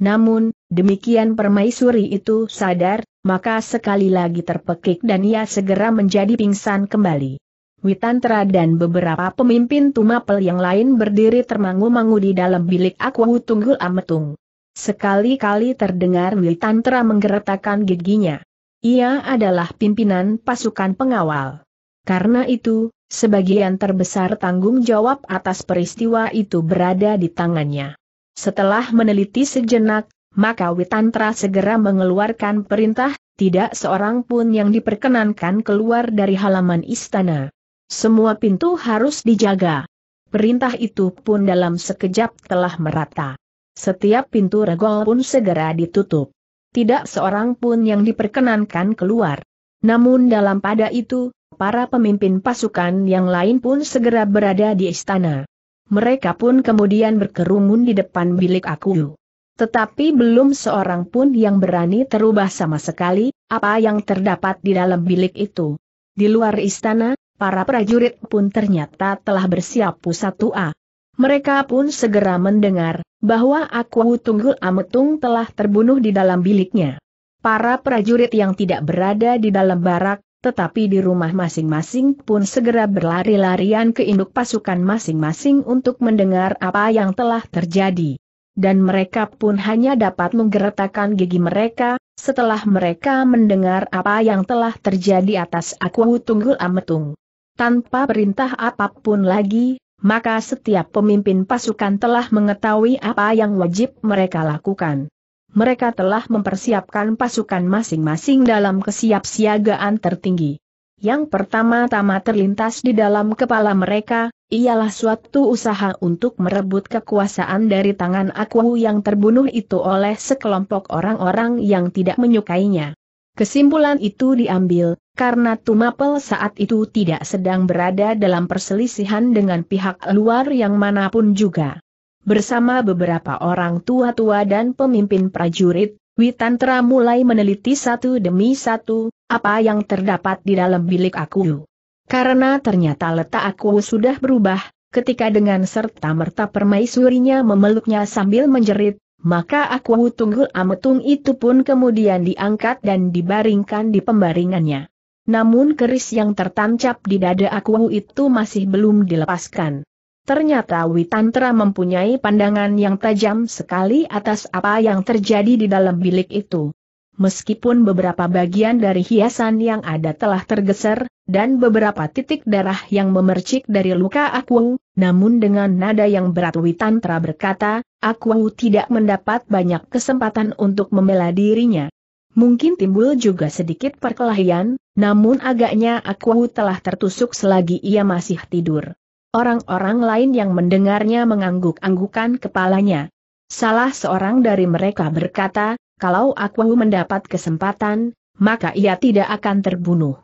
Namun, demikian permaisuri itu sadar, maka sekali lagi terpekik dan ia segera menjadi pingsan kembali. Witantra dan beberapa pemimpin Tumapel yang lain berdiri termangu-mangu di dalam bilik Aku Tunggul Ametung. Sekali-kali terdengar Witantra Tantra menggeretakkan giginya. Ia adalah pimpinan pasukan pengawal. Karena itu, sebagian terbesar tanggung jawab atas peristiwa itu berada di tangannya. Setelah meneliti sejenak, maka Witantra segera mengeluarkan perintah, tidak seorang pun yang diperkenankan keluar dari halaman istana. Semua pintu harus dijaga. Perintah itu pun dalam sekejap telah merata. Setiap pintu regol pun segera ditutup. Tidak seorang pun yang diperkenankan keluar. Namun dalam pada itu, para pemimpin pasukan yang lain pun segera berada di istana. Mereka pun kemudian berkerumun di depan bilik aku. Tetapi belum seorang pun yang berani terubah sama sekali, apa yang terdapat di dalam bilik itu. Di luar istana, para prajurit pun ternyata telah bersiap pusat tua. Mereka pun segera mendengar, bahwa aku Tunggul Ametung telah terbunuh di dalam biliknya. Para prajurit yang tidak berada di dalam barak, tetapi di rumah masing-masing pun segera berlari-larian ke induk pasukan masing-masing untuk mendengar apa yang telah terjadi. Dan mereka pun hanya dapat menggeretakkan gigi mereka, setelah mereka mendengar apa yang telah terjadi atas aku Tunggul Ametung. Tanpa perintah apapun lagi, maka setiap pemimpin pasukan telah mengetahui apa yang wajib mereka lakukan. Mereka telah mempersiapkan pasukan masing-masing dalam kesiapsiagaan tertinggi. Yang pertama-tama terlintas di dalam kepala mereka, ialah suatu usaha untuk merebut kekuasaan dari tangan aku yang terbunuh itu oleh sekelompok orang-orang yang tidak menyukainya. Kesimpulan itu diambil, karena Tumapel saat itu tidak sedang berada dalam perselisihan dengan pihak luar yang manapun juga. Bersama beberapa orang tua-tua dan pemimpin prajurit, Witantra mulai meneliti satu demi satu, apa yang terdapat di dalam bilik aku. Karena ternyata letak aku sudah berubah, ketika dengan serta-merta permaisurinya memeluknya sambil menjerit, maka aku tunggul ametung itu pun kemudian diangkat dan dibaringkan di pembaringannya. Namun keris yang tertancap di dada aku itu masih belum dilepaskan. Ternyata Witantra mempunyai pandangan yang tajam sekali atas apa yang terjadi di dalam bilik itu. Meskipun beberapa bagian dari hiasan yang ada telah tergeser, dan beberapa titik darah yang memercik dari luka aku, namun dengan nada yang berat Witantra berkata, aku tidak mendapat banyak kesempatan untuk membela dirinya. Mungkin timbul juga sedikit perkelahian, namun agaknya aku telah tertusuk selagi ia masih tidur. Orang-orang lain yang mendengarnya mengangguk-anggukan kepalanya. Salah seorang dari mereka berkata, kalau aku mendapat kesempatan, maka ia tidak akan terbunuh.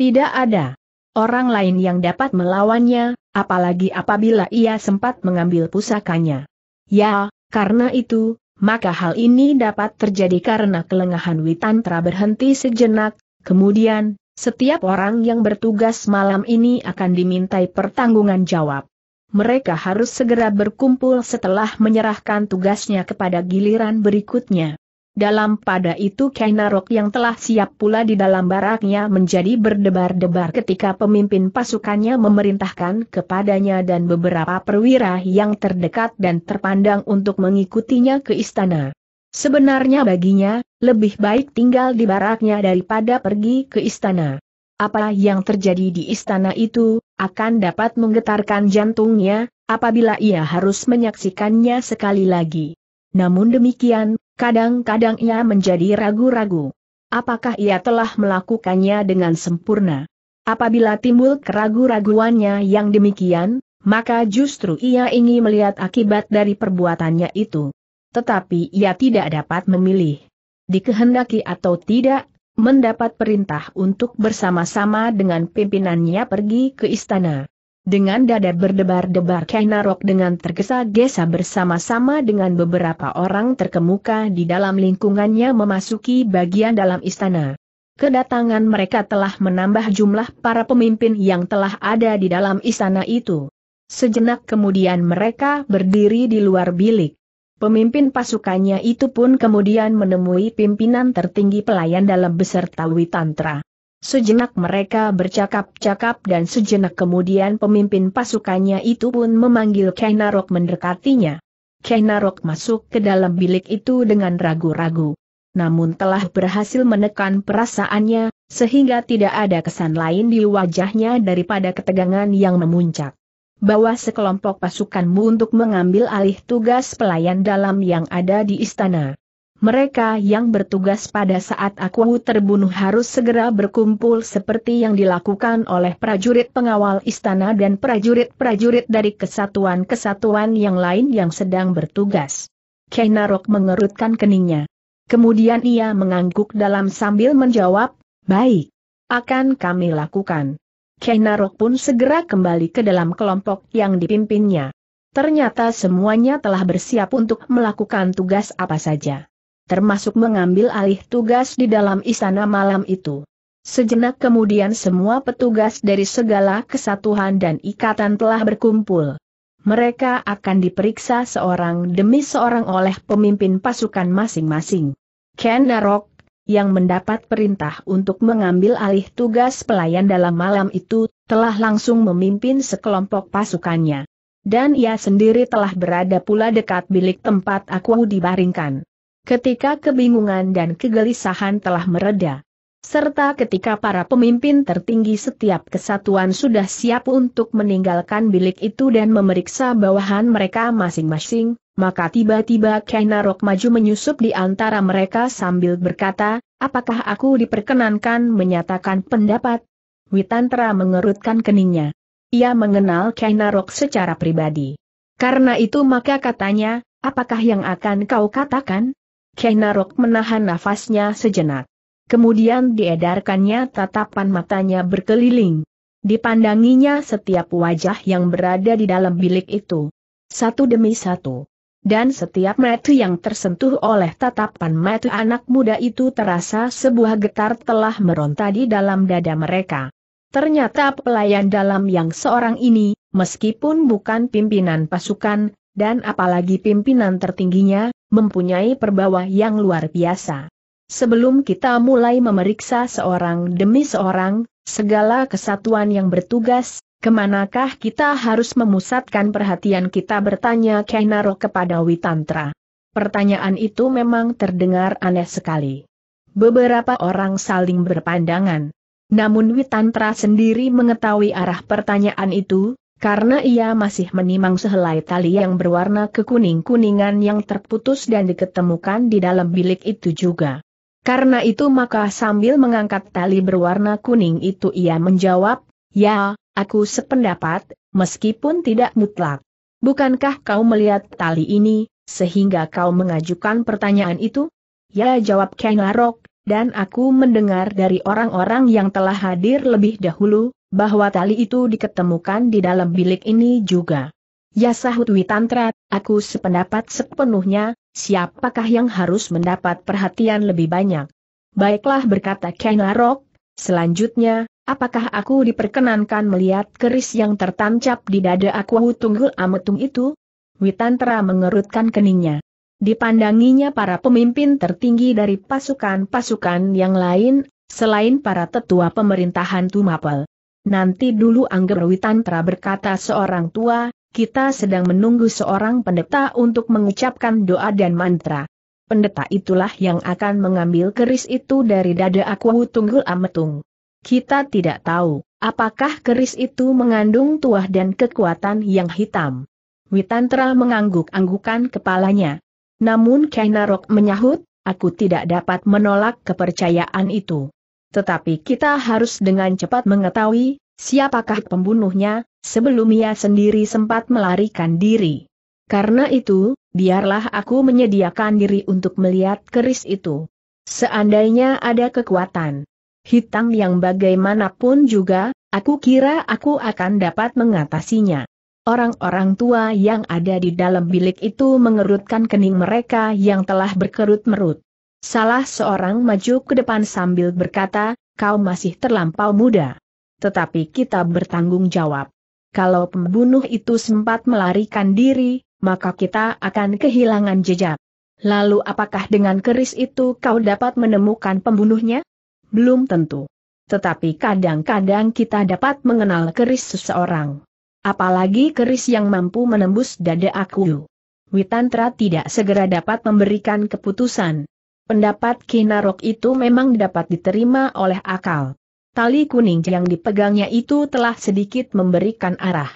Tidak ada orang lain yang dapat melawannya, apalagi apabila ia sempat mengambil pusakanya. Ya, karena itu, maka hal ini dapat terjadi karena kelengahan Witantra berhenti sejenak, kemudian, setiap orang yang bertugas malam ini akan dimintai pertanggungan jawab. Mereka harus segera berkumpul setelah menyerahkan tugasnya kepada giliran berikutnya. Dalam pada itu Kainarok yang telah siap pula di dalam baraknya menjadi berdebar-debar ketika pemimpin pasukannya memerintahkan kepadanya dan beberapa perwira yang terdekat dan terpandang untuk mengikutinya ke istana. Sebenarnya baginya, lebih baik tinggal di baraknya daripada pergi ke istana. Apa yang terjadi di istana itu, akan dapat menggetarkan jantungnya, apabila ia harus menyaksikannya sekali lagi. Namun demikian, Kadang-kadang ia menjadi ragu-ragu. Apakah ia telah melakukannya dengan sempurna? Apabila timbul keragu-raguannya yang demikian, maka justru ia ingin melihat akibat dari perbuatannya itu. Tetapi ia tidak dapat memilih. Dikehendaki atau tidak, mendapat perintah untuk bersama-sama dengan pimpinannya pergi ke istana. Dengan dada berdebar-debar Kenarok dengan tergesa-gesa bersama-sama dengan beberapa orang terkemuka di dalam lingkungannya memasuki bagian dalam istana. Kedatangan mereka telah menambah jumlah para pemimpin yang telah ada di dalam istana itu. Sejenak kemudian mereka berdiri di luar bilik. Pemimpin pasukannya itu pun kemudian menemui pimpinan tertinggi pelayan dalam beserta Witantra. Sejenak mereka bercakap-cakap dan sejenak kemudian pemimpin pasukannya itu pun memanggil Kainarok mendekatinya. Kainarok masuk ke dalam bilik itu dengan ragu-ragu. Namun telah berhasil menekan perasaannya, sehingga tidak ada kesan lain di wajahnya daripada ketegangan yang memuncak. Bawa sekelompok pasukanmu untuk mengambil alih tugas pelayan dalam yang ada di istana mereka yang bertugas pada saat aku terbunuh harus segera berkumpul seperti yang dilakukan oleh prajurit pengawal istana dan prajurit-prajurit dari kesatuan-kesatuan yang lain yang sedang bertugas. Kenarok mengerutkan keningnya. Kemudian ia mengangguk dalam sambil menjawab, baik, akan kami lakukan. Kenarok pun segera kembali ke dalam kelompok yang dipimpinnya. Ternyata semuanya telah bersiap untuk melakukan tugas apa saja termasuk mengambil alih tugas di dalam istana malam itu. Sejenak kemudian semua petugas dari segala kesatuan dan ikatan telah berkumpul. Mereka akan diperiksa seorang demi seorang oleh pemimpin pasukan masing-masing. Ken Darok, yang mendapat perintah untuk mengambil alih tugas pelayan dalam malam itu, telah langsung memimpin sekelompok pasukannya. Dan ia sendiri telah berada pula dekat bilik tempat aku dibaringkan ketika kebingungan dan kegelisahan telah mereda. Serta ketika para pemimpin tertinggi setiap kesatuan sudah siap untuk meninggalkan bilik itu dan memeriksa bawahan mereka masing-masing, maka tiba-tiba Kainarok maju menyusup di antara mereka sambil berkata, apakah aku diperkenankan menyatakan pendapat? Witantra mengerutkan keningnya. Ia mengenal Kainarok secara pribadi. Karena itu maka katanya, apakah yang akan kau katakan? Keh Narok menahan nafasnya sejenak. Kemudian diedarkannya tatapan matanya berkeliling. Dipandanginya setiap wajah yang berada di dalam bilik itu. Satu demi satu. Dan setiap metu yang tersentuh oleh tatapan metu anak muda itu terasa sebuah getar telah meronta di dalam dada mereka. Ternyata pelayan dalam yang seorang ini, meskipun bukan pimpinan pasukan, dan apalagi pimpinan tertingginya, mempunyai perbawa yang luar biasa. Sebelum kita mulai memeriksa seorang demi seorang, segala kesatuan yang bertugas, kemanakah kita harus memusatkan perhatian kita bertanya Kenaro kepada Witantra. Pertanyaan itu memang terdengar aneh sekali. Beberapa orang saling berpandangan. Namun Witantra sendiri mengetahui arah pertanyaan itu, karena ia masih menimang sehelai tali yang berwarna kekuning-kuningan yang terputus dan diketemukan di dalam bilik itu juga. Karena itu maka sambil mengangkat tali berwarna kuning itu ia menjawab, Ya, aku sependapat, meskipun tidak mutlak. Bukankah kau melihat tali ini, sehingga kau mengajukan pertanyaan itu? Ya jawab Kengarok, dan aku mendengar dari orang-orang yang telah hadir lebih dahulu, bahwa tali itu diketemukan di dalam bilik ini juga. Ya sahut Witantra, aku sependapat sepenuhnya, siapakah yang harus mendapat perhatian lebih banyak? Baiklah berkata Kenarok, selanjutnya, apakah aku diperkenankan melihat keris yang tertancap di dada aku tunggul ametung itu? Witantra mengerutkan keningnya. Dipandanginya para pemimpin tertinggi dari pasukan-pasukan yang lain, selain para tetua pemerintahan Tumapel. Nanti dulu Angger Witantra berkata seorang tua, kita sedang menunggu seorang pendeta untuk mengucapkan doa dan mantra. Pendeta itulah yang akan mengambil keris itu dari dada aku Tunggul Ametung. Kita tidak tahu, apakah keris itu mengandung tuah dan kekuatan yang hitam. Witantra mengangguk-anggukan kepalanya. Namun Kainarok menyahut, aku tidak dapat menolak kepercayaan itu. Tetapi kita harus dengan cepat mengetahui, siapakah pembunuhnya, sebelum ia sendiri sempat melarikan diri. Karena itu, biarlah aku menyediakan diri untuk melihat keris itu. Seandainya ada kekuatan hitam yang bagaimanapun juga, aku kira aku akan dapat mengatasinya. Orang-orang tua yang ada di dalam bilik itu mengerutkan kening mereka yang telah berkerut merut. Salah seorang maju ke depan sambil berkata, kau masih terlampau muda. Tetapi kita bertanggung jawab. Kalau pembunuh itu sempat melarikan diri, maka kita akan kehilangan jejak. Lalu apakah dengan keris itu kau dapat menemukan pembunuhnya? Belum tentu. Tetapi kadang-kadang kita dapat mengenal keris seseorang. Apalagi keris yang mampu menembus dada aku. Witantra tidak segera dapat memberikan keputusan, Pendapat Kinarok itu memang dapat diterima oleh akal. Tali kuning yang dipegangnya itu telah sedikit memberikan arah.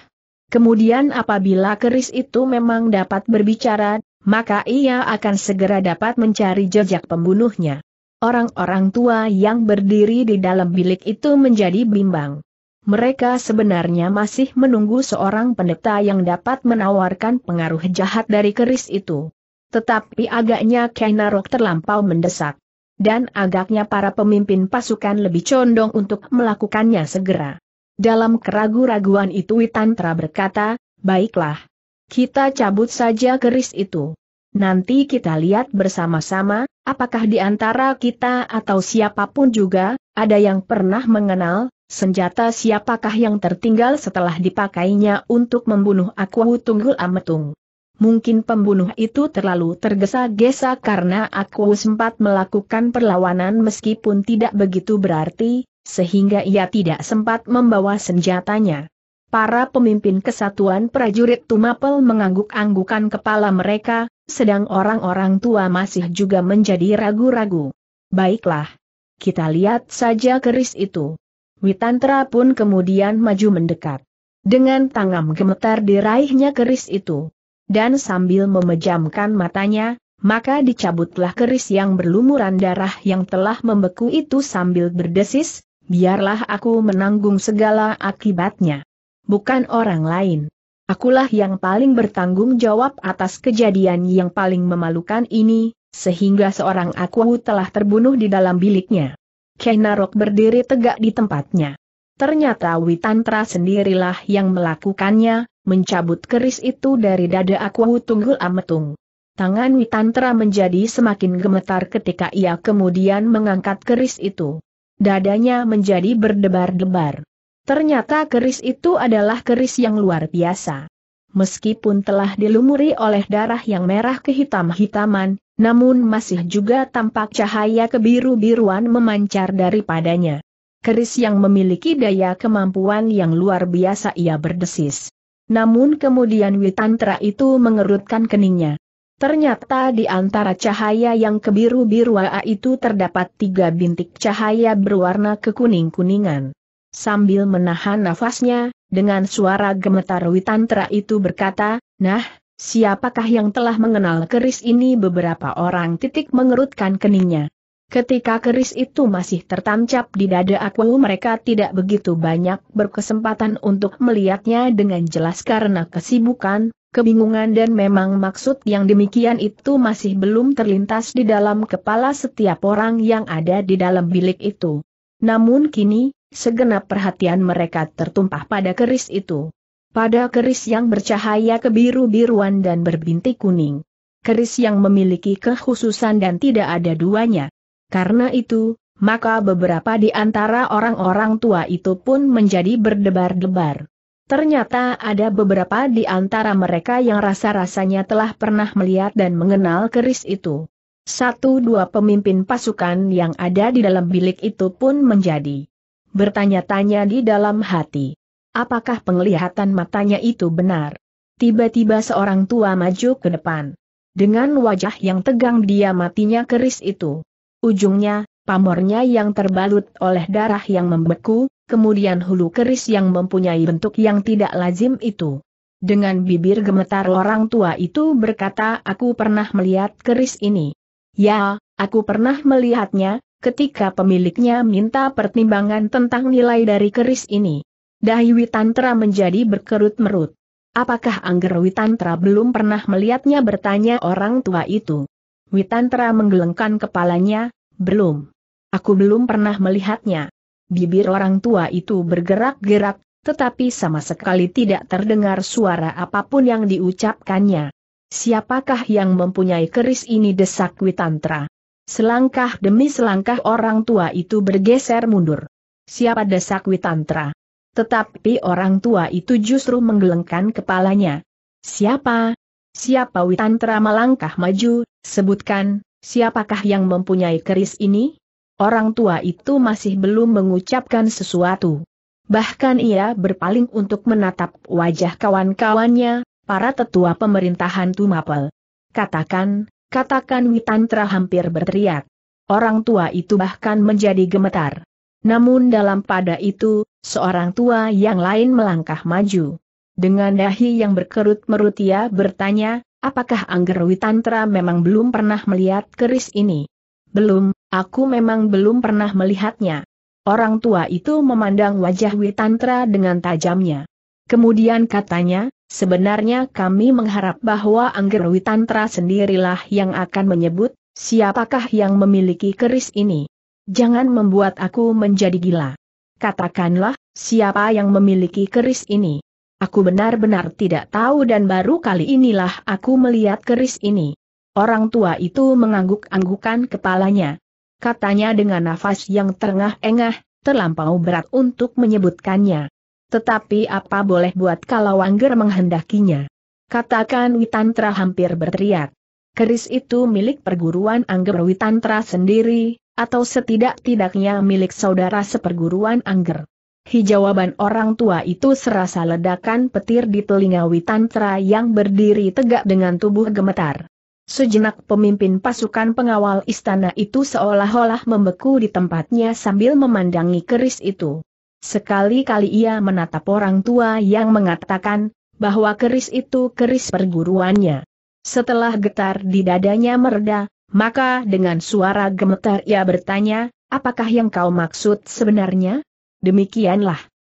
Kemudian apabila keris itu memang dapat berbicara, maka ia akan segera dapat mencari jejak pembunuhnya. Orang-orang tua yang berdiri di dalam bilik itu menjadi bimbang. Mereka sebenarnya masih menunggu seorang pendeta yang dapat menawarkan pengaruh jahat dari keris itu. Tetapi agaknya Kainarok terlampau mendesak. Dan agaknya para pemimpin pasukan lebih condong untuk melakukannya segera. Dalam keragu-raguan itu Witantra berkata, baiklah. Kita cabut saja keris itu. Nanti kita lihat bersama-sama, apakah di antara kita atau siapapun juga, ada yang pernah mengenal, senjata siapakah yang tertinggal setelah dipakainya untuk membunuh aku Tunggul Ametung. Mungkin pembunuh itu terlalu tergesa-gesa karena aku sempat melakukan perlawanan meskipun tidak begitu berarti, sehingga ia tidak sempat membawa senjatanya. Para pemimpin kesatuan prajurit Tumapel mengangguk-anggukan kepala mereka, sedang orang-orang tua masih juga menjadi ragu-ragu. Baiklah. Kita lihat saja keris itu. Witantra pun kemudian maju mendekat. Dengan tangan gemetar diraihnya keris itu dan sambil memejamkan matanya, maka dicabutlah keris yang berlumuran darah yang telah membeku itu sambil berdesis, biarlah aku menanggung segala akibatnya. Bukan orang lain. Akulah yang paling bertanggung jawab atas kejadian yang paling memalukan ini, sehingga seorang aku telah terbunuh di dalam biliknya. Kenarok berdiri tegak di tempatnya. Ternyata Witantra sendirilah yang melakukannya, mencabut keris itu dari dada aku tunggul ametung. Tangan Witantra menjadi semakin gemetar ketika ia kemudian mengangkat keris itu. Dadanya menjadi berdebar-debar. Ternyata keris itu adalah keris yang luar biasa. Meskipun telah dilumuri oleh darah yang merah kehitam-hitaman, namun masih juga tampak cahaya kebiru-biruan memancar daripadanya. Keris yang memiliki daya kemampuan yang luar biasa ia berdesis. Namun kemudian Witantra itu mengerutkan keningnya. Ternyata di antara cahaya yang kebiru-biruan itu terdapat tiga bintik cahaya berwarna kekuning-kuningan. Sambil menahan nafasnya, dengan suara gemetar Witantra itu berkata, Nah, siapakah yang telah mengenal keris ini beberapa orang titik mengerutkan keningnya. Ketika keris itu masih tertancap di dada aku mereka tidak begitu banyak berkesempatan untuk melihatnya dengan jelas karena kesibukan, kebingungan dan memang maksud yang demikian itu masih belum terlintas di dalam kepala setiap orang yang ada di dalam bilik itu. Namun kini, segenap perhatian mereka tertumpah pada keris itu. Pada keris yang bercahaya kebiru-biruan dan berbintik kuning. Keris yang memiliki kekhususan dan tidak ada duanya. Karena itu, maka beberapa di antara orang-orang tua itu pun menjadi berdebar-debar. Ternyata ada beberapa di antara mereka yang rasa-rasanya telah pernah melihat dan mengenal keris itu. Satu dua pemimpin pasukan yang ada di dalam bilik itu pun menjadi bertanya-tanya di dalam hati. Apakah penglihatan matanya itu benar? Tiba-tiba seorang tua maju ke depan. Dengan wajah yang tegang dia matinya keris itu. Ujungnya, pamornya yang terbalut oleh darah yang membeku, kemudian hulu keris yang mempunyai bentuk yang tidak lazim itu. Dengan bibir gemetar orang tua itu berkata aku pernah melihat keris ini. Ya, aku pernah melihatnya, ketika pemiliknya minta pertimbangan tentang nilai dari keris ini. Dahiwi Tantra menjadi berkerut-merut. Apakah Angger Witantra belum pernah melihatnya bertanya orang tua itu. Witantra menggelengkan kepalanya, belum. Aku belum pernah melihatnya. Bibir orang tua itu bergerak-gerak, tetapi sama sekali tidak terdengar suara apapun yang diucapkannya. Siapakah yang mempunyai keris ini desak Witantra? Selangkah demi selangkah orang tua itu bergeser mundur. Siapa desak Witantra? Tetapi orang tua itu justru menggelengkan kepalanya. Siapa? Siapa Witantra melangkah maju, sebutkan, siapakah yang mempunyai keris ini? Orang tua itu masih belum mengucapkan sesuatu. Bahkan ia berpaling untuk menatap wajah kawan-kawannya, para tetua pemerintahan Tumapel. Katakan, katakan Witantra hampir berteriak. Orang tua itu bahkan menjadi gemetar. Namun dalam pada itu, seorang tua yang lain melangkah maju. Dengan dahi yang berkerut merut ia bertanya, apakah Anggeru Witantra memang belum pernah melihat keris ini? Belum, aku memang belum pernah melihatnya. Orang tua itu memandang wajah Witantra dengan tajamnya. Kemudian katanya, sebenarnya kami mengharap bahwa Anggeru Witantra sendirilah yang akan menyebut, siapakah yang memiliki keris ini. Jangan membuat aku menjadi gila. Katakanlah, siapa yang memiliki keris ini? Aku benar-benar tidak tahu dan baru kali inilah aku melihat keris ini. Orang tua itu mengangguk-anggukan kepalanya. Katanya dengan nafas yang terengah-engah, terlampau berat untuk menyebutkannya. Tetapi apa boleh buat kalau Angger menghendakinya. Katakan Witantra hampir berteriak. Keris itu milik perguruan Angger Witantra sendiri, atau setidak-tidaknya milik saudara seperguruan Angger. Hi jawaban orang tua itu serasa ledakan petir di telinga Witantra yang berdiri tegak dengan tubuh gemetar. Sejenak pemimpin pasukan pengawal istana itu seolah-olah membeku di tempatnya sambil memandangi keris itu. Sekali-kali ia menatap orang tua yang mengatakan, bahwa keris itu keris perguruannya. Setelah getar di dadanya mereda, maka dengan suara gemetar ia bertanya, apakah yang kau maksud sebenarnya? Demikianlah.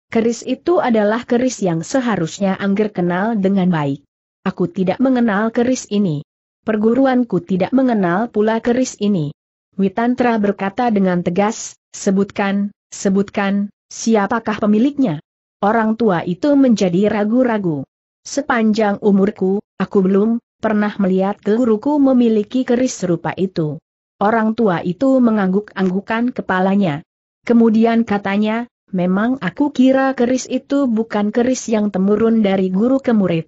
Keris itu adalah keris yang seharusnya Angger kenal dengan baik. Aku tidak mengenal keris ini. Perguruanku tidak mengenal pula keris ini. Witantra berkata dengan tegas, sebutkan, sebutkan, siapakah pemiliknya? Orang tua itu menjadi ragu-ragu. Sepanjang umurku, aku belum pernah melihat guruku memiliki keris serupa itu. Orang tua itu mengangguk-anggukan kepalanya. Kemudian katanya, memang aku kira keris itu bukan keris yang temurun dari guru ke murid.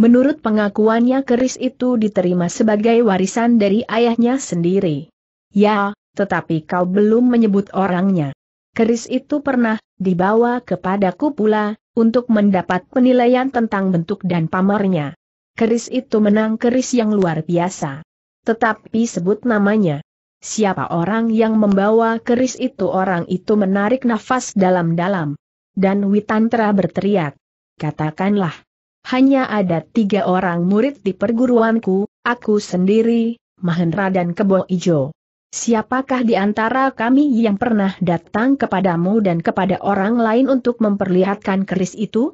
Menurut pengakuannya keris itu diterima sebagai warisan dari ayahnya sendiri. Ya, tetapi kau belum menyebut orangnya. Keris itu pernah dibawa kepadaku pula, untuk mendapat penilaian tentang bentuk dan pamernya. Keris itu menang keris yang luar biasa. Tetapi sebut namanya. Siapa orang yang membawa keris itu? Orang itu menarik nafas dalam-dalam. Dan Witantra berteriak. Katakanlah. Hanya ada tiga orang murid di perguruanku, aku sendiri, Mahendra dan Kebo Ijo. Siapakah di antara kami yang pernah datang kepadamu dan kepada orang lain untuk memperlihatkan keris itu?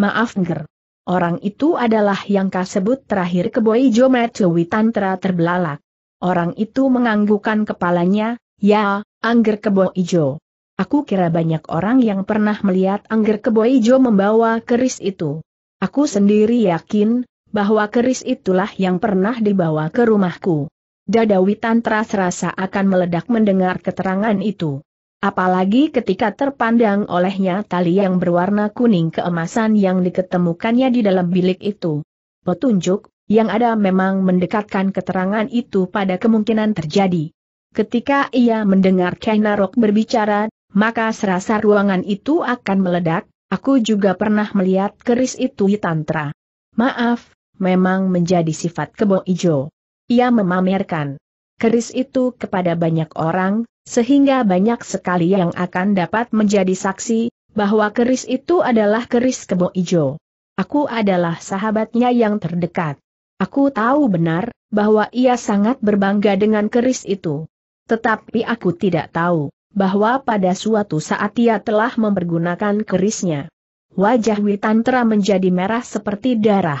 Maaf Nger. Orang itu adalah yang kasebut terakhir Kebo Ijo Matu Witantra terbelalak. Orang itu menganggukkan kepalanya, ya, angger kebo ijo. Aku kira banyak orang yang pernah melihat angger kebo ijo membawa keris itu. Aku sendiri yakin, bahwa keris itulah yang pernah dibawa ke rumahku. Dada Witan terasa-rasa akan meledak mendengar keterangan itu. Apalagi ketika terpandang olehnya tali yang berwarna kuning keemasan yang diketemukannya di dalam bilik itu. Petunjuk, yang ada memang mendekatkan keterangan itu pada kemungkinan terjadi. Ketika ia mendengar Kainarok berbicara, maka serasa ruangan itu akan meledak, aku juga pernah melihat keris itu di tantra. Maaf, memang menjadi sifat kebo ijo. Ia memamerkan keris itu kepada banyak orang, sehingga banyak sekali yang akan dapat menjadi saksi, bahwa keris itu adalah keris kebo ijo. Aku adalah sahabatnya yang terdekat. Aku tahu benar, bahwa ia sangat berbangga dengan keris itu. Tetapi aku tidak tahu, bahwa pada suatu saat ia telah mempergunakan kerisnya. Wajah Witantra menjadi merah seperti darah.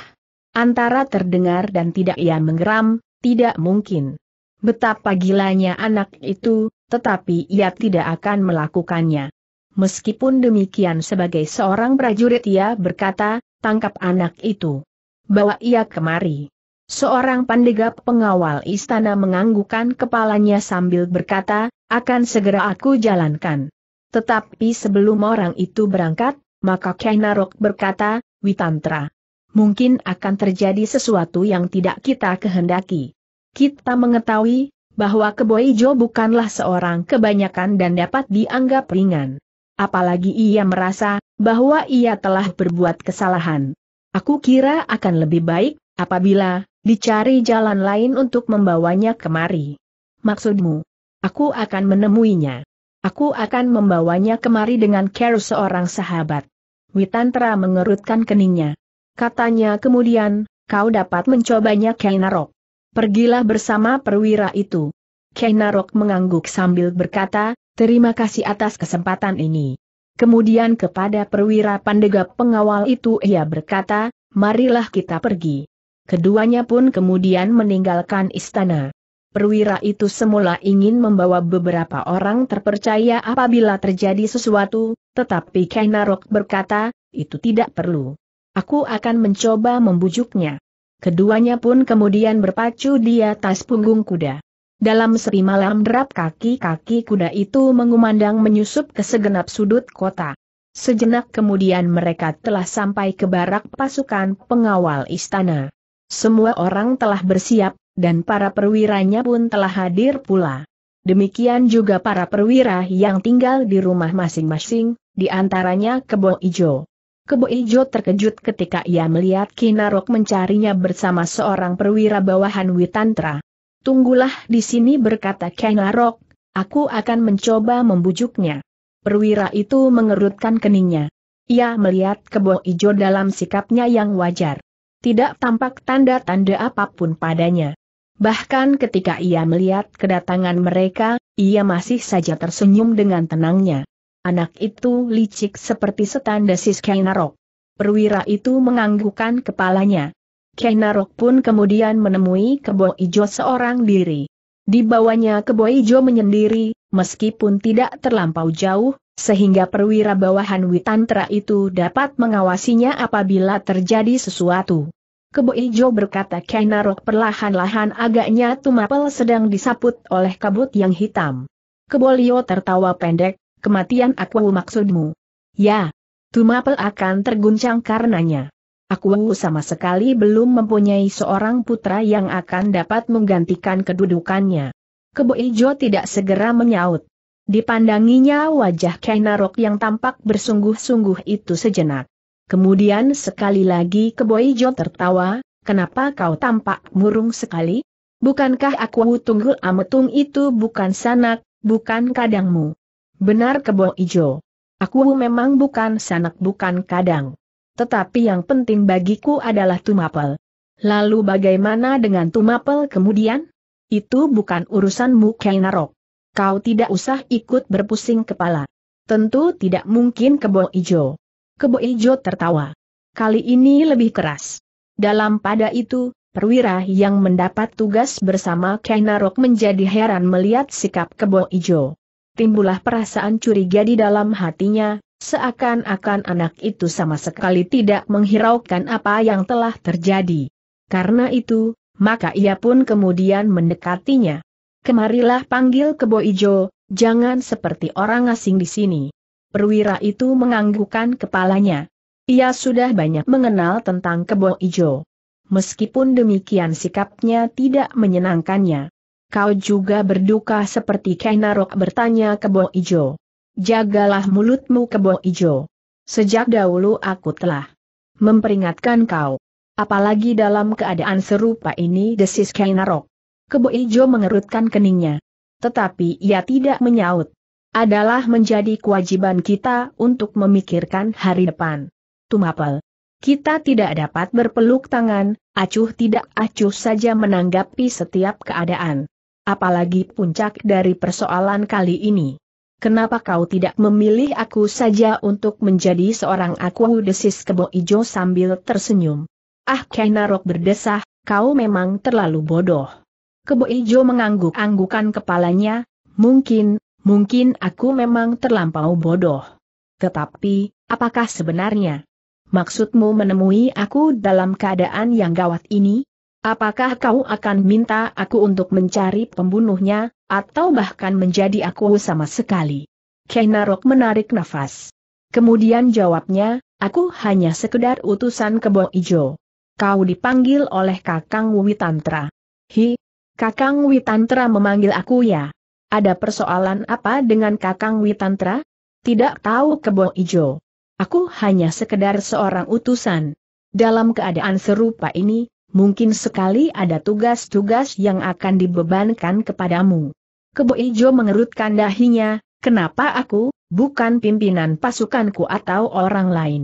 Antara terdengar dan tidak ia menggeram, tidak mungkin. Betapa gilanya anak itu, tetapi ia tidak akan melakukannya. Meskipun demikian sebagai seorang prajurit ia berkata, tangkap anak itu bawa ia kemari. Seorang pandega pengawal istana menganggukkan kepalanya sambil berkata, akan segera aku jalankan. Tetapi sebelum orang itu berangkat, maka Kainarok berkata, Witantra. Mungkin akan terjadi sesuatu yang tidak kita kehendaki. Kita mengetahui, bahwa Keboijo bukanlah seorang kebanyakan dan dapat dianggap ringan. Apalagi ia merasa, bahwa ia telah berbuat kesalahan. Aku kira akan lebih baik, apabila, dicari jalan lain untuk membawanya kemari. Maksudmu? Aku akan menemuinya. Aku akan membawanya kemari dengan care seorang sahabat. Witantra mengerutkan keningnya. Katanya kemudian, kau dapat mencobanya Kainarok. Pergilah bersama perwira itu. Kainarok mengangguk sambil berkata, terima kasih atas kesempatan ini. Kemudian kepada perwira pandega pengawal itu ia berkata, marilah kita pergi. Keduanya pun kemudian meninggalkan istana. Perwira itu semula ingin membawa beberapa orang terpercaya apabila terjadi sesuatu, tetapi Kainarok berkata, itu tidak perlu. Aku akan mencoba membujuknya. Keduanya pun kemudian berpacu di atas punggung kuda. Dalam seri malam derap kaki-kaki kuda itu mengumandang menyusup ke segenap sudut kota. Sejenak kemudian mereka telah sampai ke barak pasukan pengawal istana. Semua orang telah bersiap, dan para perwiranya pun telah hadir pula. Demikian juga para perwira yang tinggal di rumah masing-masing, di antaranya Kebo Ijo. Kebo Ijo terkejut ketika ia melihat Kinarok mencarinya bersama seorang perwira bawahan Witantra. Tunggulah di sini berkata Kang Arok, aku akan mencoba membujuknya. Perwira itu mengerutkan keningnya. Ia melihat kebo ijo dalam sikapnya yang wajar. Tidak tampak tanda-tanda apapun padanya. Bahkan ketika ia melihat kedatangan mereka, ia masih saja tersenyum dengan tenangnya. Anak itu licik seperti setan desis Kainarok. Perwira itu menganggukkan kepalanya. Keh pun kemudian menemui kebo ijo seorang diri. Di bawahnya kebo ijo menyendiri, meskipun tidak terlampau jauh, sehingga perwira bawahan Witantra itu dapat mengawasinya apabila terjadi sesuatu. Kebo Ijo berkata Kenarok perlahan-lahan agaknya Tumapel sedang disaput oleh kabut yang hitam. Kebolio tertawa pendek, kematian aku maksudmu. Ya, Tumapel akan terguncang karenanya. Aku sama sekali belum mempunyai seorang putra yang akan dapat menggantikan kedudukannya. Kebo Ijo tidak segera menyaut. Dipandanginya wajah Kainarok yang tampak bersungguh-sungguh itu sejenak. Kemudian sekali lagi Kebo Ijo tertawa, kenapa kau tampak murung sekali? Bukankah aku tunggu ametung itu bukan sanak, bukan kadangmu? Benar Kebo Ijo. Aku memang bukan sanak bukan kadang tetapi yang penting bagiku adalah Tumapel. Lalu bagaimana dengan Tumapel kemudian? Itu bukan urusanmu Kainarok. Kau tidak usah ikut berpusing kepala. Tentu tidak mungkin Kebo Ijo. Kebo Ijo tertawa. Kali ini lebih keras. Dalam pada itu, perwira yang mendapat tugas bersama Kainarok menjadi heran melihat sikap Kebo Ijo. Timbulah perasaan curiga di dalam hatinya, Seakan-akan anak itu sama sekali tidak menghiraukan apa yang telah terjadi. Karena itu, maka ia pun kemudian mendekatinya. Kemarilah panggil Kebo Ijo, jangan seperti orang asing di sini. Perwira itu menganggukkan kepalanya. Ia sudah banyak mengenal tentang Kebo Ijo. Meskipun demikian sikapnya tidak menyenangkannya. Kau juga berduka seperti Kainarok bertanya Kebo Ijo. Jagalah mulutmu kebo ijo. Sejak dahulu aku telah memperingatkan kau. Apalagi dalam keadaan serupa ini desis Kainarok. Kebo ijo mengerutkan keningnya. Tetapi ia tidak menyaut. Adalah menjadi kewajiban kita untuk memikirkan hari depan. Tumapel. Kita tidak dapat berpeluk tangan, acuh tidak acuh saja menanggapi setiap keadaan. Apalagi puncak dari persoalan kali ini. Kenapa kau tidak memilih aku saja untuk menjadi seorang aku desis kebo ijo sambil tersenyum. Ah Kainarok berdesah, kau memang terlalu bodoh. Kebo ijo mengangguk-anggukan kepalanya, mungkin, mungkin aku memang terlampau bodoh. Tetapi, apakah sebenarnya? Maksudmu menemui aku dalam keadaan yang gawat ini? Apakah kau akan minta aku untuk mencari pembunuhnya, atau bahkan menjadi aku sama sekali? Kenarok menarik nafas. Kemudian jawabnya, aku hanya sekedar utusan kebo ijo. Kau dipanggil oleh Kakang Witantra. Hi, Kakang Witantra memanggil aku ya. Ada persoalan apa dengan Kakang Witantra? Tidak tahu kebo ijo. Aku hanya sekedar seorang utusan. Dalam keadaan serupa ini, mungkin sekali ada tugas-tugas yang akan dibebankan kepadamu. Kebo Ijo mengerutkan dahinya, kenapa aku, bukan pimpinan pasukanku atau orang lain.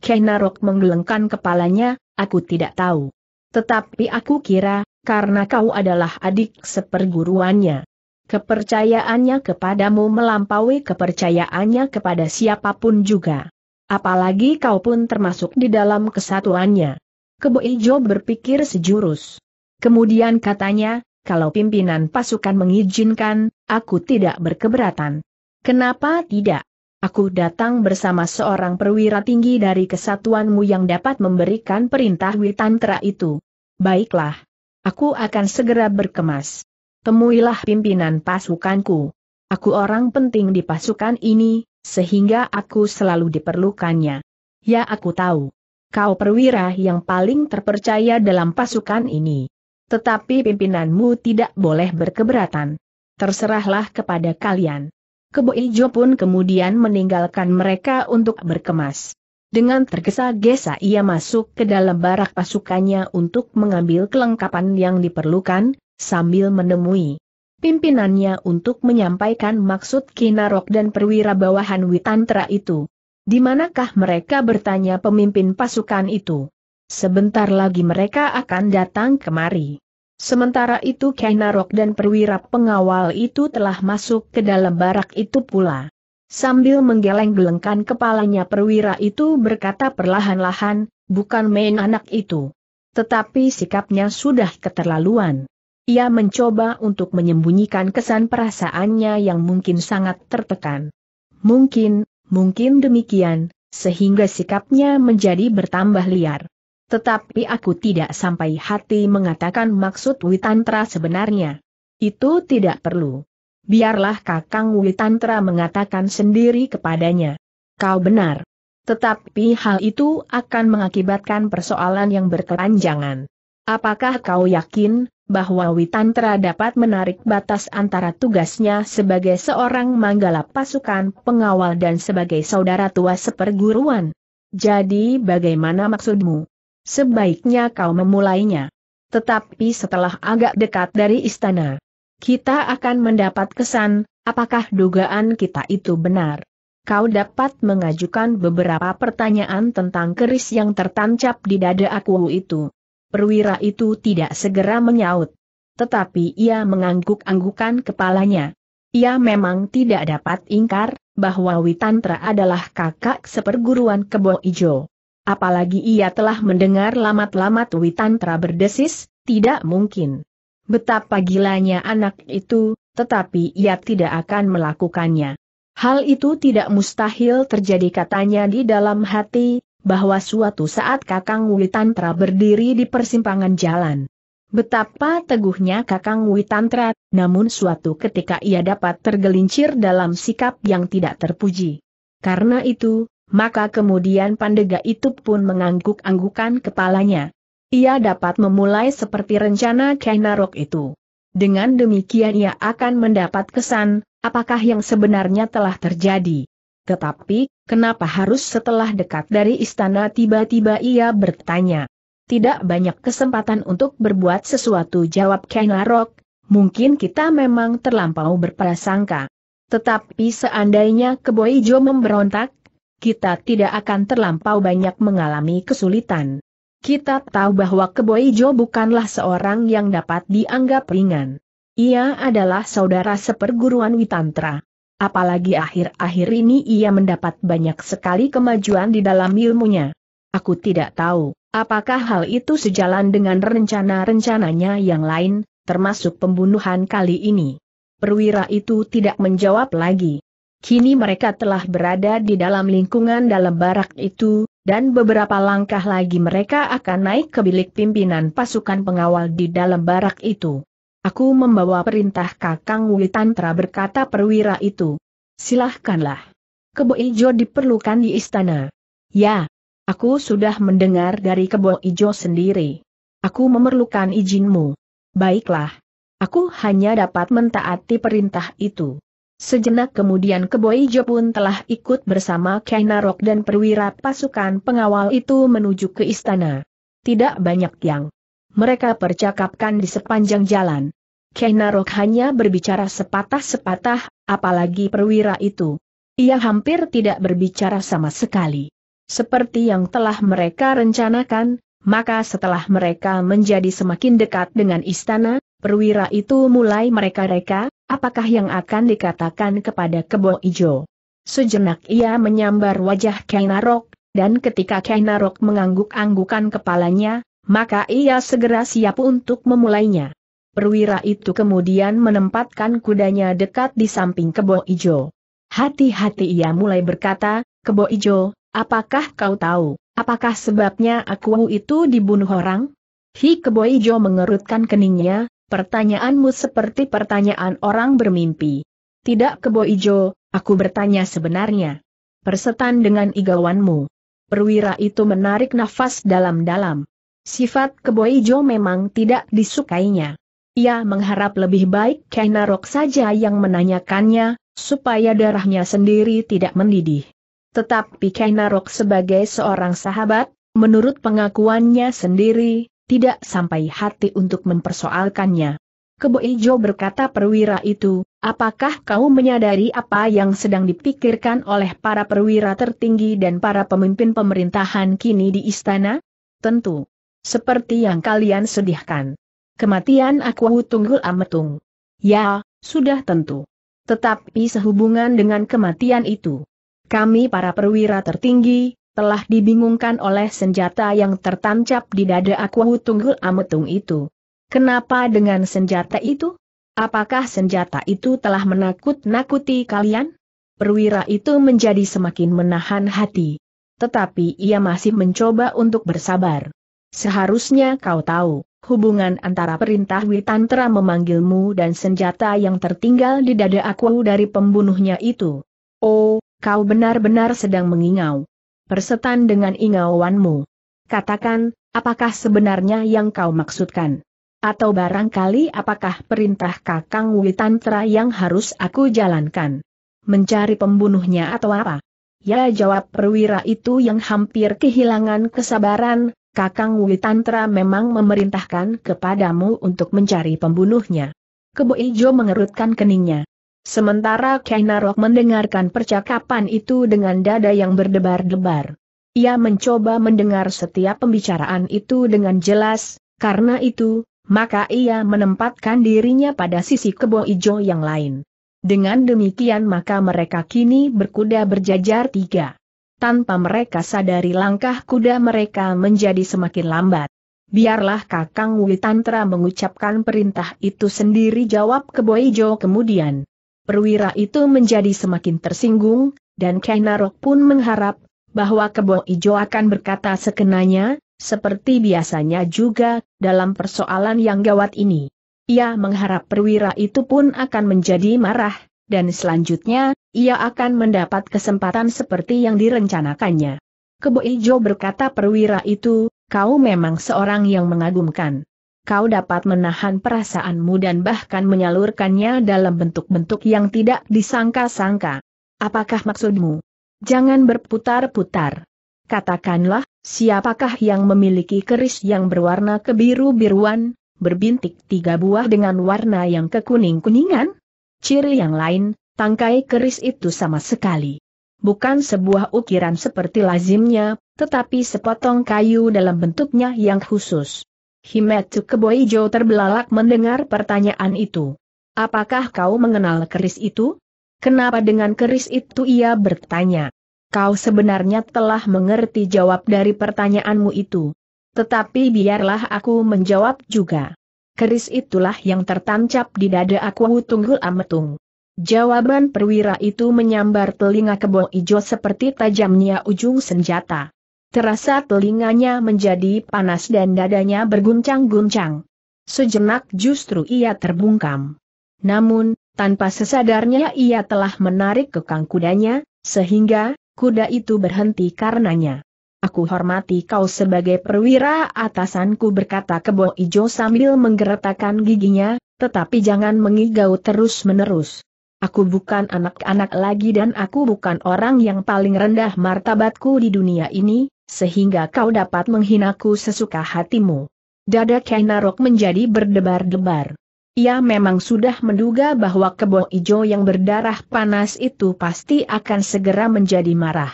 Kenarok menggelengkan kepalanya, aku tidak tahu. Tetapi aku kira, karena kau adalah adik seperguruannya. Kepercayaannya kepadamu melampaui kepercayaannya kepada siapapun juga. Apalagi kau pun termasuk di dalam kesatuannya. Kebo Ijo berpikir sejurus. Kemudian katanya, kalau pimpinan pasukan mengizinkan, aku tidak berkeberatan. Kenapa tidak? Aku datang bersama seorang perwira tinggi dari kesatuanmu yang dapat memberikan perintah Witantra itu. Baiklah. Aku akan segera berkemas. Temuilah pimpinan pasukanku. Aku orang penting di pasukan ini, sehingga aku selalu diperlukannya. Ya aku tahu kau perwira yang paling terpercaya dalam pasukan ini. Tetapi pimpinanmu tidak boleh berkeberatan. Terserahlah kepada kalian. Kebo Ijo pun kemudian meninggalkan mereka untuk berkemas. Dengan tergesa-gesa ia masuk ke dalam barak pasukannya untuk mengambil kelengkapan yang diperlukan, sambil menemui pimpinannya untuk menyampaikan maksud Kinarok dan perwira bawahan Witantra itu. Di manakah mereka bertanya pemimpin pasukan itu? Sebentar lagi mereka akan datang kemari. Sementara itu Kainarok dan perwira pengawal itu telah masuk ke dalam barak itu pula. Sambil menggeleng-gelengkan kepalanya perwira itu berkata perlahan-lahan, bukan main anak itu. Tetapi sikapnya sudah keterlaluan. Ia mencoba untuk menyembunyikan kesan perasaannya yang mungkin sangat tertekan. Mungkin, mungkin demikian, sehingga sikapnya menjadi bertambah liar. Tetapi aku tidak sampai hati mengatakan maksud Witantra sebenarnya. Itu tidak perlu. Biarlah Kakang Witantra mengatakan sendiri kepadanya. Kau benar. Tetapi hal itu akan mengakibatkan persoalan yang berkelanjangan. Apakah kau yakin, bahwa Witantra dapat menarik batas antara tugasnya sebagai seorang manggala pasukan pengawal dan sebagai saudara tua seperguruan. Jadi bagaimana maksudmu? Sebaiknya kau memulainya. Tetapi setelah agak dekat dari istana, kita akan mendapat kesan, apakah dugaan kita itu benar. Kau dapat mengajukan beberapa pertanyaan tentang keris yang tertancap di dada aku itu perwira itu tidak segera menyaut. Tetapi ia mengangguk-anggukan kepalanya. Ia memang tidak dapat ingkar, bahwa Witantra adalah kakak seperguruan kebo ijo. Apalagi ia telah mendengar lamat-lamat Witantra berdesis, tidak mungkin. Betapa gilanya anak itu, tetapi ia tidak akan melakukannya. Hal itu tidak mustahil terjadi katanya di dalam hati, bahwa suatu saat Kakang Witantra berdiri di persimpangan jalan. Betapa teguhnya Kakang Witantra, namun suatu ketika ia dapat tergelincir dalam sikap yang tidak terpuji. Karena itu, maka kemudian Pandega itu pun mengangguk-anggukan kepalanya. Ia dapat memulai seperti rencana Kainarok itu. Dengan demikian ia akan mendapat kesan, apakah yang sebenarnya telah terjadi. Tetapi, Kenapa harus setelah dekat dari istana tiba-tiba ia bertanya? Tidak banyak kesempatan untuk berbuat sesuatu jawab Kenarok, mungkin kita memang terlampau berprasangka. Tetapi seandainya Keboijo memberontak, kita tidak akan terlampau banyak mengalami kesulitan. Kita tahu bahwa Keboijo bukanlah seorang yang dapat dianggap ringan. Ia adalah saudara seperguruan Witantra. Apalagi akhir-akhir ini ia mendapat banyak sekali kemajuan di dalam ilmunya. Aku tidak tahu, apakah hal itu sejalan dengan rencana-rencananya yang lain, termasuk pembunuhan kali ini. Perwira itu tidak menjawab lagi. Kini mereka telah berada di dalam lingkungan dalam barak itu, dan beberapa langkah lagi mereka akan naik ke bilik pimpinan pasukan pengawal di dalam barak itu. Aku membawa perintah Kakang Witantra berkata perwira itu. Silahkanlah. Kebo Ijo diperlukan di istana. Ya, aku sudah mendengar dari Kebo Ijo sendiri. Aku memerlukan izinmu. Baiklah. Aku hanya dapat mentaati perintah itu. Sejenak kemudian Kebo Ijo pun telah ikut bersama Kainarok dan perwira pasukan pengawal itu menuju ke istana. Tidak banyak yang mereka percakapkan di sepanjang jalan. Kenarok hanya berbicara sepatah-sepatah, apalagi perwira itu. Ia hampir tidak berbicara sama sekali. Seperti yang telah mereka rencanakan, maka setelah mereka menjadi semakin dekat dengan istana, perwira itu mulai mereka-reka, apakah yang akan dikatakan kepada kebo ijo. Sejenak ia menyambar wajah Kainarok, dan ketika Kainarok mengangguk-anggukan kepalanya, maka ia segera siap untuk memulainya. Perwira itu kemudian menempatkan kudanya dekat di samping kebo ijo. Hati-hati ia mulai berkata, kebo ijo, apakah kau tahu, apakah sebabnya aku itu dibunuh orang? Hi kebo ijo mengerutkan keningnya, pertanyaanmu seperti pertanyaan orang bermimpi. Tidak kebo ijo, aku bertanya sebenarnya. Persetan dengan igawanmu. Perwira itu menarik nafas dalam-dalam. Sifat Keboijo memang tidak disukainya. Ia mengharap lebih baik Kainarok saja yang menanyakannya, supaya darahnya sendiri tidak mendidih. Tetapi Kainarok sebagai seorang sahabat, menurut pengakuannya sendiri, tidak sampai hati untuk mempersoalkannya. Keboijo berkata perwira itu, apakah kau menyadari apa yang sedang dipikirkan oleh para perwira tertinggi dan para pemimpin pemerintahan kini di istana? Tentu seperti yang kalian sedihkan. Kematian aku tunggul ametung. Ya, sudah tentu. Tetapi sehubungan dengan kematian itu, kami para perwira tertinggi, telah dibingungkan oleh senjata yang tertancap di dada aku tunggul ametung itu. Kenapa dengan senjata itu? Apakah senjata itu telah menakut-nakuti kalian? Perwira itu menjadi semakin menahan hati. Tetapi ia masih mencoba untuk bersabar. Seharusnya kau tahu, hubungan antara perintah Witantra memanggilmu dan senjata yang tertinggal di dada aku dari pembunuhnya itu. Oh, kau benar-benar sedang mengingau. Persetan dengan ingauanmu. Katakan, apakah sebenarnya yang kau maksudkan? Atau barangkali apakah perintah Kakang Witantra yang harus aku jalankan? Mencari pembunuhnya atau apa? Ya jawab perwira itu yang hampir kehilangan kesabaran, Kakang Witantra memang memerintahkan kepadamu untuk mencari pembunuhnya. Kebo Ijo mengerutkan keningnya. Sementara Kainarok mendengarkan percakapan itu dengan dada yang berdebar-debar. Ia mencoba mendengar setiap pembicaraan itu dengan jelas, karena itu, maka ia menempatkan dirinya pada sisi kebo ijo yang lain. Dengan demikian maka mereka kini berkuda berjajar tiga tanpa mereka sadari langkah kuda mereka menjadi semakin lambat. Biarlah Kakang Witantra mengucapkan perintah itu sendiri jawab Keboijo kemudian. Perwira itu menjadi semakin tersinggung, dan Kainarok pun mengharap bahwa Keboijo akan berkata sekenanya, seperti biasanya juga, dalam persoalan yang gawat ini. Ia mengharap perwira itu pun akan menjadi marah, dan selanjutnya, ia akan mendapat kesempatan seperti yang direncanakannya. Kebo Ijo berkata perwira itu, kau memang seorang yang mengagumkan. Kau dapat menahan perasaanmu dan bahkan menyalurkannya dalam bentuk-bentuk yang tidak disangka-sangka. Apakah maksudmu? Jangan berputar-putar. Katakanlah, siapakah yang memiliki keris yang berwarna kebiru-biruan, berbintik tiga buah dengan warna yang kekuning-kuningan? Ciri yang lain, tangkai keris itu sama sekali. Bukan sebuah ukiran seperti lazimnya, tetapi sepotong kayu dalam bentuknya yang khusus. Himetsu Keboijo terbelalak mendengar pertanyaan itu. Apakah kau mengenal keris itu? Kenapa dengan keris itu ia bertanya? Kau sebenarnya telah mengerti jawab dari pertanyaanmu itu. Tetapi biarlah aku menjawab juga. Keris itulah yang tertancap di dada aku Tunggu Ametung. Jawaban perwira itu menyambar telinga kebo ijo seperti tajamnya ujung senjata. Terasa telinganya menjadi panas dan dadanya berguncang-guncang. Sejenak justru ia terbungkam. Namun, tanpa sesadarnya ia telah menarik kekang kudanya, sehingga, kuda itu berhenti karenanya. Aku hormati kau sebagai perwira atasanku berkata kebo ijo sambil menggeretakkan giginya, tetapi jangan mengigau terus-menerus. Aku bukan anak-anak lagi dan aku bukan orang yang paling rendah martabatku di dunia ini, sehingga kau dapat menghinaku sesuka hatimu. Dada Kainarok menjadi berdebar-debar. Ia memang sudah menduga bahwa kebo ijo yang berdarah panas itu pasti akan segera menjadi marah.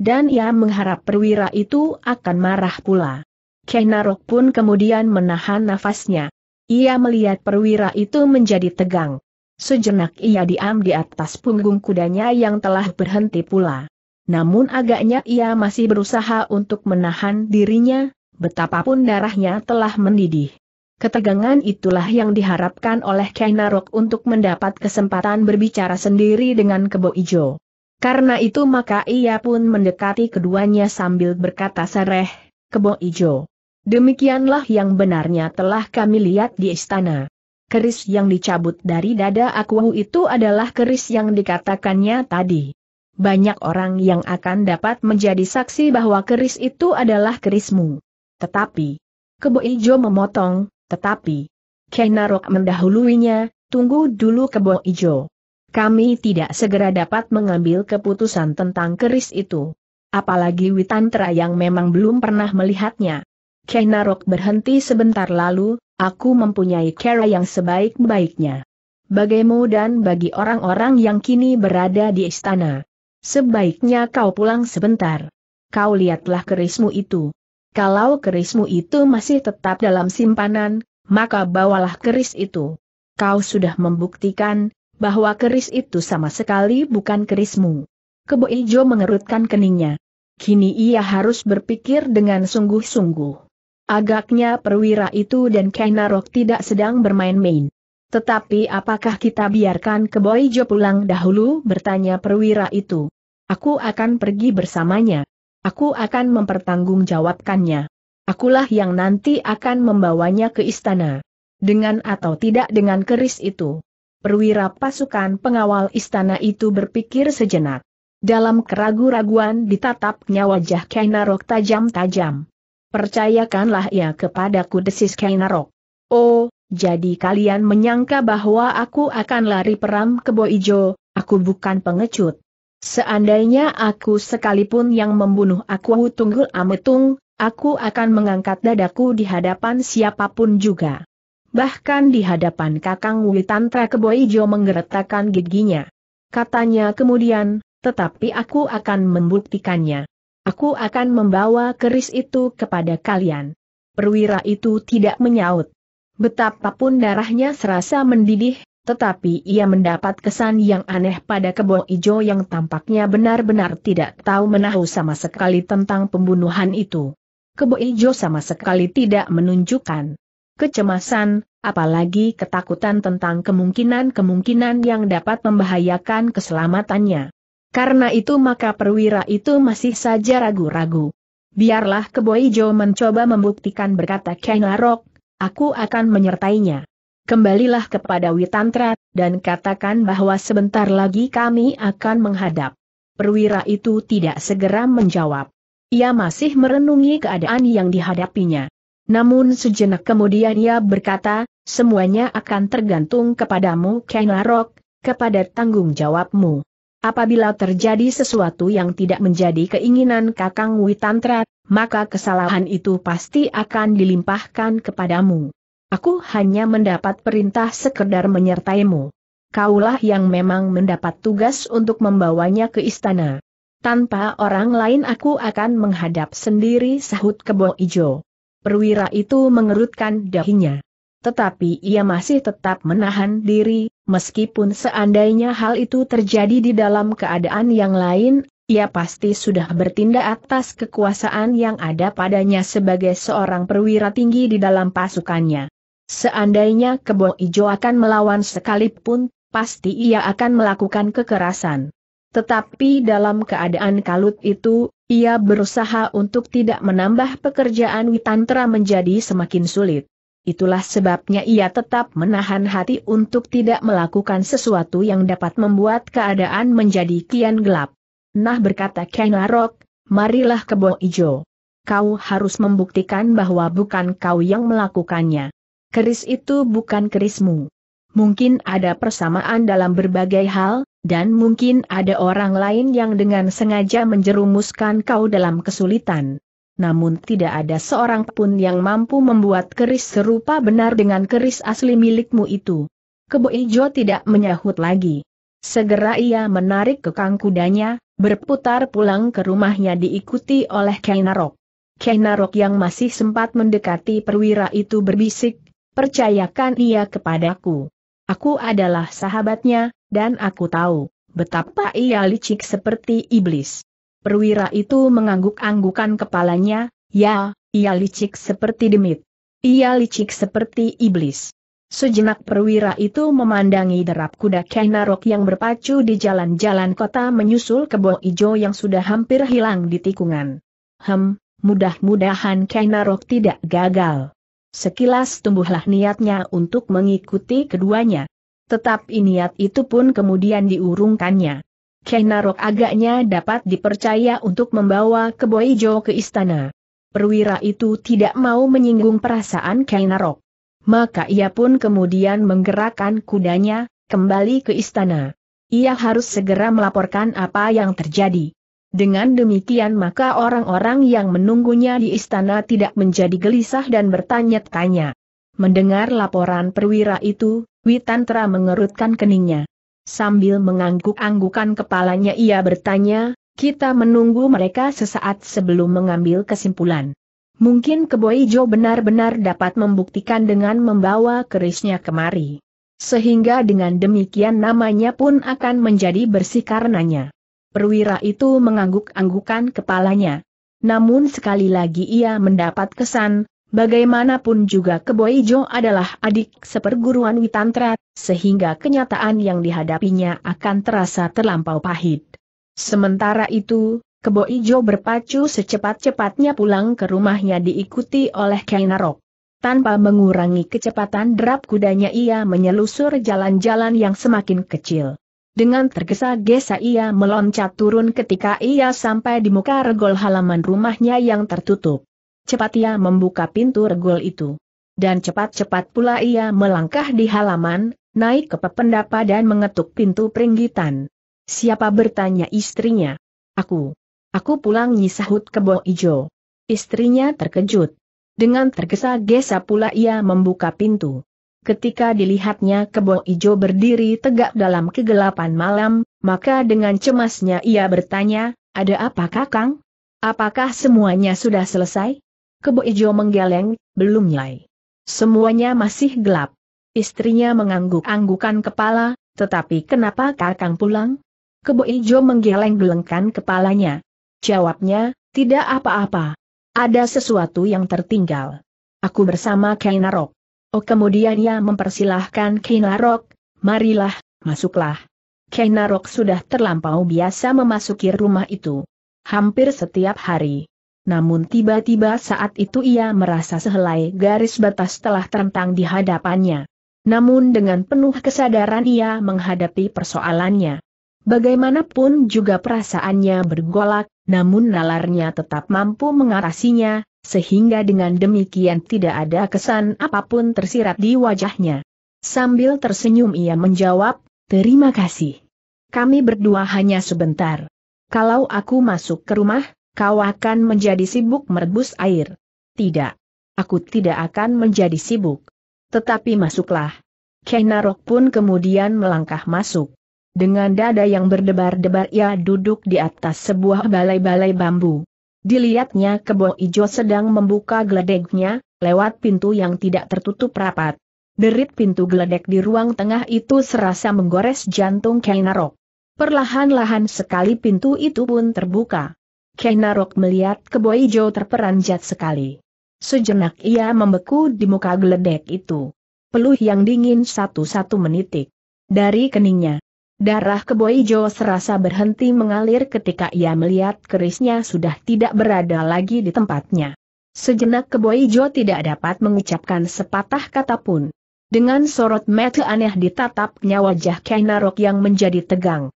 Dan ia mengharap perwira itu akan marah pula. Kainarok pun kemudian menahan nafasnya. Ia melihat perwira itu menjadi tegang. Sejenak ia diam di atas punggung kudanya yang telah berhenti pula. Namun agaknya ia masih berusaha untuk menahan dirinya, betapapun darahnya telah mendidih. Ketegangan itulah yang diharapkan oleh Kainarok untuk mendapat kesempatan berbicara sendiri dengan Kebo Ijo. Karena itu maka ia pun mendekati keduanya sambil berkata sereh, Kebo Ijo. Demikianlah yang benarnya telah kami lihat di istana keris yang dicabut dari dada Akuahu itu adalah keris yang dikatakannya tadi. Banyak orang yang akan dapat menjadi saksi bahwa keris itu adalah kerismu. Tetapi, Kebo Ijo memotong, tetapi, Kenarok mendahuluinya, tunggu dulu Kebo Ijo. Kami tidak segera dapat mengambil keputusan tentang keris itu. Apalagi Witantra yang memang belum pernah melihatnya. Kenarok berhenti sebentar lalu, aku mempunyai cara yang sebaik-baiknya. bagaimu dan bagi orang-orang yang kini berada di istana. Sebaiknya kau pulang sebentar. Kau lihatlah kerismu itu. Kalau kerismu itu masih tetap dalam simpanan, maka bawalah keris itu. Kau sudah membuktikan, bahwa keris itu sama sekali bukan kerismu. Kebo Ijo mengerutkan keningnya. Kini ia harus berpikir dengan sungguh-sungguh. Agaknya perwira itu dan Kenarok tidak sedang bermain-main. Tetapi apakah kita biarkan ke Keboijo pulang dahulu bertanya perwira itu. Aku akan pergi bersamanya. Aku akan mempertanggungjawabkannya. Akulah yang nanti akan membawanya ke istana. Dengan atau tidak dengan keris itu. Perwira pasukan pengawal istana itu berpikir sejenak. Dalam keragu-raguan ditatapnya wajah Kainarok tajam-tajam. Percayakanlah ia kepadaku desis Kainarok. Oh, jadi kalian menyangka bahwa aku akan lari peram ke Boijo, aku bukan pengecut. Seandainya aku sekalipun yang membunuh aku tunggul ametung, aku akan mengangkat dadaku di hadapan siapapun juga. Bahkan di hadapan kakang Witantra Keboijo menggeretakkan giginya. Katanya kemudian, tetapi aku akan membuktikannya. Aku akan membawa keris itu kepada kalian. Perwira itu tidak menyaut. Betapapun darahnya serasa mendidih, tetapi ia mendapat kesan yang aneh pada kebo ijo yang tampaknya benar-benar tidak tahu menahu sama sekali tentang pembunuhan itu. Kebo ijo sama sekali tidak menunjukkan kecemasan, apalagi ketakutan tentang kemungkinan-kemungkinan yang dapat membahayakan keselamatannya. Karena itu maka perwira itu masih saja ragu-ragu. Biarlah Keboijo mencoba membuktikan berkata Larok, aku akan menyertainya. Kembalilah kepada Witantra, dan katakan bahwa sebentar lagi kami akan menghadap. Perwira itu tidak segera menjawab. Ia masih merenungi keadaan yang dihadapinya. Namun sejenak kemudian ia berkata, semuanya akan tergantung kepadamu Larok, kepada tanggung jawabmu. Apabila terjadi sesuatu yang tidak menjadi keinginan Kakang Witantra, maka kesalahan itu pasti akan dilimpahkan kepadamu. Aku hanya mendapat perintah sekedar menyertaimu. Kaulah yang memang mendapat tugas untuk membawanya ke istana. Tanpa orang lain aku akan menghadap sendiri sahut kebo ijo. Perwira itu mengerutkan dahinya. Tetapi ia masih tetap menahan diri, meskipun seandainya hal itu terjadi di dalam keadaan yang lain, ia pasti sudah bertindak atas kekuasaan yang ada padanya sebagai seorang perwira tinggi di dalam pasukannya. Seandainya kebo ijo akan melawan sekalipun, pasti ia akan melakukan kekerasan. Tetapi dalam keadaan kalut itu, ia berusaha untuk tidak menambah pekerjaan Witantra menjadi semakin sulit. Itulah sebabnya ia tetap menahan hati untuk tidak melakukan sesuatu yang dapat membuat keadaan menjadi kian gelap. Nah berkata Kenarok, marilah kebo Ijo. Kau harus membuktikan bahwa bukan kau yang melakukannya. Keris itu bukan kerismu. Mungkin ada persamaan dalam berbagai hal, dan mungkin ada orang lain yang dengan sengaja menjerumuskan kau dalam kesulitan namun tidak ada seorang pun yang mampu membuat keris serupa benar dengan keris asli milikmu itu. Kebo Ijo tidak menyahut lagi. Segera ia menarik kekang kudanya, berputar pulang ke rumahnya diikuti oleh Kainarok. Kainarok yang masih sempat mendekati perwira itu berbisik, percayakan ia kepadaku. Aku adalah sahabatnya, dan aku tahu betapa ia licik seperti iblis. Perwira itu mengangguk-anggukan kepalanya, ya, ia licik seperti demit. Ia licik seperti iblis. Sejenak perwira itu memandangi derap kuda Kainarok yang berpacu di jalan-jalan kota menyusul kebo ijo yang sudah hampir hilang di tikungan. Hem, mudah-mudahan Kainarok tidak gagal. Sekilas tumbuhlah niatnya untuk mengikuti keduanya. Tetapi niat itu pun kemudian diurungkannya. Kenarok agaknya dapat dipercaya untuk membawa Keboijo ke istana. Perwira itu tidak mau menyinggung perasaan Kenarok. Maka ia pun kemudian menggerakkan kudanya, kembali ke istana. Ia harus segera melaporkan apa yang terjadi. Dengan demikian maka orang-orang yang menunggunya di istana tidak menjadi gelisah dan bertanya-tanya. Mendengar laporan perwira itu, Witantra mengerutkan keningnya. Sambil mengangguk-anggukan kepalanya ia bertanya, kita menunggu mereka sesaat sebelum mengambil kesimpulan. Mungkin Keboijo benar-benar dapat membuktikan dengan membawa kerisnya kemari. Sehingga dengan demikian namanya pun akan menjadi bersih karenanya. Perwira itu mengangguk-anggukan kepalanya. Namun sekali lagi ia mendapat kesan, Bagaimanapun juga Keboijo adalah adik seperguruan Witantra, sehingga kenyataan yang dihadapinya akan terasa terlampau pahit. Sementara itu, Keboijo berpacu secepat-cepatnya pulang ke rumahnya diikuti oleh Kainarok. Tanpa mengurangi kecepatan derap kudanya ia menyelusur jalan-jalan yang semakin kecil. Dengan tergesa-gesa ia meloncat turun ketika ia sampai di muka regol halaman rumahnya yang tertutup cepat ia membuka pintu regol itu. Dan cepat-cepat pula ia melangkah di halaman, naik ke pependapa dan mengetuk pintu peringgitan. Siapa bertanya istrinya? Aku. Aku pulang nyisahut kebo ijo. Istrinya terkejut. Dengan tergesa-gesa pula ia membuka pintu. Ketika dilihatnya kebo ijo berdiri tegak dalam kegelapan malam, maka dengan cemasnya ia bertanya, ada apa kakang? Apakah semuanya sudah selesai? Kebo Ijo menggeleng, belum nyai. Semuanya masih gelap. Istrinya mengangguk-anggukan kepala, tetapi kenapa kakang pulang? Kebo Ijo menggeleng-gelengkan kepalanya. Jawabnya, tidak apa-apa. Ada sesuatu yang tertinggal. Aku bersama Kainarok. Oh kemudian ia mempersilahkan Kainarok, marilah, masuklah. Kainarok sudah terlampau biasa memasuki rumah itu. Hampir setiap hari, namun tiba-tiba saat itu ia merasa sehelai garis batas telah terentang di hadapannya. Namun dengan penuh kesadaran ia menghadapi persoalannya. Bagaimanapun juga perasaannya bergolak, namun nalarnya tetap mampu mengarasinya, sehingga dengan demikian tidak ada kesan apapun tersirat di wajahnya. Sambil tersenyum ia menjawab, terima kasih. Kami berdua hanya sebentar. Kalau aku masuk ke rumah, kau akan menjadi sibuk merebus air. Tidak. Aku tidak akan menjadi sibuk. Tetapi masuklah. Kenarok pun kemudian melangkah masuk. Dengan dada yang berdebar-debar ia duduk di atas sebuah balai-balai bambu. Dilihatnya kebo ijo sedang membuka geledeknya, lewat pintu yang tidak tertutup rapat. Derit pintu geledek di ruang tengah itu serasa menggores jantung Kainarok. Perlahan-lahan sekali pintu itu pun terbuka. Kenarok melihat kebo hijau terperanjat sekali. Sejenak ia membeku di muka geledek itu. Peluh yang dingin satu-satu menitik. Dari keningnya. Darah kebo hijau serasa berhenti mengalir ketika ia melihat kerisnya sudah tidak berada lagi di tempatnya. Sejenak kebo hijau tidak dapat mengucapkan sepatah kata pun. Dengan sorot mata aneh ditatapnya wajah Kainarok yang menjadi tegang.